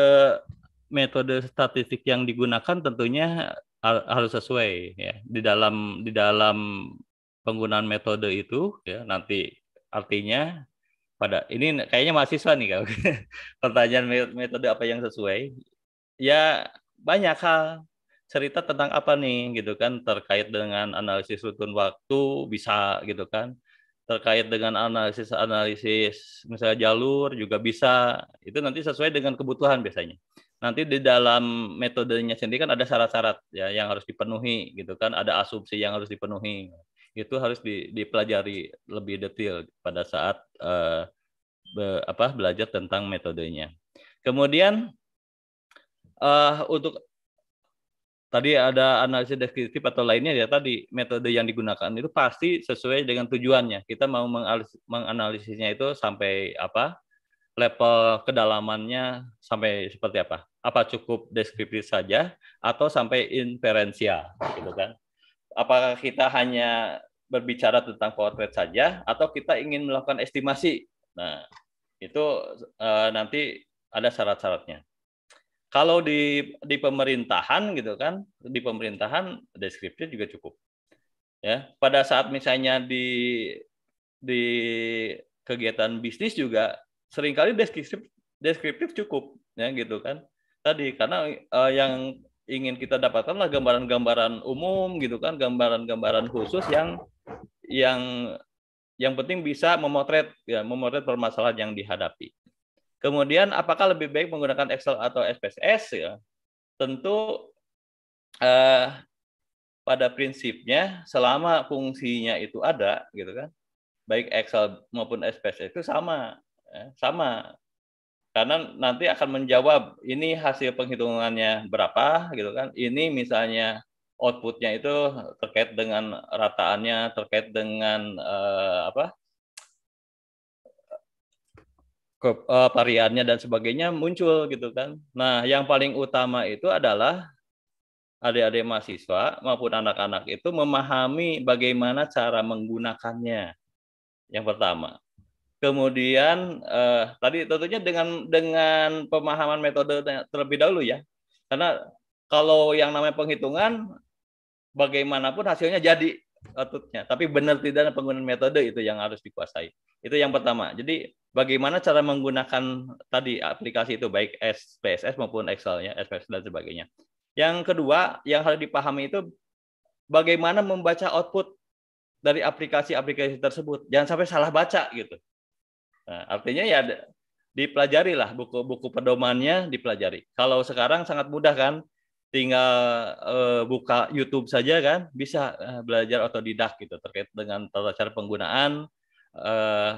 metode statistik yang digunakan tentunya harus sesuai ya di dalam di dalam penggunaan metode itu ya nanti artinya pada ini kayaknya mahasiswa nih kalau pertanyaan metode apa yang sesuai ya banyak hal cerita tentang apa nih gitu kan terkait dengan analisis rutin waktu bisa gitu kan terkait dengan analisis analisis misalnya jalur juga bisa itu nanti sesuai dengan kebutuhan biasanya nanti di dalam metodenya sendiri kan ada syarat-syarat ya yang harus dipenuhi gitu kan ada asumsi yang harus dipenuhi itu harus dipelajari lebih detail pada saat uh, be, apa belajar tentang metodenya kemudian uh, untuk tadi ada analisis deskriptif atau lainnya ya tadi metode yang digunakan itu pasti sesuai dengan tujuannya. Kita mau menganalisisnya itu sampai apa? level kedalamannya sampai seperti apa? Apa cukup deskriptif saja atau sampai inferensial gitu kan? Apakah kita hanya berbicara tentang portrait saja atau kita ingin melakukan estimasi? Nah, itu uh, nanti ada syarat-syaratnya kalau di di pemerintahan gitu kan di pemerintahan deskripsi juga cukup ya pada saat misalnya di di kegiatan bisnis juga seringkali deskriptif deskriptif cukup ya gitu kan tadi karena uh, yang ingin kita dapatkanlah gambaran-gambaran umum gitu kan gambaran-gambaran khusus yang yang yang penting bisa memotret ya memotret permasalahan yang dihadapi Kemudian apakah lebih baik menggunakan Excel atau SPSS ya? Tentu eh, pada prinsipnya selama fungsinya itu ada gitu kan. Baik Excel maupun SPSS itu sama ya, sama karena nanti akan menjawab ini hasil penghitungannya berapa gitu kan ini misalnya outputnya itu terkait dengan rataannya terkait dengan eh, apa ke uh, variannya dan sebagainya muncul gitu kan. Nah, yang paling utama itu adalah adik-adik mahasiswa maupun anak-anak itu memahami bagaimana cara menggunakannya. Yang pertama. Kemudian uh, tadi tentunya dengan dengan pemahaman metode terlebih dahulu ya. Karena kalau yang namanya penghitungan bagaimanapun hasilnya jadi ototnya, tapi benar tidak penggunaan metode itu yang harus dikuasai. Itu yang pertama. Jadi bagaimana cara menggunakan tadi aplikasi itu baik SPSS maupun Excel-nya, SPSS dan sebagainya. Yang kedua yang harus dipahami itu bagaimana membaca output dari aplikasi-aplikasi tersebut. Jangan sampai salah baca gitu. Nah, artinya ya dipelajari lah buku-buku pedomannya dipelajari. Kalau sekarang sangat mudah kan, tinggal uh, buka YouTube saja kan, bisa uh, belajar otodidak gitu terkait dengan tata cara penggunaan uh,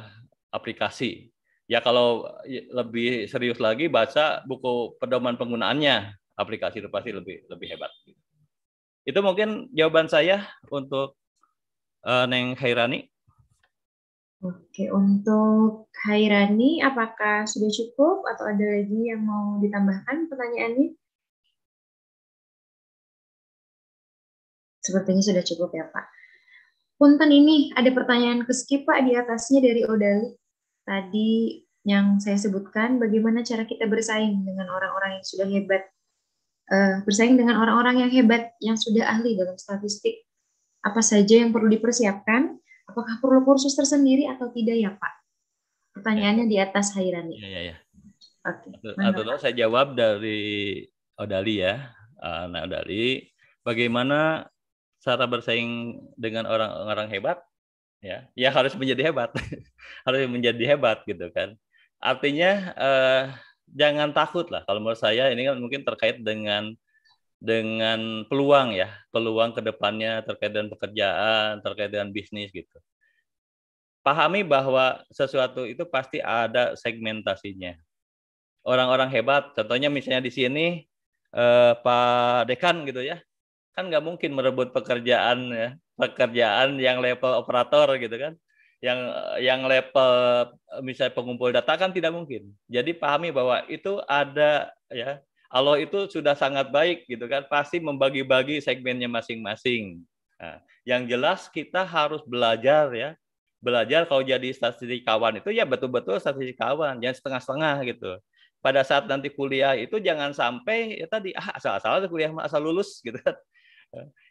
aplikasi. Ya kalau ya, lebih serius lagi baca buku pedoman penggunaannya aplikasi itu pasti lebih lebih hebat. Itu mungkin jawaban saya untuk uh, Neng Khairani. Oke, untuk Hairani, apakah sudah cukup atau ada lagi yang mau ditambahkan pertanyaannya? Sepertinya sudah cukup ya Pak. Punten ini ada pertanyaan ke Skip Pak di atasnya dari Odali tadi yang saya sebutkan bagaimana cara kita bersaing dengan orang-orang yang sudah hebat eh, bersaing dengan orang-orang yang hebat yang sudah ahli dalam statistik apa saja yang perlu dipersiapkan apakah perlu kursus tersendiri atau tidak ya Pak pertanyaannya di atas Hairani ya, ya, ya. Iya. Oke, okay. atau, atau saya jawab dari Odali ya eh, Nah Odali bagaimana cara bersaing dengan orang-orang hebat ya ya harus menjadi hebat harus menjadi hebat gitu kan artinya eh, jangan takut lah kalau menurut saya ini kan mungkin terkait dengan dengan peluang ya peluang kedepannya terkait dengan pekerjaan terkait dengan bisnis gitu pahami bahwa sesuatu itu pasti ada segmentasinya orang-orang hebat contohnya misalnya di sini eh, Pak Dekan gitu ya kan nggak mungkin merebut pekerjaan ya pekerjaan yang level operator gitu kan yang yang level eh, misalnya pengumpul data kan tidak mungkin jadi pahami bahwa itu ada ya Allah itu sudah sangat baik gitu kan pasti membagi-bagi segmennya masing-masing nah, yang jelas kita harus belajar ya belajar kalau jadi kawan itu ya betul-betul kawan jangan setengah-setengah gitu pada saat nanti kuliah itu jangan sampai ya tadi ah asal-asal kuliah asal lulus gitu kan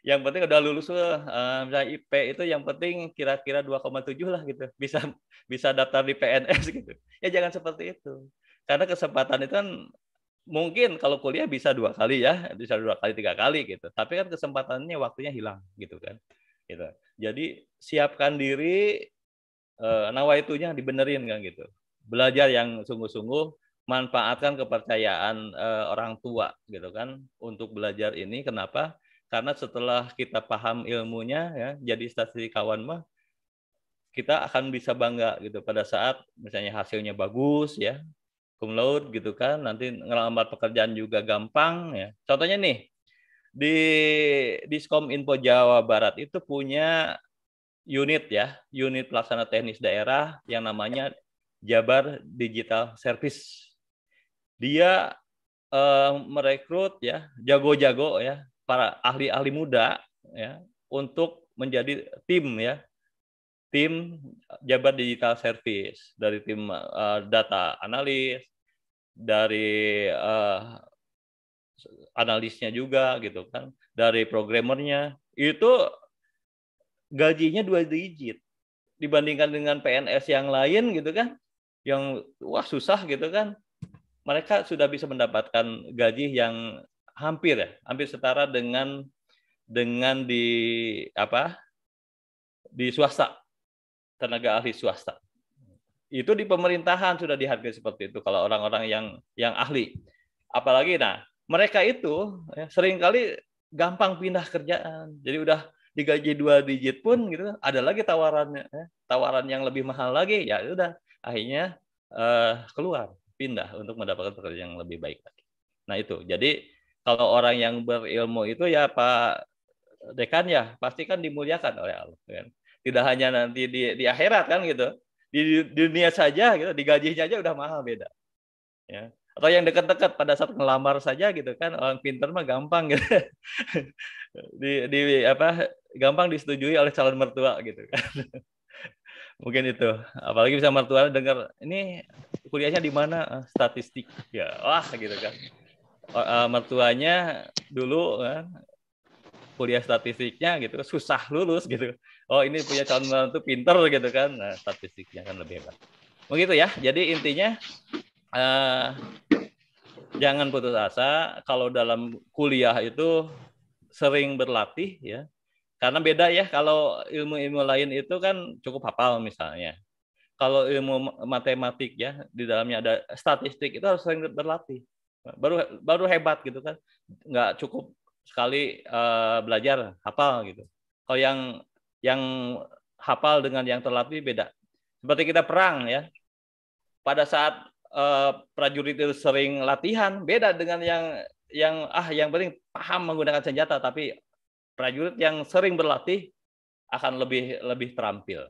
yang penting udah lulus lah, uh, misalnya IP itu yang penting kira-kira 2,7 lah gitu. Bisa bisa daftar di PNS gitu. Ya jangan seperti itu. Karena kesempatan itu kan mungkin kalau kuliah bisa dua kali ya, bisa dua kali, tiga kali gitu. Tapi kan kesempatannya waktunya hilang gitu kan. Gitu. Jadi siapkan diri eh, nawa itunya dibenerin kan gitu. Belajar yang sungguh-sungguh, manfaatkan kepercayaan uh, orang tua gitu kan untuk belajar ini. Kenapa? Karena setelah kita paham ilmunya ya, jadi kawan mah kita akan bisa bangga gitu pada saat misalnya hasilnya bagus ya, cum laude gitu kan, nanti ngelamar pekerjaan juga gampang ya. Contohnya nih di Diskom Info Jawa Barat itu punya unit ya, unit pelaksana teknis daerah yang namanya Jabar Digital Service. Dia eh, merekrut ya jago-jago ya para ahli-ahli muda ya untuk menjadi tim ya tim jabat Digital Service dari tim uh, data analis dari uh, analisnya juga gitu kan dari programmernya itu gajinya dua digit dibandingkan dengan PNS yang lain gitu kan yang wah susah gitu kan mereka sudah bisa mendapatkan gaji yang hampir ya, hampir setara dengan dengan di apa? di swasta. Tenaga ahli swasta. Itu di pemerintahan sudah dihargai seperti itu kalau orang-orang yang yang ahli. Apalagi nah, mereka itu ya, seringkali gampang pindah kerjaan. Jadi udah digaji dua digit pun gitu ada lagi tawarannya ya. tawaran yang lebih mahal lagi ya udah akhirnya uh, keluar pindah untuk mendapatkan pekerjaan yang lebih baik lagi nah itu jadi kalau orang yang berilmu itu ya Pak dekan ya pasti kan dimuliakan oleh Allah ya kan. Tidak hanya nanti di, di akhirat kan gitu. Di, di dunia saja gitu, di gajinya aja udah mahal beda. Ya. Atau yang dekat-dekat pada saat ngelamar saja gitu kan orang pinter mah gampang gitu. di, di apa gampang disetujui oleh calon mertua gitu kan. Mungkin itu. Apalagi bisa mertua dengar ini kuliahnya di mana ah, statistik ya. Wah gitu kan uh, mertuanya dulu uh, kuliah statistiknya gitu susah lulus gitu oh ini punya calon menantu pinter gitu kan nah, statistiknya kan lebih hebat begitu ya jadi intinya uh, jangan putus asa kalau dalam kuliah itu sering berlatih ya karena beda ya kalau ilmu-ilmu lain itu kan cukup hafal misalnya kalau ilmu matematik ya di dalamnya ada statistik itu harus sering berlatih baru baru hebat gitu kan nggak cukup sekali uh, belajar hafal gitu kalau yang yang hafal dengan yang terlatih beda seperti kita perang ya pada saat uh, prajurit itu sering latihan beda dengan yang yang ah yang penting paham menggunakan senjata tapi prajurit yang sering berlatih akan lebih lebih terampil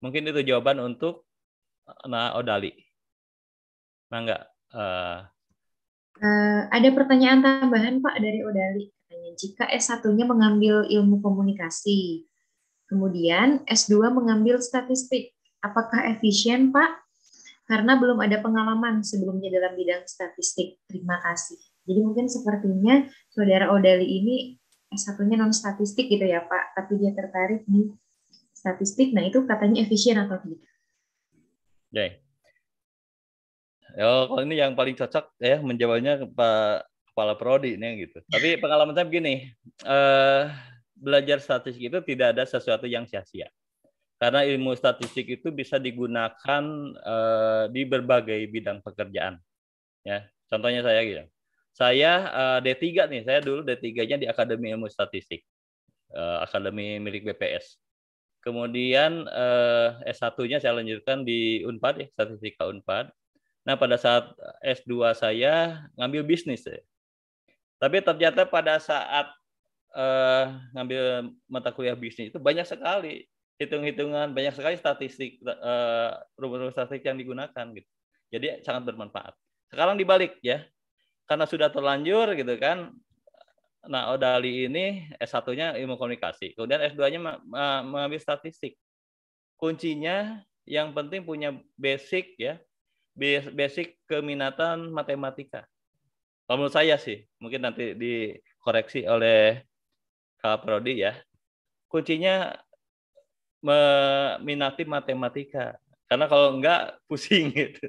mungkin itu jawaban untuk eh, nah odali mangga uh, Eh, ada pertanyaan tambahan Pak dari Odali. Katanya, jika S1-nya mengambil ilmu komunikasi, kemudian S2 mengambil statistik, apakah efisien Pak? Karena belum ada pengalaman sebelumnya dalam bidang statistik. Terima kasih. Jadi mungkin sepertinya saudara Odali ini S1-nya non statistik gitu ya Pak, tapi dia tertarik di statistik. Nah itu katanya efisien atau tidak? Baik. Ya kalau ini yang paling cocok ya menjawabnya Pak kepala prodi nih gitu. Tapi pengalaman saya begini, eh, belajar statistik itu tidak ada sesuatu yang sia-sia. Karena ilmu statistik itu bisa digunakan eh, di berbagai bidang pekerjaan. Ya, contohnya saya gitu. Saya eh, D3 nih, saya dulu D3-nya di Akademi Ilmu Statistik. Eh, akademi milik BPS. Kemudian eh, S1-nya saya lanjutkan di Unpad ya, Statistika Unpad. Nah, pada saat eh, S2 saya ngambil bisnis. Ya. Tapi ternyata pada saat eh, ngambil mata kuliah bisnis itu banyak sekali hitung-hitungan, banyak sekali statistik eh, rumus-rumus statistik yang digunakan gitu. Jadi sangat bermanfaat. Sekarang dibalik ya. Karena sudah terlanjur gitu kan. Nah, Odali ini S1-nya ilmu komunikasi, kemudian S2-nya mengambil statistik. Kuncinya yang penting punya basic ya, basic keminatan matematika. Kalau menurut saya sih, mungkin nanti dikoreksi oleh Kak Prodi ya. Kuncinya meminati matematika. Karena kalau enggak pusing gitu.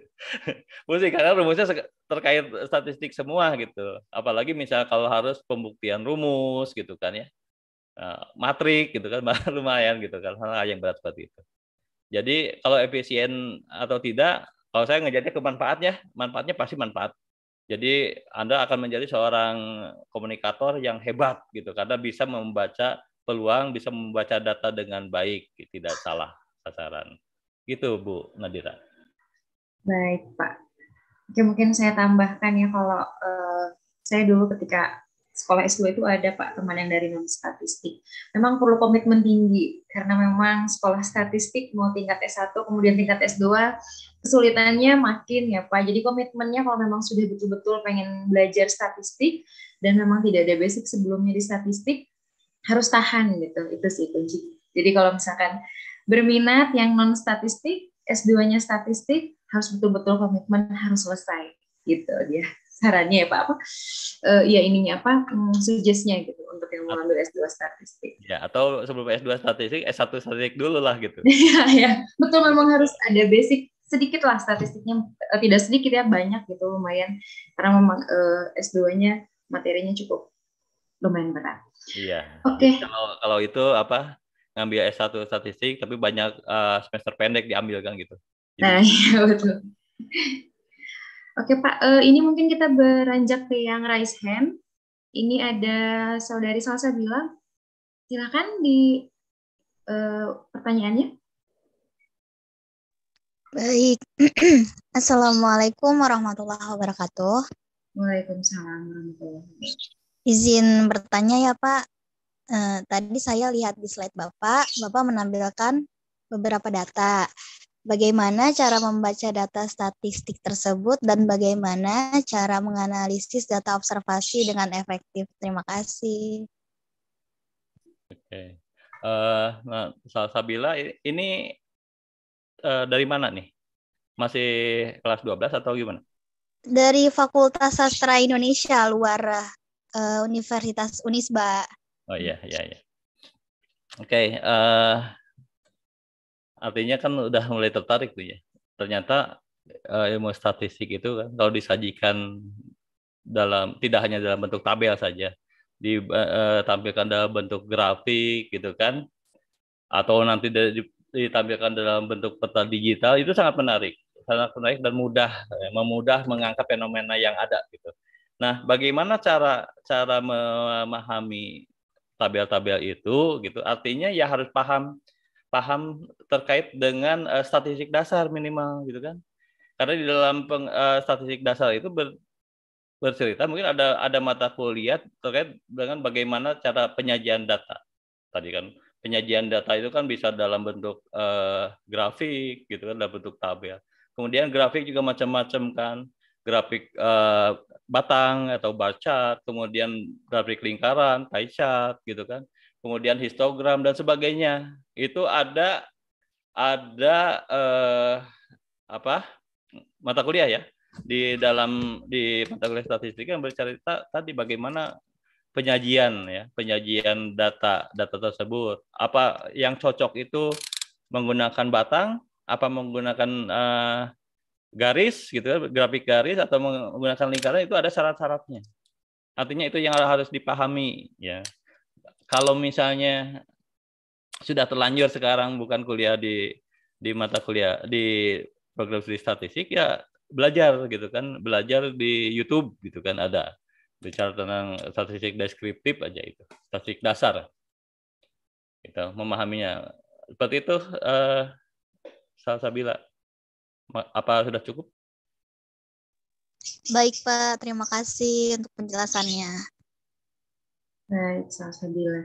pusing karena rumusnya terkait statistik semua gitu. Apalagi misalnya kalau harus pembuktian rumus gitu kan ya. Nah, matrik gitu kan lumayan gitu kan hal yang berat seperti itu. Jadi kalau efisien atau tidak kalau saya ngejarnya ke manfaatnya, manfaatnya pasti manfaat. Jadi Anda akan menjadi seorang komunikator yang hebat gitu karena bisa membaca peluang, bisa membaca data dengan baik, tidak salah sasaran. Gitu Bu Nadira. Baik Pak. Oke mungkin saya tambahkan ya kalau uh, saya dulu ketika sekolah S2 itu ada Pak teman yang dari non statistik. Memang perlu komitmen tinggi karena memang sekolah statistik mau tingkat S1 kemudian tingkat S2 kesulitannya makin ya Pak. Jadi komitmennya kalau memang sudah betul-betul pengen belajar statistik dan memang tidak ada basic sebelumnya di statistik harus tahan gitu. Itu sih kunci. Jadi kalau misalkan berminat yang non statistik S2-nya statistik harus betul-betul komitmen harus selesai gitu dia sarannya ya Pak apa uh, ya ininya apa um, suggestnya gitu untuk yang mengambil S2 statistik. Ya, atau sebelum S2 statistik eh, S1 statistik dulu lah gitu. Iya, ya. Betul memang harus ada basic sedikit lah statistiknya eh, tidak sedikit ya banyak gitu lumayan karena memang uh, S2-nya materinya cukup lumayan berat. Iya. Oke. Okay. Kalau kalau itu apa ngambil S1 statistik tapi banyak uh, semester pendek diambil kan gitu. nah, iya betul. Oke Pak, uh, ini mungkin kita beranjak ke yang raise hand. Ini ada saudari salsa bilang, Silakan di uh, pertanyaannya. Baik. Assalamualaikum warahmatullahi wabarakatuh. Waalaikumsalam warahmatullahi Izin bertanya ya Pak. Uh, tadi saya lihat di slide Bapak, Bapak menampilkan beberapa data. Bagaimana cara membaca data statistik tersebut dan bagaimana cara menganalisis data observasi dengan efektif? Terima kasih. Oke, okay. uh, eh, nah, Sabila, ini uh, dari mana nih? Masih kelas 12 atau gimana? Dari Fakultas Sastra Indonesia luar uh, Universitas Unisba. Oh iya, iya, iya. Oke, okay, uh, artinya kan udah mulai tertarik tuh ya ternyata uh, ilmu statistik itu kan kalau disajikan dalam tidak hanya dalam bentuk tabel saja ditampilkan eh, dalam bentuk grafik gitu kan atau nanti ditampilkan dalam bentuk peta digital itu sangat menarik sangat menarik dan mudah memudah mengangkat fenomena yang ada gitu nah bagaimana cara cara memahami tabel-tabel itu gitu artinya ya harus paham paham terkait dengan uh, eh, statistik dasar minimal gitu kan karena di dalam peng, uh, eh, statistik dasar itu ber, bercerita mungkin ada ada mata kuliah terkait dengan bagaimana cara penyajian data tadi kan penyajian data itu kan bisa dalam bentuk uh, grafik gitu kan dalam bentuk tabel kemudian grafik juga macam-macam kan grafik uh, batang atau bar chart kemudian grafik lingkaran pie chart gitu kan kemudian histogram dan sebagainya. Itu ada ada eh, apa? mata kuliah ya di dalam di mata kuliah statistik yang bercerita tadi bagaimana penyajian ya, penyajian data data tersebut. Apa yang cocok itu menggunakan batang, apa menggunakan eh, garis gitu ya, grafik garis atau menggunakan lingkaran itu ada syarat-syaratnya. Artinya itu yang harus dipahami ya kalau misalnya sudah terlanjur sekarang bukan kuliah di di mata kuliah di program studi statistik ya belajar gitu kan belajar di YouTube gitu kan ada bicara tentang statistik deskriptif aja itu statistik dasar itu memahaminya seperti itu eh, Salsabila apa sudah cukup Baik Pak, terima kasih untuk penjelasannya. Baik, Salsabila.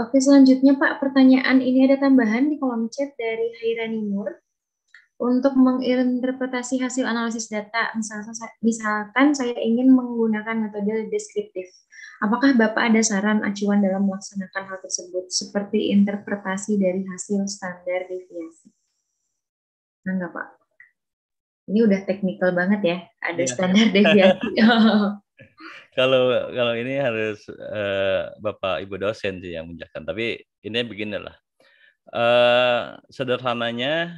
Oke, selanjutnya Pak, pertanyaan ini ada tambahan di kolom chat dari Hairani Nur. Untuk menginterpretasi hasil analisis data, misalkan, misalkan saya ingin menggunakan metode deskriptif. Apakah Bapak ada saran acuan dalam melaksanakan hal tersebut, seperti interpretasi dari hasil standar deviasi? Nah, enggak, Pak. Ini udah teknikal banget ya, ada iya. standar deviasi. kalau kalau ini harus uh, bapak ibu dosen sih yang menjelaskan. Tapi ini beginilah. Uh, eh, sederhananya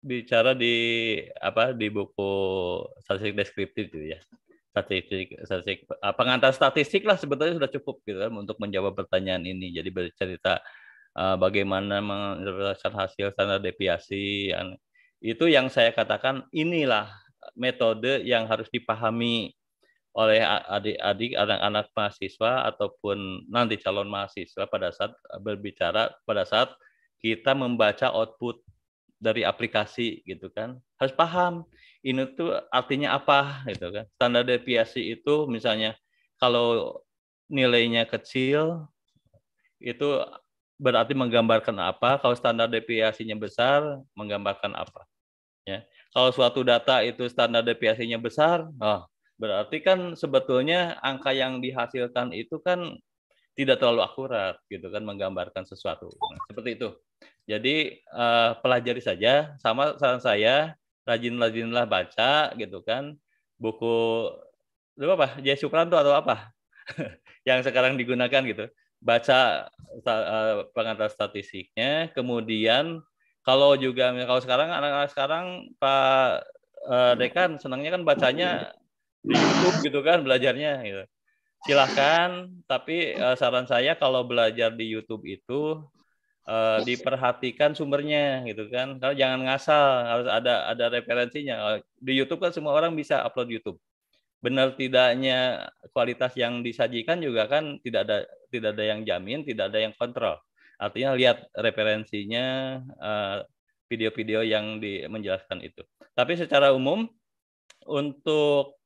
bicara di apa di buku statistik deskriptif gitu ya statistik statistik eh, pengantar statistik lah sebetulnya sudah cukup gitu kan untuk menjawab pertanyaan ini jadi bercerita uh, bagaimana menginterpretasikan hasil standar deviasi itu yang saya katakan inilah metode yang harus dipahami oleh adik-adik anak-anak mahasiswa ataupun nanti calon mahasiswa pada saat berbicara pada saat kita membaca output dari aplikasi gitu kan harus paham ini tuh artinya apa gitu kan standar deviasi itu misalnya kalau nilainya kecil itu berarti menggambarkan apa kalau standar deviasinya besar menggambarkan apa ya kalau suatu data itu standar deviasinya besar oh, Berarti kan sebetulnya angka yang dihasilkan itu kan tidak terlalu akurat gitu kan menggambarkan sesuatu. Nah, seperti itu. Jadi uh, pelajari saja sama saran saya rajin-rajinlah baca gitu kan buku itu apa? Jay Supranto atau apa? yang sekarang digunakan gitu. Baca eh, pengantar statistiknya, kemudian kalau juga kalau sekarang anak-anak sekarang Pak uh, Dekan senangnya kan bacanya di YouTube gitu kan belajarnya gitu. Silahkan, tapi uh, saran saya kalau belajar di YouTube itu uh, diperhatikan sumbernya gitu kan. Kalau jangan ngasal, harus ada ada referensinya. Eh, di YouTube kan semua orang bisa upload YouTube. Benar tidaknya kualitas yang disajikan juga kan tidak ada tidak ada yang jamin, tidak ada yang kontrol. Artinya lihat referensinya video-video yang menjelaskan itu. Tapi secara umum untuk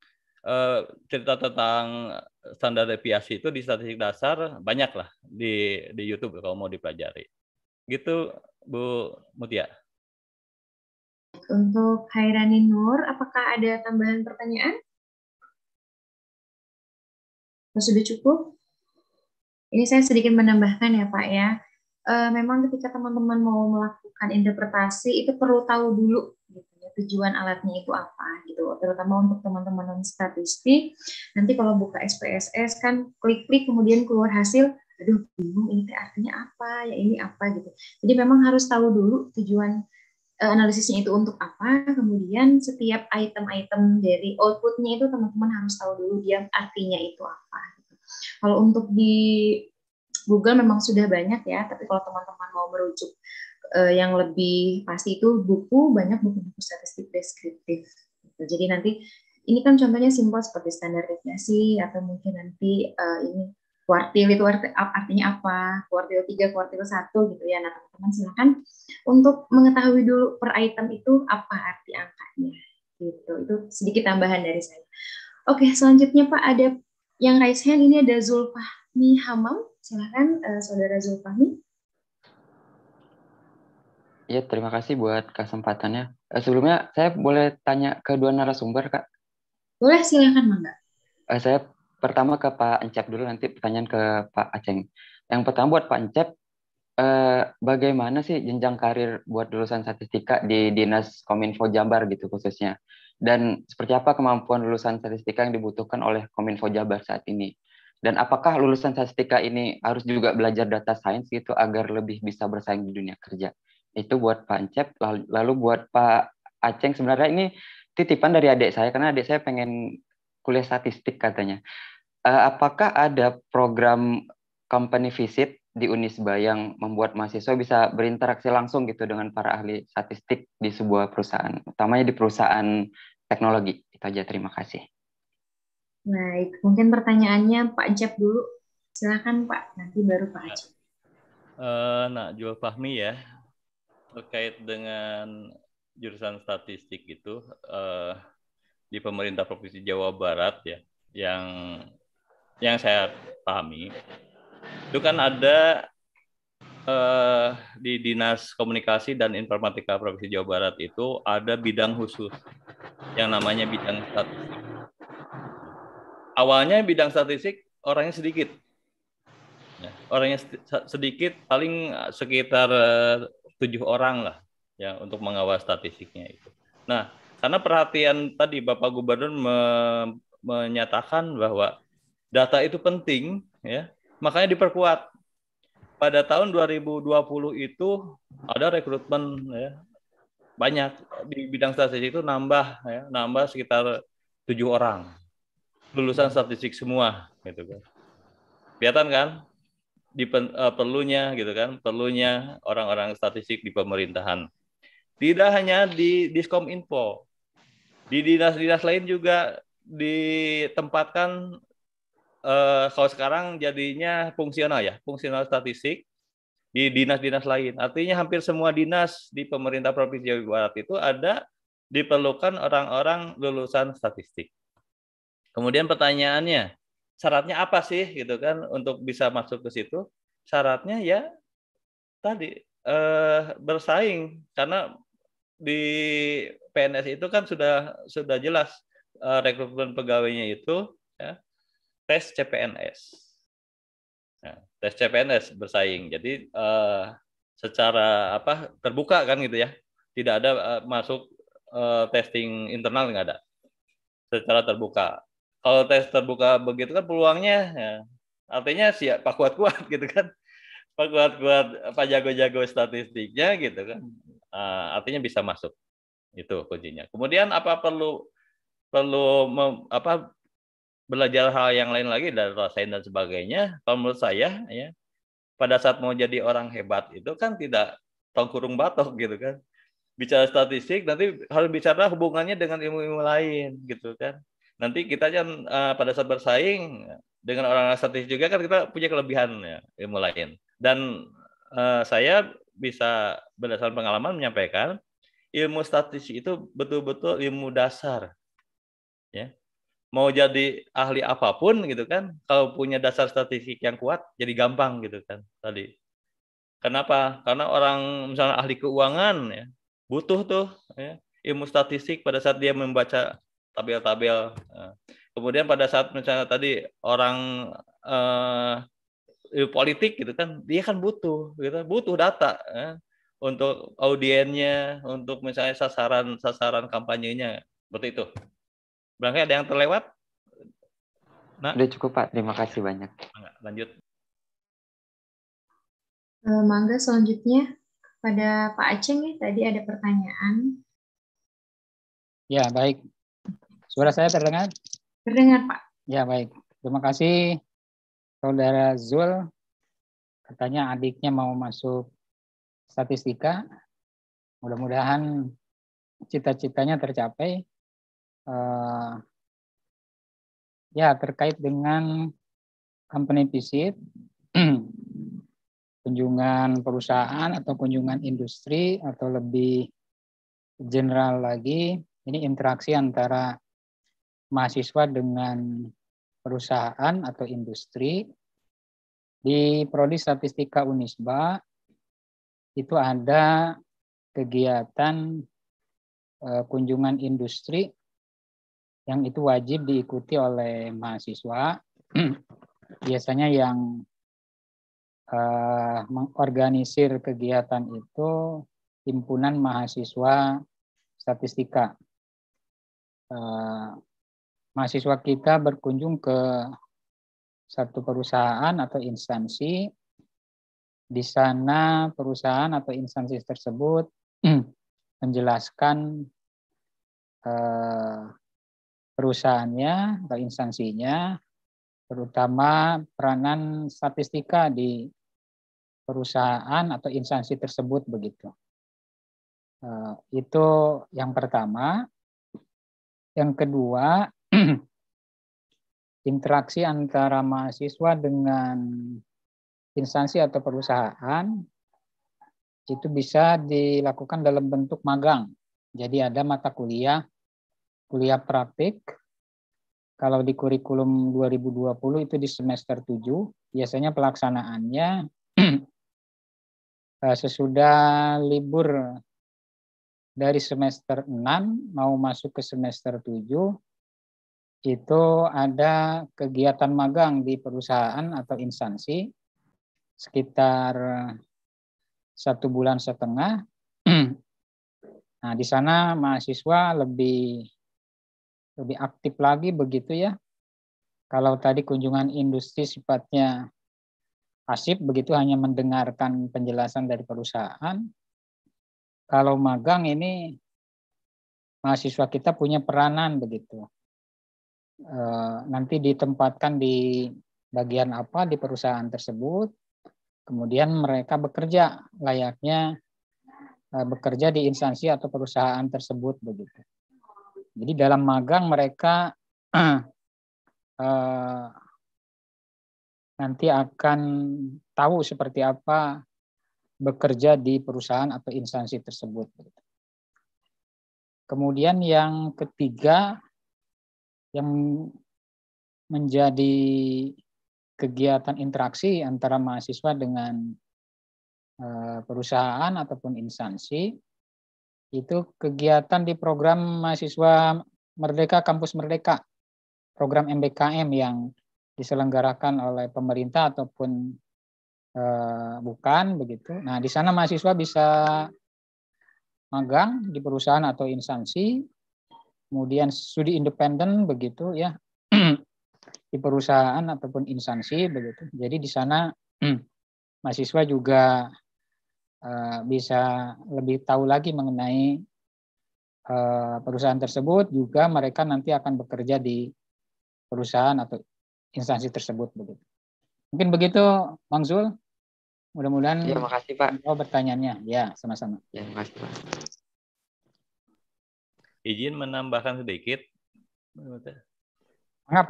Eh, cerita tentang standar deviasi itu di statistik dasar banyak lah di di YouTube kalau mau dipelajari. Gitu Bu Mutia. Untuk Khairani Nur, apakah ada tambahan pertanyaan? Sudah cukup? Ini saya sedikit menambahkan ya Pak ya. Eh, memang ketika teman-teman mau melakukan interpretasi itu perlu tahu dulu tujuan alatnya itu apa gitu terutama untuk teman-teman non statistik nanti kalau buka SPSS kan klik-klik kemudian keluar hasil aduh bingung ini artinya apa ya ini apa gitu jadi memang harus tahu dulu tujuan eh, analisisnya itu untuk apa kemudian setiap item-item dari outputnya itu teman-teman harus tahu dulu dia artinya itu apa gitu. kalau untuk di Google memang sudah banyak ya tapi kalau teman-teman mau merujuk uh, yang lebih pasti itu buku banyak buku-buku statistik deskriptif. Gitu. Jadi nanti ini kan contohnya simpel seperti standar deviasi atau mungkin nanti uh, ini kuartil itu artinya apa, kuartil tiga kuartil satu gitu ya. Nah, teman-teman silakan untuk mengetahui dulu per item itu apa arti angkanya. Gitu. Itu sedikit tambahan dari saya. Oke, selanjutnya Pak ada yang raise hand ini ada Zulfahmi Hamam. Silakan uh, Saudara Zulfahmi. Ya, terima kasih buat kesempatannya. Eh, sebelumnya, saya boleh tanya ke dua narasumber, Kak? Boleh, silakan, Mangga. Eh, saya pertama ke Pak Encep dulu, nanti pertanyaan ke Pak Aceng. Yang pertama buat Pak Encep, eh, bagaimana sih jenjang karir buat lulusan statistika di Dinas Kominfo Jabar gitu khususnya? Dan seperti apa kemampuan lulusan statistika yang dibutuhkan oleh Kominfo Jabar saat ini? Dan apakah lulusan statistika ini harus juga belajar data science gitu agar lebih bisa bersaing di dunia kerja? itu buat Pak Encep, lalu, buat Pak Aceng sebenarnya ini titipan dari adik saya karena adik saya pengen kuliah statistik katanya. Eh, apakah ada program company visit di Unisba yang membuat mahasiswa bisa berinteraksi langsung gitu dengan para ahli statistik di sebuah perusahaan, utamanya di perusahaan teknologi. Itu aja terima kasih. Baik, mungkin pertanyaannya Pak Cep dulu. silahkan Pak, nanti baru Pak Aceh. Uh, eh, nah, Jual Fahmi ya terkait dengan jurusan statistik itu uh, di pemerintah provinsi Jawa Barat ya yang yang saya pahami itu kan ada uh, di dinas komunikasi dan informatika provinsi Jawa Barat itu ada bidang khusus yang namanya bidang statistik awalnya bidang statistik orangnya sedikit orangnya sedikit paling eh, sekitar eh, tujuh orang lah ya untuk mengawal statistiknya itu. Nah, karena perhatian tadi Bapak Gubernur me menyatakan bahwa data itu penting ya, makanya diperkuat. Pada tahun 2020 itu ada rekrutmen ya, banyak di bidang statistik itu nambah ya, nambah sekitar tujuh orang lulusan statistik semua gitu kan. Kelihatan kan? di uh, eh, perlunya gitu kan, perlunya orang-orang statistik di pemerintahan. Tidak hanya di Diskom Info, di dinas-dinas lain juga ditempatkan uh, kalau sekarang jadinya fungsional ya, fungsional statistik di dinas-dinas lain. Artinya hampir semua dinas di pemerintah Provinsi Jawa Barat itu ada diperlukan orang-orang lulusan statistik. Kemudian pertanyaannya, syaratnya apa sih gitu kan untuk bisa masuk ke situ syaratnya ya tadi eh, bersaing karena di PNS itu kan sudah sudah jelas eh, rekrutmen pegawainya itu ya, tes CPNS nah, ya, tes CPNS bersaing jadi eh, secara apa terbuka kan gitu ya tidak ada eh, masuk eh, testing internal nggak ada secara terbuka kalau tes terbuka begitu kan peluangnya ya, artinya siap Pak kuat-kuat gitu kan Pak kuat-kuat Pak jago-jago statistiknya gitu kan uh, artinya bisa masuk itu kuncinya kemudian apa perlu perlu mem, apa belajar hal yang lain lagi dari rasain dan sebagainya kalau menurut saya ya pada saat mau jadi orang hebat itu kan tidak tongkurung batok gitu kan bicara statistik nanti harus bicara hubungannya dengan ilmu-ilmu lain gitu kan nanti kita kan uh, pada saat bersaing dengan orang statistik juga kan kita punya kelebihan ya, ilmu lain. Dan uh, saya bisa berdasarkan pengalaman menyampaikan ilmu statistik itu betul-betul ilmu dasar. Ya. Mau jadi ahli apapun gitu kan, kalau punya dasar statistik yang kuat jadi gampang gitu kan tadi. Kenapa? Karena orang misalnya ahli keuangan ya, butuh tuh ya, ilmu statistik pada saat dia membaca tabel-tabel. Nah, kemudian pada saat misalnya tadi orang eh, politik gitu kan, dia kan butuh, gitu, butuh data ya, untuk audiennya, untuk misalnya sasaran-sasaran kampanyenya, seperti itu. Berarti ada yang terlewat? Nah, udah cukup Pak, terima kasih banyak. Lanjut. Eh, mangga selanjutnya pada Pak Aceh nih tadi ada pertanyaan. Ya, baik. Suara saya terdengar? Terdengar, Pak. Ya, baik. Terima kasih Saudara Zul. Katanya adiknya mau masuk statistika. Mudah-mudahan cita-citanya tercapai. Uh, ya, terkait dengan company visit, kunjungan perusahaan atau kunjungan industri atau lebih general lagi, ini interaksi antara mahasiswa dengan perusahaan atau industri. Di Prodi Statistika Unisba itu ada kegiatan eh, kunjungan industri yang itu wajib diikuti oleh mahasiswa. Biasanya yang eh, mengorganisir kegiatan itu himpunan mahasiswa statistika. Eh, mahasiswa kita berkunjung ke satu perusahaan atau instansi, di sana perusahaan atau instansi tersebut menjelaskan eh, perusahaannya atau instansinya, terutama peranan statistika di perusahaan atau instansi tersebut begitu. Eh, itu yang pertama. Yang kedua, interaksi antara mahasiswa dengan instansi atau perusahaan itu bisa dilakukan dalam bentuk magang. Jadi ada mata kuliah, kuliah praktik. Kalau di kurikulum 2020 itu di semester 7, biasanya pelaksanaannya eh, sesudah libur dari semester 6 mau masuk ke semester 7 itu ada kegiatan magang di perusahaan atau instansi sekitar eh, satu bulan setengah. Nah, di sana mahasiswa lebih lebih aktif lagi begitu ya. Kalau tadi kunjungan industri sifatnya pasif begitu hanya mendengarkan penjelasan dari perusahaan. Kalau magang ini mahasiswa kita punya peranan begitu Eh, nanti ditempatkan di bagian apa di perusahaan tersebut. Kemudian mereka bekerja layaknya eh, bekerja di instansi atau perusahaan tersebut begitu. Jadi dalam magang mereka eh, nanti akan tahu seperti apa bekerja di perusahaan atau instansi tersebut. Kemudian yang ketiga yang menjadi kegiatan interaksi antara mahasiswa dengan eh, perusahaan ataupun instansi itu kegiatan di program mahasiswa Merdeka Kampus Merdeka program MBKM yang diselenggarakan oleh pemerintah ataupun e, bukan begitu. Nah, di sana mahasiswa bisa magang di perusahaan atau instansi kemudian studi independen begitu ya di perusahaan ataupun instansi begitu. Jadi di sana mahasiswa juga eh, bisa lebih tahu lagi mengenai eh, perusahaan tersebut juga mereka nanti akan bekerja di perusahaan atau instansi tersebut begitu. Mungkin begitu Bang Zul. Mudah-mudahan ya, kasih Pak. Oh, pertanyaannya. Ya, sama-sama. Ya, kasih Pak izin menambahkan sedikit. Mengapa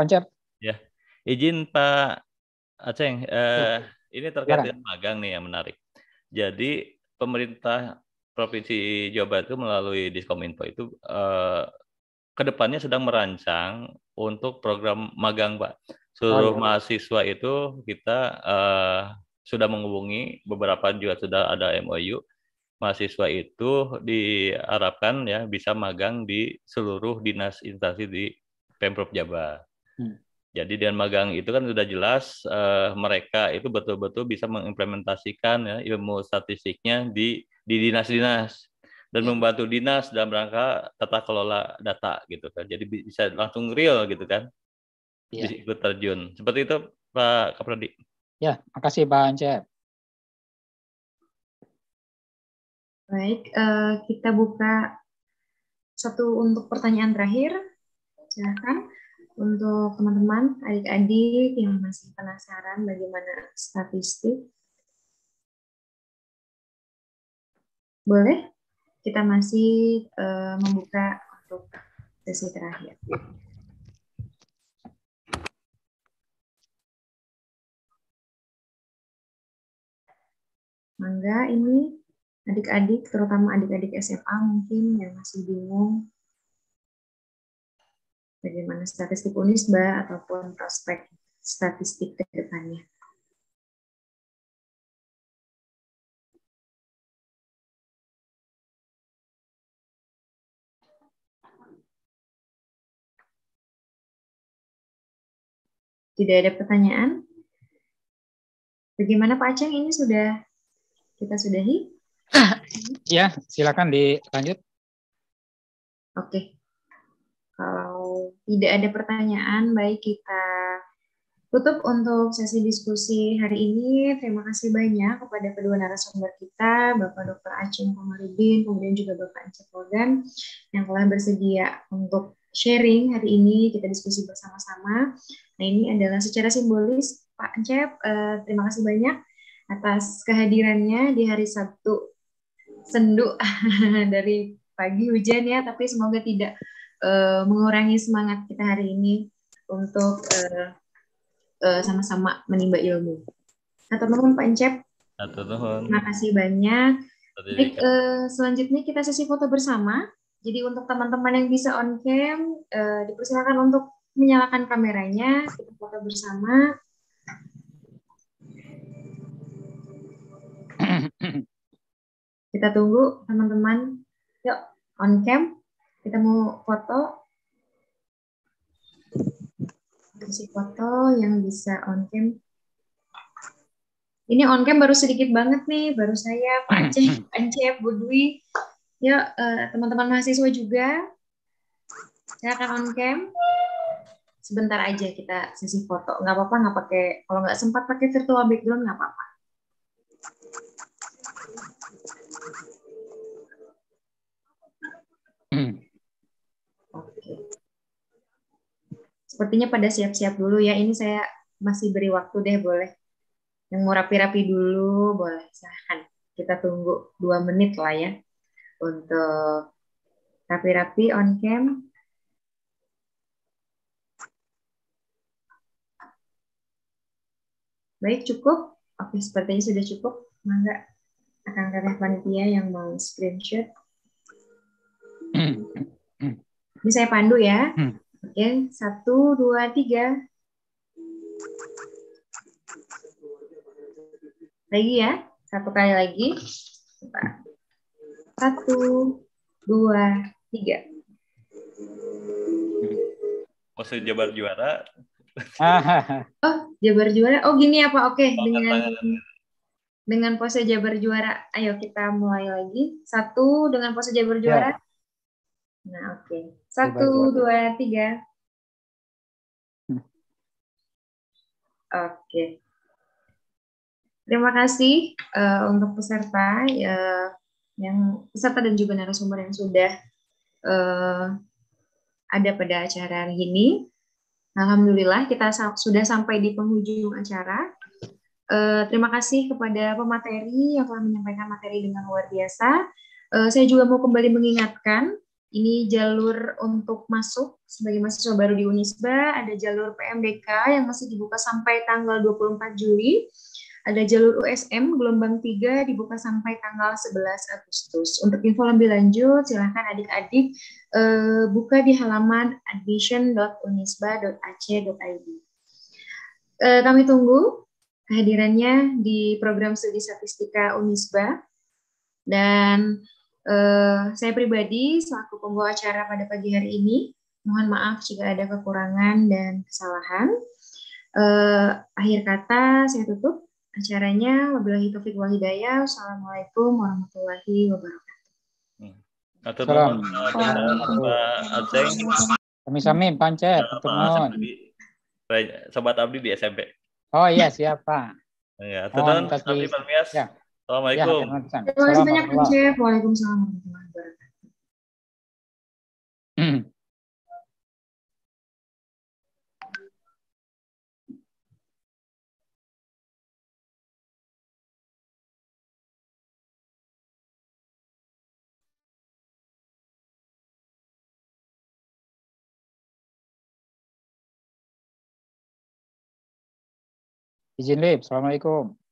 Pancep. Ya, izin Pak Aceng. Eh, ini terkait dengan magang nih yang menarik. Jadi pemerintah Provinsi Jawa Barat itu melalui Diskominfo itu eh, kedepannya sedang merancang untuk program magang, Pak. Seluruh oh, iya. mahasiswa itu kita eh, sudah menghubungi beberapa juga sudah ada MOU mahasiswa itu diharapkan ya bisa magang di seluruh dinas instansi di Pemprov Jabar. Hmm. Jadi dengan magang itu kan sudah jelas uh, mereka itu betul-betul bisa mengimplementasikan ya, ilmu statistiknya di di dinas-dinas dan ya. membantu dinas dalam rangka tata kelola data gitu kan. Jadi bisa langsung real gitu kan. Ya. ikut terjun. Seperti itu Pak Kaprodi. Ya, makasih Pak Ancep. Baik, uh, kita buka satu untuk pertanyaan terakhir. Silahkan untuk teman-teman, adik-adik yang masih penasaran bagaimana statistik. Boleh? Kita masih uh, membuka untuk sesi terakhir. Mangga ini adik-adik, terutama adik-adik SMA mungkin yang masih bingung bagaimana statistik UNISBA ataupun prospek statistik ke depannya. Tidak ada pertanyaan? Bagaimana Pak Aceng ini sudah kita sudahi? ya, silakan dilanjut. Oke. Kalau tidak ada pertanyaan, baik kita tutup untuk sesi diskusi hari ini. Terima kasih banyak kepada kedua narasumber kita, Bapak Dr. Acung Komarudin, kemudian juga Bapak Aceh Polgan yang telah bersedia untuk sharing hari ini. Kita diskusi bersama-sama. Nah ini adalah secara simbolis Pak Acep, eh, terima kasih banyak atas kehadirannya di hari Sabtu sendu dari pagi hujan ya, tapi semoga tidak uh, mengurangi semangat kita hari ini untuk uh, uh, sama-sama menimba ilmu. Atau teman Pak Encep. Atau Terima kasih banyak. Baik, uh, selanjutnya kita sesi foto bersama. Jadi untuk teman-teman yang bisa on cam, uh, dipersilakan untuk menyalakan kameranya, kita foto bersama. Kita tunggu teman-teman. Yuk, on cam. Kita mau foto. Kasih foto yang bisa on cam. Ini on cam baru sedikit banget nih, baru saya, Pak Aceh, Aceh, Yuk, eh, teman-teman mahasiswa juga. saya akan on cam sebentar aja kita sesi foto nggak apa-apa nggak pakai kalau nggak sempat pakai virtual background nggak apa-apa Sepertinya pada siap-siap dulu ya. Ini saya masih beri waktu deh boleh. Yang mau rapi-rapi dulu boleh silahkan. Kita tunggu dua menit lah ya untuk rapi-rapi on cam. Baik, cukup. Oke, sepertinya sudah cukup. Mangga akan kakak panitia yang mau screenshot. Hmm, hmm, hmm. Ini saya pandu ya. Oke, satu, dua, tiga. Lagi ya, satu kali lagi. Satu, dua, tiga. Pose Jabar Juara. oh, Jabar Juara. Oh, gini apa Oke, okay, dengan dengan pose Jabar Juara. Ayo kita mulai lagi. Satu dengan pose Jabar ya. Juara. Ya. Nah, oke. Okay. Satu, dua, tiga. Oke. Terima kasih uh, untuk peserta uh, yang peserta dan juga narasumber yang sudah uh, ada pada acara hari ini. Alhamdulillah kita sa sudah sampai di penghujung acara. Uh, terima kasih kepada pemateri yang telah menyampaikan materi dengan luar biasa. Uh, saya juga mau kembali mengingatkan ini jalur untuk masuk sebagai mahasiswa baru di Unisba, ada jalur PMDK yang masih dibuka sampai tanggal 24 Juli, ada jalur USM gelombang 3 dibuka sampai tanggal 11 Agustus. Untuk info lebih lanjut, silakan adik-adik eh, buka di halaman admission.unisba.ac.id. Eh, kami tunggu kehadirannya di program studi statistika Unisba dan Uh, saya pribadi selaku pembawa acara pada pagi hari ini, mohon maaf jika ada kekurangan dan kesalahan. Uh, akhir kata saya tutup acaranya. Wabillahi taufiq wal hidayah. Wassalamualaikum warahmatullahi wabarakatuh. Salam. kami Sami pancet, teman. Sobat Abdi di SMP. Oh iya, siapa? Iya, ya, teman, Abdi Bang Assalamualaikum. Ya, Terima kasih banyak, Chef. Waalaikumsalam hmm. Izin Lip, Assalamualaikum.